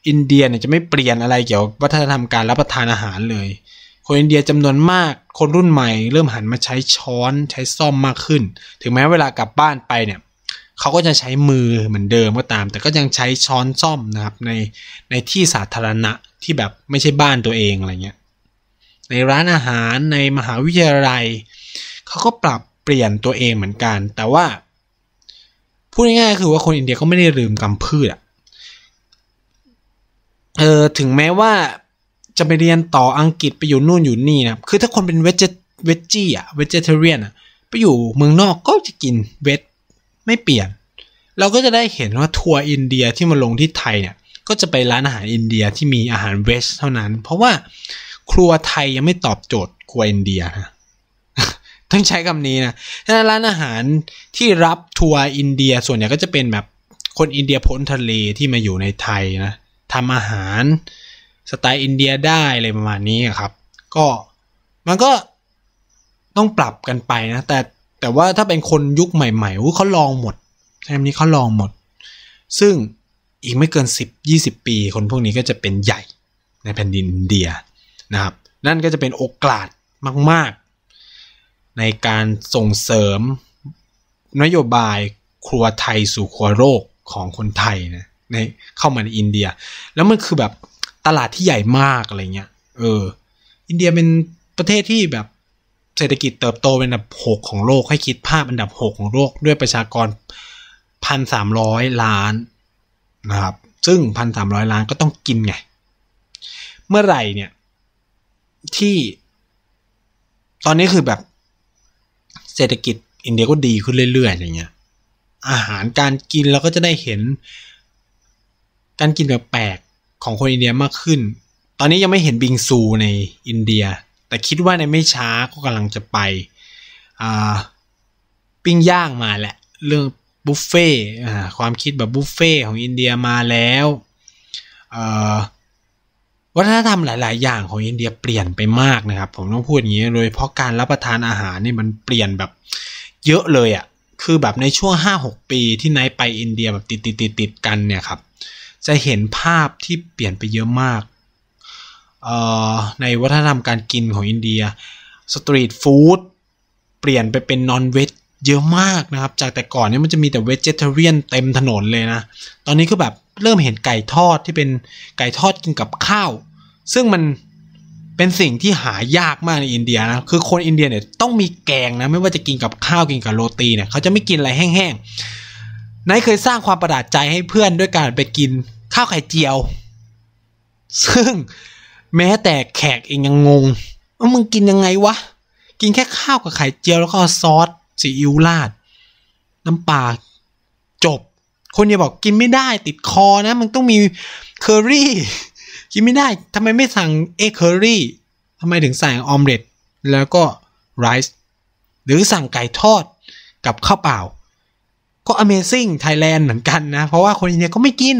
อินเดียเนี่ยจะไม่เปลี่ยนอะไรเกี่ยวกับวัฒนธรรมการรับประทานอาหารเลยคนอินเดียจำนวนมากคนรุ่นใหม่เริ่มหันมาใช้ช้อนใช้ซ่อมมากขึ้น ถึงแม้เวลากลับบ้านไปเนี่ยเขาก็จะใช้มือเหมือนเดิมก็ตาม แต่ก็ยังใช้ช้อนซ่อมนะครับในในที่สาธารณะที่แบบไม่ใช่บ้านตัวเองอะไรเงี้ยในร้านอาหารในมหาวิทยาลัยเขาก็ปรับเปลี่ยนตัวเองเหมือนกัน แต่ว่า พูดง่ายๆคือว่าคนอินเดียก็ไม่ได้ลืมกำพืชอะเออถึงแม้ว่าจะไปเรียนต่ออังกฤษไปอยู่นู่นอยู่นี่นะคือถ้าคนเป็นเวจเวจจี้อะเวจเทเรียนอะไปอยู่เมืองนอกก็จะกินเวจไม่เปลี่ยนเราก็จะได้เห็นว่าทัวร์อินเดียที่มาลงที่ไทยเนี่ยก็จะไปร้านอาหารอินเดียที่มีอาหารเวสเท่านั้น เพราะว่าครัวไทยยังไม่ตอบโจทย์ครัวอินเดียนะต้องใช้คำนี้นะถ้าร้านอาหารที่รับทัวร์อินเดียส่วนใหญ่ก็จะเป็นแบบคนอินเดียพ้นทะเล ที่มาอยู่ในไทยนะทำอาหารสไตล์อินเดียได้อะไรประมาณนี้ครับ ก็มันก็ต้องปรับกันไปนะแต่แต่ว่าถ้าเป็นคนยุคใหม่ ๆเขาลองหมดแหมนี้เขาลองหมด ซึ่งอีกไม่เกิน 10 20 ปีคนพวกนี้ก็จะเป็นใหญ่ในแผ่นดินอินเดียนะครับ นั่นก็จะเป็นโอกาสมาก ๆ ในการส่งเสริมนโยบายครัวไทยสู่ครัวโลกของคนไทยนะในเข้ามาในอินเดีย แล้วมันคือแบบตลาดที่ใหญ่มากอะไรเงี้ยเอออินเดียเป็นประเทศที่แบบเศรษฐกิจเติบโตเป็นอันดับ6ของโลกให้คิดภาพอันดับ 6 ของโลก ด้วยประชากร1,300 ล้านนะครับซึ่ง 1,300 ล้านก็ต้องกินไงเมื่อไหร่เนี่ยที่ ตอนนี้คือแบบเศรษฐกิจอินเดียก็ดีขึ้นเรื่อยๆอย่างเงี้ยอาหารการกินเราก็จะได้เห็นการกินแบบแปลกของคนอินเดียมากขึ้น ตอนนี้ยังไม่เห็นบิงซูในอินเดียแต่คิดว่าในไม่ช้าก็กำลังจะไปปิ้งย่างมาแหละเรื่องบุฟเฟ่ความคิดแบบบุฟเฟ่ของอินเดียมาแล้ววัฒนธรรมหลาย ๆ อย่างของอินเดียเปลี่ยนไปมากนะครับผมต้องพูดอย่างนี้เลยเพราะการรับประทานอาหารนี่มันเปลี่ยนแบบเยอะเลยอะ่ะคือแบบในช่วง 5-6 ปีที่นายไปอินเดียแบบติดติดติดติดกันเนี่ยครับจะเห็นภาพที่เปลี่ยนไปเยอะมากในวัฒนธรรมการกินของอินเดียสตรีทฟู้ดเปลี่ยนไปเป็นนอนเวจเยอะมากนะครับ จากแต่ก่อนเนี่ยมันจะมีแต่เวจเทเรียนเต็มถนนเลยนะ ตอนนี้ก็แบบ เริ่มเห็นไก่ทอดที่เป็นไก่ทอดกินกับข้าว ซึ่งมัน เป็นสิ่งที่หายากมากในอินเดียนะ คือคนอินเดียเนี่ยต้องมีแกงนะ ไม่ว่าจะกินกับข้าวกินกับโรตีเนี่ยเขาจะไม่กินอะไรแห้งๆนายเคยสร้างความประหลาดใจให้เพื่อนด้วยการไปกินข้าวไข่เจียว ซึ่งแม้แต่แขกเองยังงง ว่ามึงกินยังไงวะ กินแค่ข้าวกับไข่เจียวแล้วก็ซอสซีอิ๊วราดน้ำปลาจบ คนอย่าบอกกินไม่ได้ติดคอนะ มันต้องมีเคอรี่ กินไม่ได้ทำไมไม่สั่งเอเคอรี่ทำไมถึงสั่งออมเล็ตแล้วก็ไรซ์หรือสั่งไก่ทอดกับข้าวเปล่า ก็ Amazing Thailand เหมือนกันนะ เพราะว่าคนอินเดียก็ไม่กิน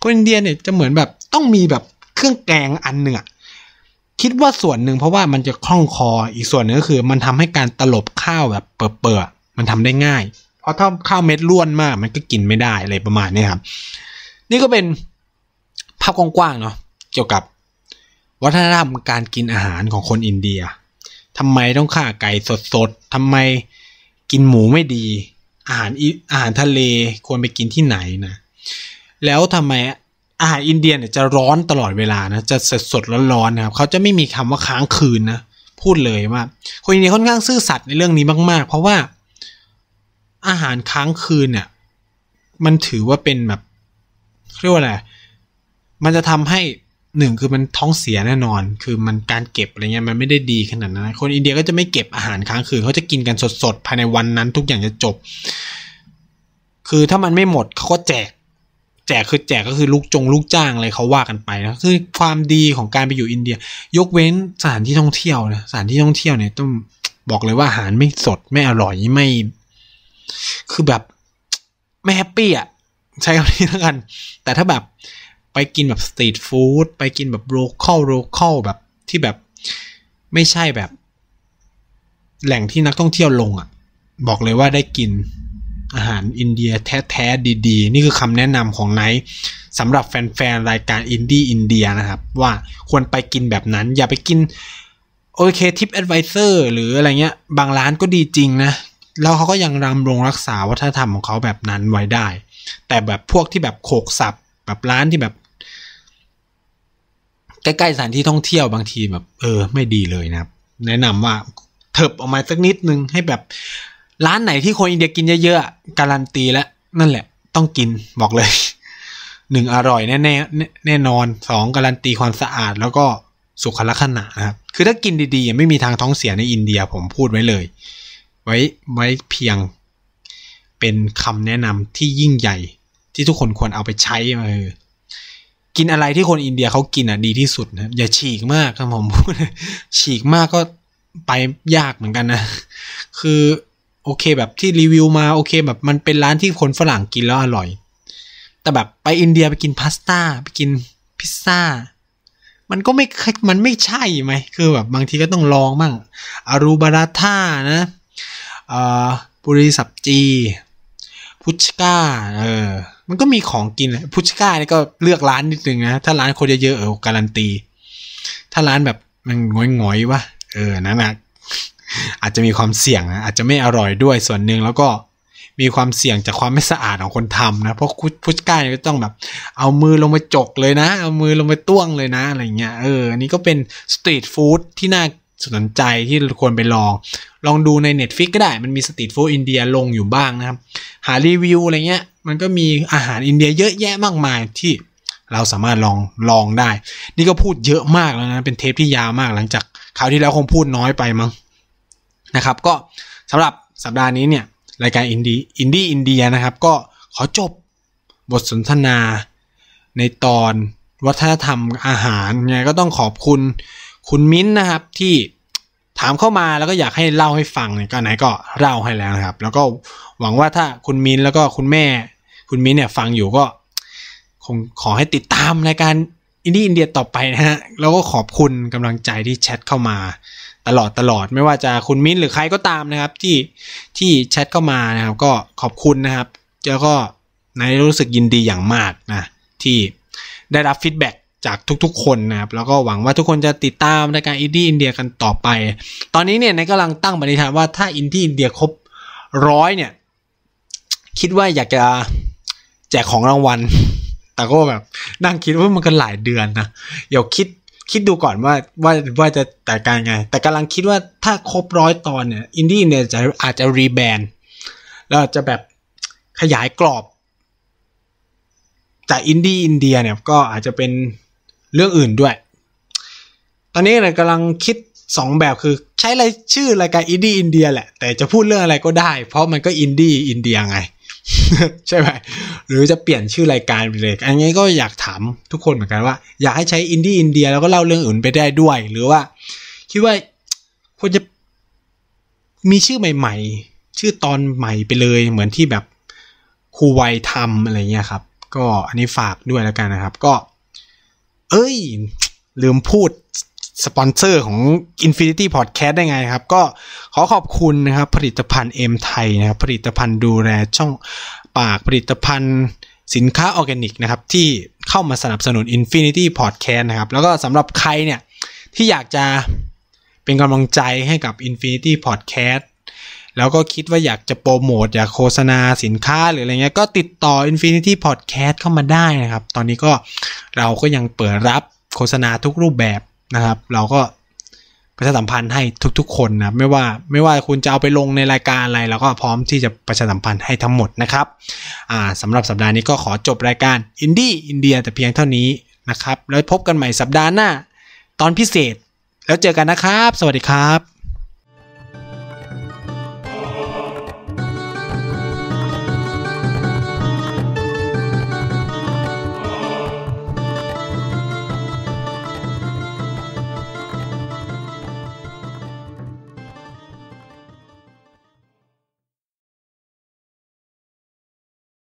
คนอินเดียเนี่ยจะเหมือนแบบต้องมีแบบรื่องแกงอันหนึ่งคิดว่าส่วนหนึ่งเพราะว่ามันจะคล่องคออีกส่วนหนึ่งก็คือ มันทำให้การตลบข้าวแบบเปิดๆมันทำได้ง่าย เพราะถ้าข้าวเม็ดร่วนมาก มันก็กินไม่ได้อะไรประมาณนี้ครับนี่ก็เป็นภาพกว้างๆเนาะเกี่ยวกับวัฒนธรรมการกินอาหารของคนอินเดีย ทำไมต้องฆ่าไก่สดๆทำไมกินหมูไม่ดีอาหารอาหารทะเล ควรไปกินที่ไหนนะแล้วทำไมอาหารอินเดียเนี่ยจะร้อนตลอดเวลานะ จะสดสดร้อนๆนะครับเขาจะไม่มีคำว่าค้างคืนนะ พูดเลยว่า คนอินเดียค่อนข้างซื่อสัตย์ในเรื่องนี้มากๆ เพราะว่าอาหารค้างคืนเนี่ย มันถือว่าเป็นแบบเรียกว่าอะไรมันจะทำให้หนึ่งคือมันท้องเสียแน่นอน คือมันการเก็บอะไรเงี้ยมันไม่ได้ดีขนาดนั้น คนอินเดียก็จะไม่เก็บอาหารค้างคืนเขาจะกินกันสดๆภายในวันนั้น ทุกอย่างจะจบ คือถ้ามันไม่หมดเขาก็แจกแจกคือแจกก็คือ ลูกจง ลูกจ้างอะไรเขาว่ากันไปนะคือความดีของการไปอยู่อินเดีย ยกเว้นสถานที่ท่องเที่ยวนะสถานที่ท่องเที่ยวเนี่ยต้องบอกเลยว่าอาหารไม่สด ไม่อร่อยไม่ คือแบบไม่แฮปปี้อ่ะใช้คำนี้แล้วกัน แต่ถ้าแบบไปกินแบบสตรีทฟู้ดไปกินแบบโลคอลโลคอลแบบที่แบบไม่ใช่แบบ แหล่งที่นักท่องเที่ยวลงอ่ะ บอกเลยว่าได้กินอาหารอินเดียแท้ๆดีๆ นี่คือคำแนะนำของไนท์สำหรับแฟนๆรายการอินดี้อินเดียนะครับ ว่าควรไปกินแบบนั้นอย่าไปกินโอเคทิปแอดไวเซอร์หรืออะไรเงี้ยบางร้านก็ดีจริงนะ แล้วเขาก็ยังรำรงรักษาวัฒนธรรมของเขาแบบนั้นไว้ได้ แต่แบบพวกที่แบบโขกสับ แบบร้านที่แบบ ใกล้ๆสถานที่ท่องเที่ยวบางทีแบบเออไม่ดีเลยนะครับ แนะนำว่าเถิบออกมาสักนิดนึงให้แบบร้านไหนที่คนอินเดียกินเยอะๆการันตีแล้วนั่นแหละ ต้องกินบอกเลย หนึ่งอร่อย แน่แน่แน่นอนสองการันตีความสะอาด แล้วก็สุขลักษณะนะครับคือถ้ากินดีๆไม่มีทางท้องเสียในอินเดียผมพูดไว้เลย ไว้ไว้เพียงเป็นคำแนะนำที่ยิ่งใหญ่ ที่ทุกคนควรเอาไปใช้มากินอะไรที่คนอินเดียเขากินอ่ะดีที่สุดนะอย่าฉีกมากครับผมพูดฉีกมากก็ไปยากเหมือนกันนะคือโอเคแบบที่รีวิวมาโอเคแบบ มันเป็นร้านที่คนฝรั่งกินแล้วอร่อยแต่แบบไปอินเดียไปกินพาสต้าไปกินพิซซ่ามันก็ไม่มันไม่ใช่ไหมคือแบบบางทีก็ต้องลองบ้างอารูบาราท่านะบุรีสับจีพุชก้าเออมันก็มีของกินพุชก้านี่ก็เลือกร้านนิดนึงนะถ้าร้านคนเยอะๆเออการันตีถ้าร้านแบบมันงอยๆวะเออนั่นแหะอาจจะมีความเสี่ยงนะอาจจะไม่อร่อยด้วยส่วนหนึ่งแล้วก็มีความเสี่ยงจากความไม่สะอาดของคนทำนะ เพราะพุชก้าเนี่ยก็ต้องแบบเอามือลงไปจกเลยนะ เอามือลงไปต้วงเลยนะอะไรเงี้ย เอออันนี้ก็เป็นสตรีทฟู้ดที่น่าสนใจที่ควรไปลอง ลองดูใน Netflix ก็ได้มันมีสตรีทฟู้ดอินเดียลงอยู่บ้างนะครับ หารีวิวอะไรเงี้ย มันก็มีอาหารอินเดียเยอะแยะมากมายที่เราสามารถลองลองได้ นี่ก็พูดเยอะมากแล้วนะเป็นเทปที่ยาวมากหลังจากคราวที่แล้วคงพูดน้อยไปมั้งนะครับก็สำหรับสัปดาห์นี้เนี่ยรายการอินดี้อินดี้อินเดียนะครับ ก็ขอจบบทสนทนา ในตอนวัฒนธรรมอาหารไงก็ต้องขอบคุณคุณมิ้นนะครับที่ถามเข้ามาแล้วก็อยากให้เล่าให้ฟังเนี่ยก็ไหนก็เล่าให้แล้วนะครับ แล้วก็หวังว่าถ้าคุณมิ้นแล้วก็คุณแม่คุณมิ้นเนี่ยฟังอยู่ก็คงขอให้ติดตามรายการอินดี้อินเดียต่อไปนะฮะแล้วก็ขอบคุณกำลังใจที่แชทเข้ามาตลอดตลอดไม่ว่าจะคุณมิ้นหรือใครก็ตามนะครับ ที่ที่แชทเข้ามานะครับก็ขอบคุณนะครับแล้วก็นายรู้สึกยินดีอย่างมากนะที่ได้รับฟีดแบ็จากทุกๆคนนะครับ แล้วก็หวังว่าทุกคนจะติดตามรายการอินดี้อินเดียกันต่อไป ตอนนี้เนี่ยนายกำลังตั้งบริษันว่าถ้าอินดี้อินเดียครบร้อยเนี่ย คิดว่าอยากจะแจกของรางวัลแต่ก็แบบนั่งคิดว่ามันก็หลายเดือนนะเดี๋ยวคิดคิดดูก่อนว่าว่าว่าจะต่งการไง แต่กำลังคิดว่าถ้าครบร้อยตอนเนี่ยอินดี้เนี่ยจะอาจจะรีแบรนด์แล้วจะแบบขยายกรอบจากอินดี้อินเดียเนี่ยก็อาจจะเป็นเรื่องอื่นด้วย ตอนนี้เนี่ยกำลังคิดสองแบบคือใช้อะไรชื่อรายการอินดี้อินเดียแหละ แต่จะพูดเรื่องอะไรก็ได้เพราะมันก็อินดี้อินเดียไงใช่ไหมหรือจะเปลี่ยนชื่อรายการไปเลยอันนี้ก็อยากถามทุกคนเหมือนกันว่า อยากให้ใช้อินดี้อินเดีย แล้วก็เล่าเรื่องอื่นไปได้ด้วย หรือว่าคิดว่าควรจะ มีชื่อใหม่ ๆ ชื่อตอนใหม่ไปเลยเหมือนที่แบบครูไวทำอะไรเงี้ยครับ ก็อันนี้ฝากด้วยแล้วกันนะครับ ก็ เอ้ยลืมพูดสปอนเซอร์ของ Infinity Podcast ได้ไงครับ ก็ขอขอบคุณนะครับผลิตภัณฑ์เอ็มไทยนะครับผลิตภัณฑ์ดูแลช่องปากผลิตภัณฑ์สินค้าออร์แกนิกนะครับที่เข้ามาสนับสนุน Infinity Podcast นะครับแล้วก็สำหรับใครเนี่ยที่อยากจะเป็นกำลังใจให้กับ Infinity Podcast แล้วก็คิดว่าอยากจะโปรโมทอยากโฆษณาสินค้าหรืออะไรเงี้ยก็ติดต่อ Infinity Podcast เข้ามาได้นะครับ ตอนนี้ก็เราก็ยังเปิดรับโฆษณาทุกรูปแบบนะครับเราก็ประชาสัมพันธ์ให้ทุกๆ คนนะไม่ว่าไม่ว่าคุณจะเอาไปลงในรายการอะไรเราก็พร้อมที่จะประชาสัมพันธ์ให้ทั้งหมดนะครับอ่าสำหรับสัปดาห์นี้ก็ขอจบรายการอินดี้อินเดียแต่เพียงเท่านี้นะครับแล้วพบกันใหม่สัปดาห์หน้าตอนพิเศษแล้วเจอกันนะครับ สวัสดีครับ